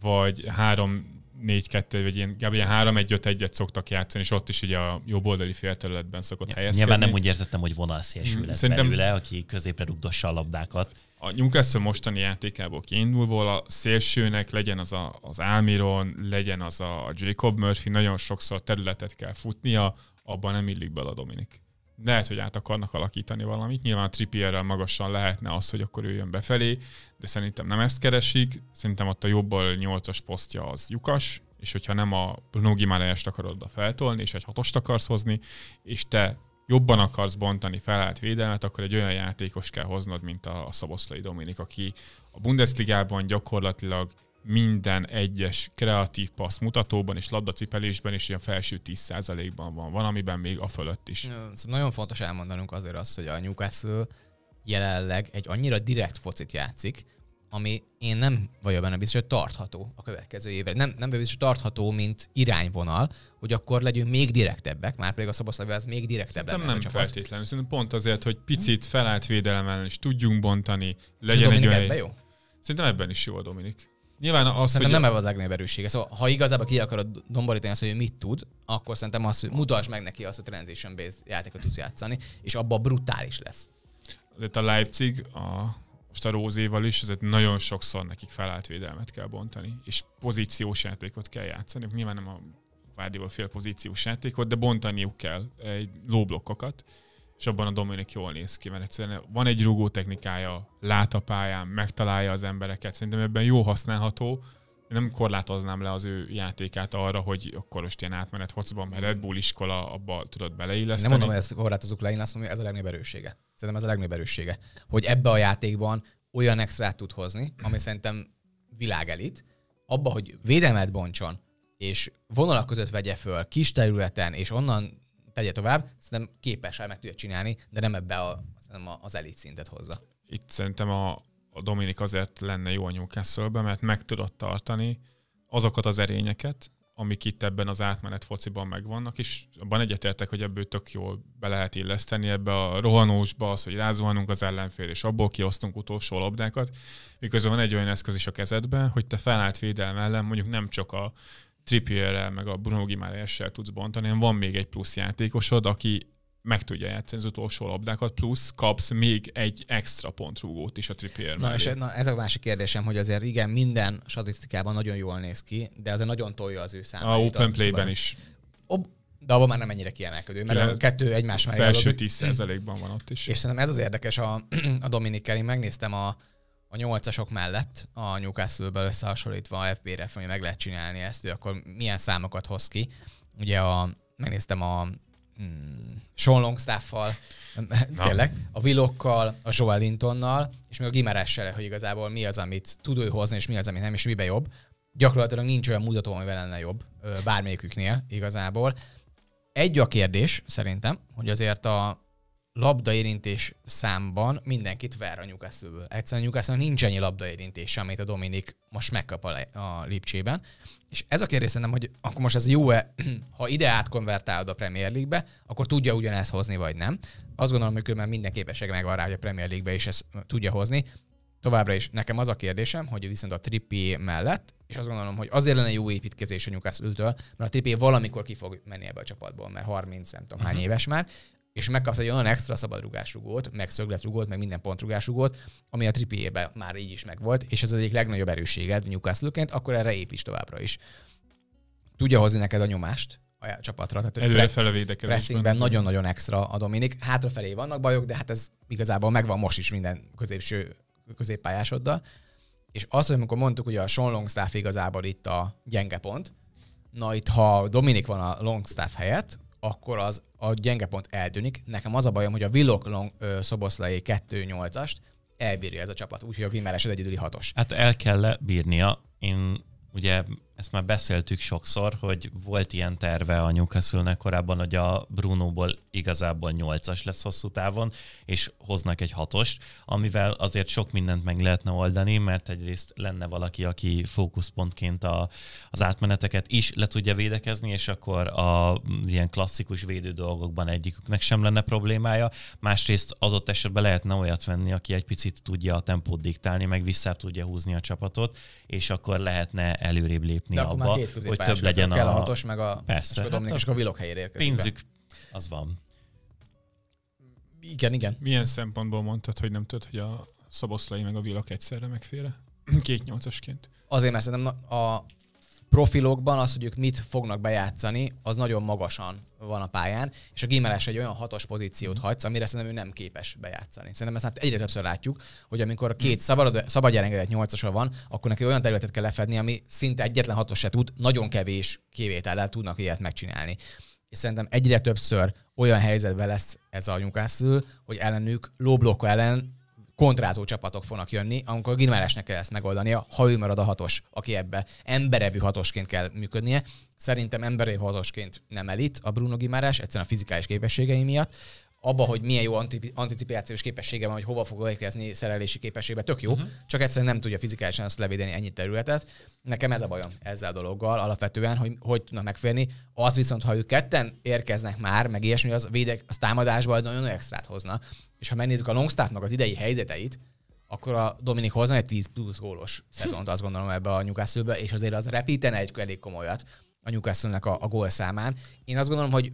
vagy 3 4-2, vagy ilyen, inkább ilyen 3-1-5-1-et szoktak játszani, és ott is ugye a jobb oldali félterületben szokott ja, helyezkedni. Nyilván nem úgy értettem, hogy vonalszélső mm, lesz szerintem... belőle, aki középre rugdossa a labdákat a Newcastle mostani játékából kiindulva a szélsőnek legyen az a, az Almiron, legyen az a Jacob Murphy, nagyon sokszor területet kell futnia, abban nem illik bele a Dominik. Lehet, hogy át akarnak alakítani valamit, nyilván a Trippierrel magasan lehetne az, hogy akkor ő jön befelé, de szerintem nem ezt keresik, szerintem ott a jobbal 8-as posztja az lyukas, és hogyha nem a Bruno Gimárejest akarod oda feltolni, és egy hatost akarsz hozni, és te jobban akarsz bontani felállt védelmet, hát akkor egy olyan játékos kell hoznod, mint a, a Dominik, aki a Bundesligában gyakorlatilag minden egyes kreatív passz mutatóban és labdacipelésben is ilyen felső 10%-ban van, van, amiben még a fölött is. Szóval nagyon fontos elmondanunk azért azt, hogy a Newcastle jelenleg egy annyira direkt focit játszik, ami én nem vagyok benne biztos, hogy tartható a következő évre. Nem, nem biztos, hogy tartható, mint irányvonal, hogy akkor legyünk még direktebbek, már pedig a Szoboszlai az még direktebb Nem, nem feltétlenül, szerintem pont azért, hogy picit felállt védelem ellen is tudjunk bontani, legyen Dominik egy olyan... Ebben jó? Szerintem ebben is jó a Dominik. Nyilván az, szerintem hogy... nem ebben az legnagyobb erőssége. Szóval, ha igazából ki akarod domborítani azt, hogy mit tud, akkor szerintem azt, hogy mutasd meg neki azt, hogy transition based játékot tudsz játszani, és abban brutális lesz. Azért a Leipzig a most a Rózéval is, ezért nagyon sokszor nekik felállt védelmet kell bontani, és pozíciós játékot kell játszani. Nyilván nem a Vádival fél pozíciós játékot, de bontaniuk kell egy lóblokkokat, és abban a Dominik jól néz ki, mert egyszerűen van egy rugó technikája, lát a pályán, megtalálja az embereket, szerintem ebben jó használható, nem korlátoznám le az ő játékát arra, hogy akkor most ilyen átmenet fociban, mert Red Bull iskola abba tudod beleilleszteni. Nem mondom, hogy ezt korlátozunk le, én azt mondom, hogy ez a legnagyobb erőssége. Szerintem ez a legnagyobb erőssége, hogy ebbe a játékban olyan extrát tud hozni, ami szerintem világelit, abba, hogy védelmet bontson, és vonalak között vegye föl, kis területen, és onnan tegye tovább, szerintem képes el meg tudja csinálni, de nem ebbe a, az elit szintet hozza. Itt szerintem a, a Dominik azért lenne jó a newcastle mert meg tudott tartani azokat az erényeket, amik itt ebben az átmenet fociban megvannak, és abban egyetértek, hogy ebből tök jól be lehet illeszteni ebbe a rohanósba, az, hogy rázuhanunk az ellenfél, és abból kiosztunk utolsó labdákat, miközben van egy olyan eszköz is a kezedben, hogy te felállt védelme ellen mondjuk nem csak a Trippierrel, meg a Bruno Gimáreessel tudsz bontani, hanem van még egy plusz játékosod, aki meg tudja játszani az utolsó labdákat, plusz kapsz még egy extra pontrúgót is a tripér Na, és na, ez a másik kérdésem, hogy azért igen, minden statisztikában nagyon jól néz ki, de azért nagyon tolja az ő számát. A open play-ben is. Ob- de abban már nem ennyire kiemelkedő, mert Igen, a kettő egymás mellé. Felső 10%-ban van ott is. És szerintem ez az érdekes a, a Dominik én megnéztem a, a nyolcasok mellett a Newcastle-ből összehasonlítva a FB-re, hogy meg lehet csinálni ezt, hogy akkor milyen számokat hoz ki. Ugye a, megnéztem a Hmm. Sean Longstaff-al, tényleg, a Vilokkal, a Joel Lintonnal, és még a Gimeressel, hogy igazából mi az, amit tud ő hozni, és mi az, amit nem, és mibe jobb. Gyakorlatilag nincs olyan mutató, amivel lenne jobb bármelyiküknél igazából. Egy a kérdés szerintem, hogy azért a labdaérintés számban mindenkit ver a Newcastle-ből. Egyszerűen Newcastle nincs ennyi labdaérintése, amit a Dominik most megkap a, le- a Lipcsében. És ez a kérdés szerintem, hogy akkor most ez jó-e, ha ide átkonvertálod a Premier League-be, akkor tudja ugyanezt hozni, vagy nem. Azt gondolom, hogy különben minden képesség megvan rá, hogy a Premier League-be is ezt tudja hozni. Továbbra is nekem az a kérdésem, hogy viszont a Trippi mellett, és azt gondolom, hogy azért lenne jó építkezés a Newcastle-től, mert a Trippi valamikor ki fog menni ebbe a csapatból, mert 30 nem tudom uh-huh. hány mhm. éves már, és megkapsz egy olyan extra szabadrugásugót, meg szögletrugót, meg minden pontrugásugót, ami a tripiébe már így is megvolt, és ez az egyik legnagyobb erősséged Newcastle-ként, akkor erre építs továbbra is. Tudja hozni neked a nyomást, a csapatra. Tehát Előrefele védekezésben. Pressingben nagyon-nagyon extra a Dominik. Hátrafelé vannak bajok, de hát ez igazából megvan most is minden középső középpályásoddal. És azt, hogy amikor mondtuk, hogy a Sean Longstaff igazából itt a gyenge pont, na itt ha Dominik van a Longstaff helyett, akkor az a gyenge pont eltűnik. Nekem az a bajom, hogy a Villoklong szoboszlai 2-8-ast elbírja ez a csapat, úgyhogy a Gimmeres egyedüli hatos. Hát el kell bírnia. Én ugye ezt már beszéltük sokszor, hogy volt ilyen terve a newcastle korábban, hogy a Bruno-ból igazából 8-as lesz hosszú távon, és hoznak egy hatost, amivel azért sok mindent meg lehetne oldani, mert egyrészt lenne valaki, aki fókuszpontként a, az átmeneteket is le tudja védekezni, és akkor a ilyen klasszikus védő dolgokban egyiküknek sem lenne problémája, másrészt adott esetben lehetne olyat venni, aki egy picit tudja a tempót diktálni, meg vissza tudja húzni a csapatot, és akkor lehetne előrébb lépni belépni De abba, hogy több legyen a... Kell a hatos, meg a, Persze. És a Dominik, hát és a Vilok helyére érkezik. Pénzük, be. az van. Igen, igen. Milyen szempontból mondtad, hogy nem tudod, hogy a Szoboszlai meg a Vilok egyszerre megféle? Két nyolcasként. Azért, mert szerintem a, profilokban az, hogy ők mit fognak bejátszani, az nagyon magasan van a pályán, és a gémeres egy olyan hatos pozíciót mhm. hagysz, amire szerintem ő nem képes bejátszani. Szerintem ezt hát egyre többször látjuk, hogy amikor a két mhm. szabad, szabad gyerengedett nyolcosa van, akkor neki olyan területet kell lefedni, ami szinte egyetlen hatos se tud, nagyon kevés kivétellel tudnak ilyet megcsinálni. És szerintem egyre többször olyan helyzetben lesz ez a nyugászül, hogy ellenük lóblokk ellen kontrázó csapatok fognak jönni, amikor Gimárásnak kell ezt megoldania, ha ő marad a hatos, aki ebbe emberevű hatosként kell működnie. Szerintem emberevű hatosként nem elit a Bruno Gimárás, egyszerűen a fizikális képességei miatt, abba, hogy milyen jó anticipációs képessége van, hogy hova fog érkezni szerelési képességbe, tök jó, uh-huh. csak egyszerűen nem tudja fizikálisan azt levédeni ennyi területet. Nekem ez a bajom ezzel a dologgal alapvetően, hogy hogy tudnak megférni. Az viszont, ha ők ketten érkeznek már, meg ilyesmi, az védek, az támadásban nagyon extrát hozna. És ha megnézzük a Longstaffnak az idei helyzeteit, akkor a Dominik hozna egy 10 plusz gólos szezont, azt gondolom ebbe a nyugászőbe, és azért az repítene egy elég komolyat a newcastle a, a gól számán. Én azt gondolom, hogy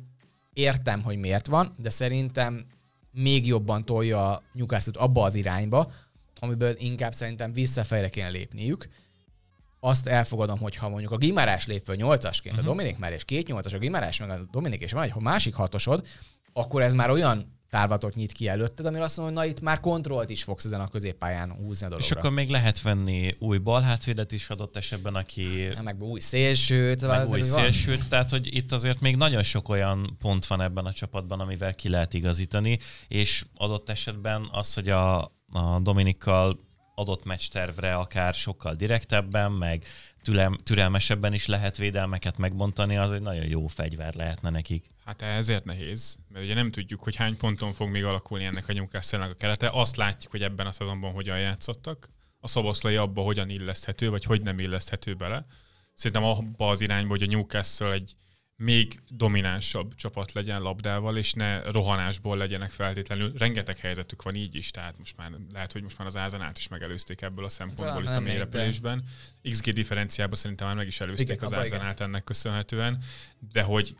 értem, hogy miért van, de szerintem még jobban tolja a newcastle abba az irányba, amiből inkább szerintem visszafejre kéne lépniük. Azt elfogadom, hogy ha mondjuk a Gimárás lép föl 8-asként, uh-huh. a mhm. Dominik mellé és két 8-as, a Gimárás, meg a Dominik és van egy másik hatosod, akkor ez már olyan tárvatot nyit ki előtted, amire azt mondom, hogy na itt már kontrollt is fogsz ezen a középpályán húzni a dologra. És akkor még lehet venni új balhátvédet is adott esetben, aki... Ja, hát meg új szélsőt. Meg új szélsőt, van. tehát hogy itt azért még nagyon sok olyan pont van ebben a csapatban, amivel ki lehet igazítani, és adott esetben az, hogy a, a Dominikkal adott meccstervre akár sokkal direktebben, meg türel, türelmesebben is lehet védelmeket megbontani, az egy nagyon jó fegyver lehetne nekik. Hát ezért nehéz, mert ugye nem tudjuk, hogy hány ponton fog még alakulni ennek a nyomkásszalnak a kerete. Azt látjuk, hogy ebben a szezonban hogyan játszottak, a szoboszlai abba hogyan illeszthető, vagy hogy nem illeszthető bele. Szerintem abba az irányba, hogy a Newcastle egy még dominánsabb csapat legyen labdával, és ne rohanásból legyenek feltétlenül. Rengeteg helyzetük van így is, tehát most már lehet, hogy most már az Ázanát is megelőzték ebből a hát szempontból Talán itt a mélyrepülésben. XG differenciában szerintem már meg is előzték igen, az Ázanát ennek köszönhetően, de hogy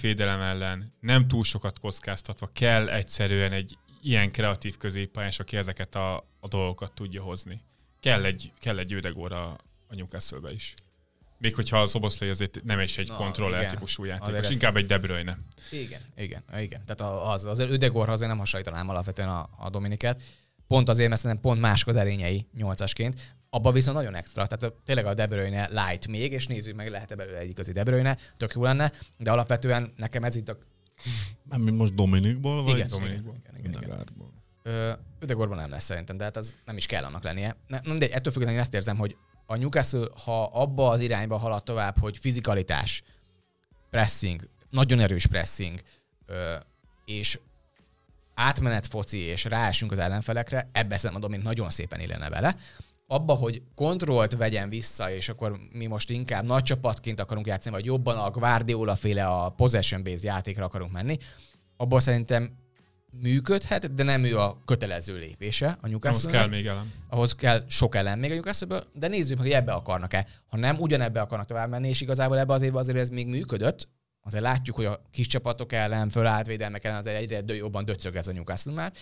védelem ellen nem túl sokat kockáztatva kell egyszerűen egy ilyen kreatív középpályás, aki ezeket a, a dolgokat tudja hozni. Kell egy, kell egy ödeg a Newcastle-be is. Még hogyha a Szoboszlai azért nem is egy kontroller típusú játékos, inkább egy De Bruyne. Igen, igen, igen. Tehát az, az Ödegor azért nem hasonlítanám alapvetően a, a Dominiket. Pont azért, mert szerintem pont mások az erényei nyolcasként. Abba viszont nagyon extra, tehát tényleg a De Bruyne light még, és nézzük meg, lehet-e belőle egy igazi De Bruyne, tök jó lenne, de alapvetően nekem ez itt a... Nem, mint most Dominikból, vagy? Igen, Dominikból. Igen, igen, igen, igen. Ödegorban nem lesz szerintem, de hát az nem is kell annak lennie. Nem, de ettől függetlenül azt érzem, hogy a Newcastle, ha abba az irányba halad tovább, hogy fizikalitás, pressing, nagyon erős pressing, és átmenet foci, és ráesünk az ellenfelekre, ebbe szerintem mint nagyon szépen illene vele, abba, hogy kontrollt vegyen vissza, és akkor mi most inkább nagy csapatként akarunk játszani, vagy jobban a Guardiola féle a possession-based játékra akarunk menni, abból szerintem működhet, de nem ő a kötelező lépése a newcastle Ahhoz kell még elem. Ahhoz kell sok elem még a newcastle de nézzük meg, hogy ebbe akarnak-e. Ha nem, ugyanebbe akarnak tovább menni, és igazából ebbe az évben azért ez még működött, azért látjuk, hogy a kis csapatok ellen, fölállt védelmek ellen azért egyre jobban döcög ez a Newcastle már.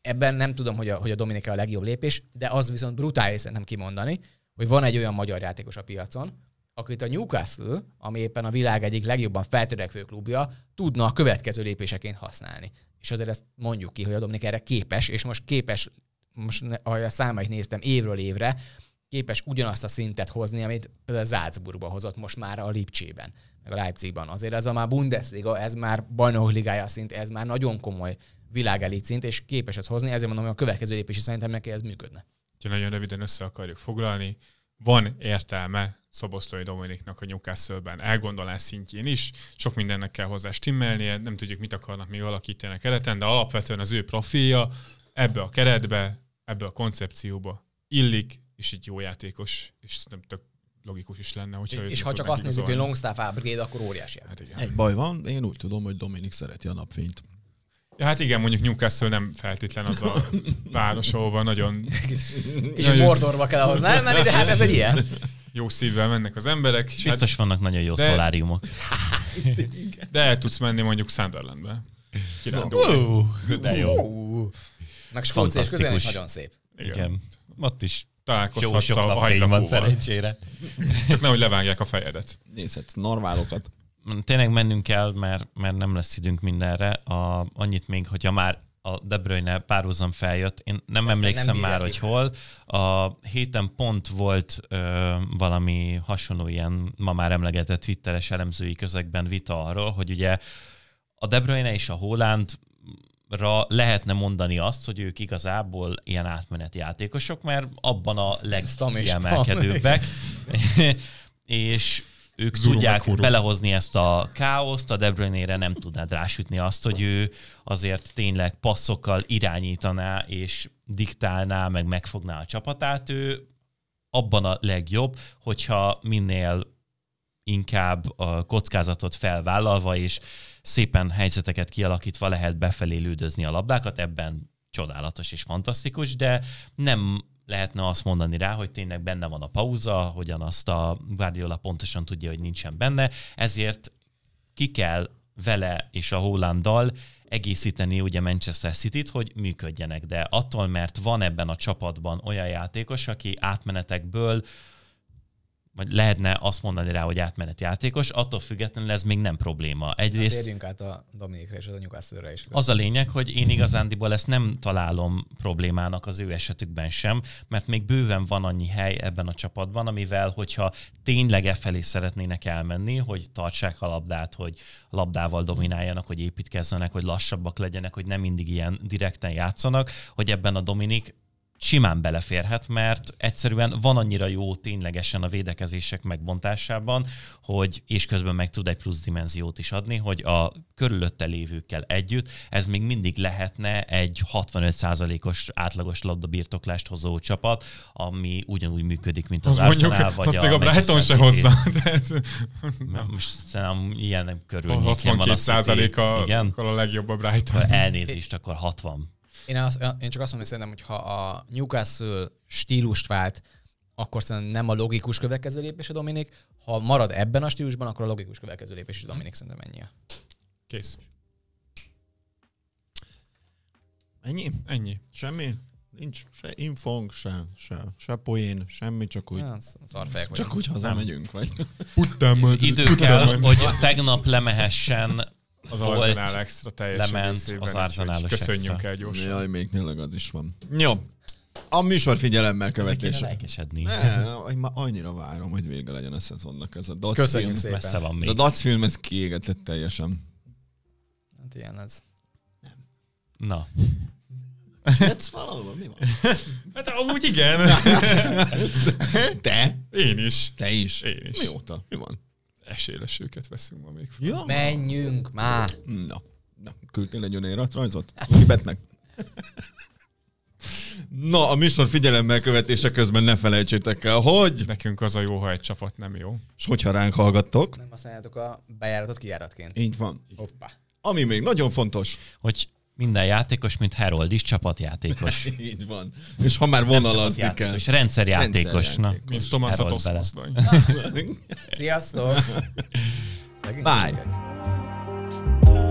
Ebben nem tudom, hogy a, hogy a Dominika a legjobb lépés, de az viszont brutális szerintem kimondani, hogy van egy olyan magyar játékos a piacon, akit a Newcastle, ami éppen a világ egyik legjobban feltörekvő klubja, tudna a következő lépéseként használni. És azért ezt mondjuk ki, hogy a Dominik erre képes, és most képes, most a számait néztem évről évre, képes ugyanazt a szintet hozni, amit például Salzburgba hozott most már a Lipcsében, meg a Leipzigban. Azért ez a már Bundesliga, ez már bajnokligája szint, ez már nagyon komoly világeli szint, és képes ezt hozni, ezért mondom, hogy a következő lépés is szerintem neki ez működne. Ha nagyon röviden össze akarjuk foglalni, van értelme Szoboszlói Dominiknak a Newcastle-ben elgondolás szintjén is. Sok mindennek kell hozzá stimmelnie, nem tudjuk, mit akarnak még alakítani a kereten, de alapvetően az ő profilja ebbe a keretbe, ebbe a koncepcióba illik, és egy jó játékos, és nem tök logikus is lenne, hogyha És ha csak azt nézzük, hogy Longstaff upgrade, akkor óriási. Hát igen. Egy baj van, én úgy tudom, hogy Dominik szereti a napfényt. Ja, hát igen, mondjuk Newcastle nem feltétlen az a város, ahova nagyon... Kicsit nagyon Mordorba kell ahhoz, nem? Mert ide, hát ez egy ilyen jó szívvel mennek az emberek. És Biztos hát, vannak nagyon jó de, szoláriumok. de el tudsz menni mondjuk Sunderlandbe. Kirándulni. De jó. Meg Skócia és közel is nagyon szép. Igen. Igen. Ott is találkozhatsz a hajlapóval. szerencsére. Csak nehogy levágják a fejedet. Nézhetsz normálokat. Tényleg mennünk kell, mert, mert nem lesz időnk mindenre. A, annyit még, hogyha már a De Bruyne párhuzam feljött, én nem Ezt emlékszem nem már, hogy hol. A héten pont volt ö, valami hasonló ilyen, ma már emlegetett twitteres elemzői közegben vita arról, hogy ugye a De Bruyne és a Holland lehetne mondani azt, hogy ők igazából ilyen átmeneti játékosok, mert abban a legkiemelkedőbbek. és ők Zuru tudják belehozni ezt a káoszt, a De Bruyne-re nem tudnád rásütni azt, hogy ő azért tényleg passzokkal irányítaná és diktálná, meg megfogná a csapatát. Ő abban a legjobb, hogyha minél inkább a kockázatot felvállalva és szépen helyzeteket kialakítva lehet befelé lődözni a labdákat, ebben csodálatos és fantasztikus, de nem lehetne azt mondani rá, hogy tényleg benne van a pauza, hogyan azt a Guardiola pontosan tudja, hogy nincsen benne, ezért ki kell vele és a Hollanddal egészíteni ugye Manchester City-t, hogy működjenek. De attól, mert van ebben a csapatban olyan játékos, aki átmenetekből vagy lehetne azt mondani rá, hogy átmenet játékos, attól függetlenül ez még nem probléma. Egyrészt... Hát át a Dominikra és a Newcastle-re is. Az a lényeg, hogy én igazándiból ezt nem találom problémának az ő esetükben sem, mert még bőven van annyi hely ebben a csapatban, amivel, hogyha tényleg e felé szeretnének elmenni, hogy tartsák a labdát, hogy labdával domináljanak, hogy építkezzenek, hogy lassabbak legyenek, hogy nem mindig ilyen direkten játszanak, hogy ebben a Dominik simán beleférhet, mert egyszerűen van annyira jó ténylegesen a védekezések megbontásában, hogy és közben meg tud egy plusz dimenziót is adni, hogy a körülötte lévőkkel együtt ez még mindig lehetne egy 65%-os átlagos labdabirtoklást hozó csapat, ami ugyanúgy működik, mint az, Arsenal, mondjuk, vagy azt a még a Brighton se hozza. Most szerintem ilyen nem körül. 62 van a, a, a legjobb a Brighton. Elnézést, akkor 60 én, az, én csak azt mondom, hogy szerintem, hogy ha a Newcastle stílust vált, akkor szerintem nem a logikus következő lépés a Dominik. Ha marad ebben a stílusban, akkor a logikus következő lépés a Dominik szerintem ennyi. Kész. Ennyi? Ennyi. Semmi? Nincs se infong, se, se, se poén, semmi, csak úgy. Hát, ja, csak úgy hazamegyünk, vagy? Idő kell, hogy tegnap lemehessen az volt, Arsenal Extra teljesen lement részében, az Arsenal Köszönjünk el gyorsan. Jaj, még tényleg az is van. Jó. A műsor figyelemmel Ezek lelkesedni. Ne, én már annyira várom, hogy vége legyen a szezonnak. Ez a Dac Köszönjük film, messze van még. Ez a Dac film, ez kiégetett teljesen. Hát ilyen ez. Na. Ez valahol, mi van? Hát amúgy igen. Te? Én is. Te is? Én is. Mióta? Mi van? esélesőket veszünk ma még. Fel. Ja. Menjünk már! Na, na küldtél egy önéletrajzot? Hibet hát meg! Na, a műsor figyelemmel követése közben ne felejtsétek el, hogy... Nekünk az a jó, ha egy csapat nem jó. És hogyha ránk hallgattok... Nem használjátok a bejáratot kijáratként. Így van. Hoppá. Ami még nagyon fontos... Hogy minden játékos, mint Herold, is csapatjátékos. Így van. És ha már vonalazni kell. És rendszerjátékos. rendszerjátékos. Na, mint Thomas a Sziasztok! Bye!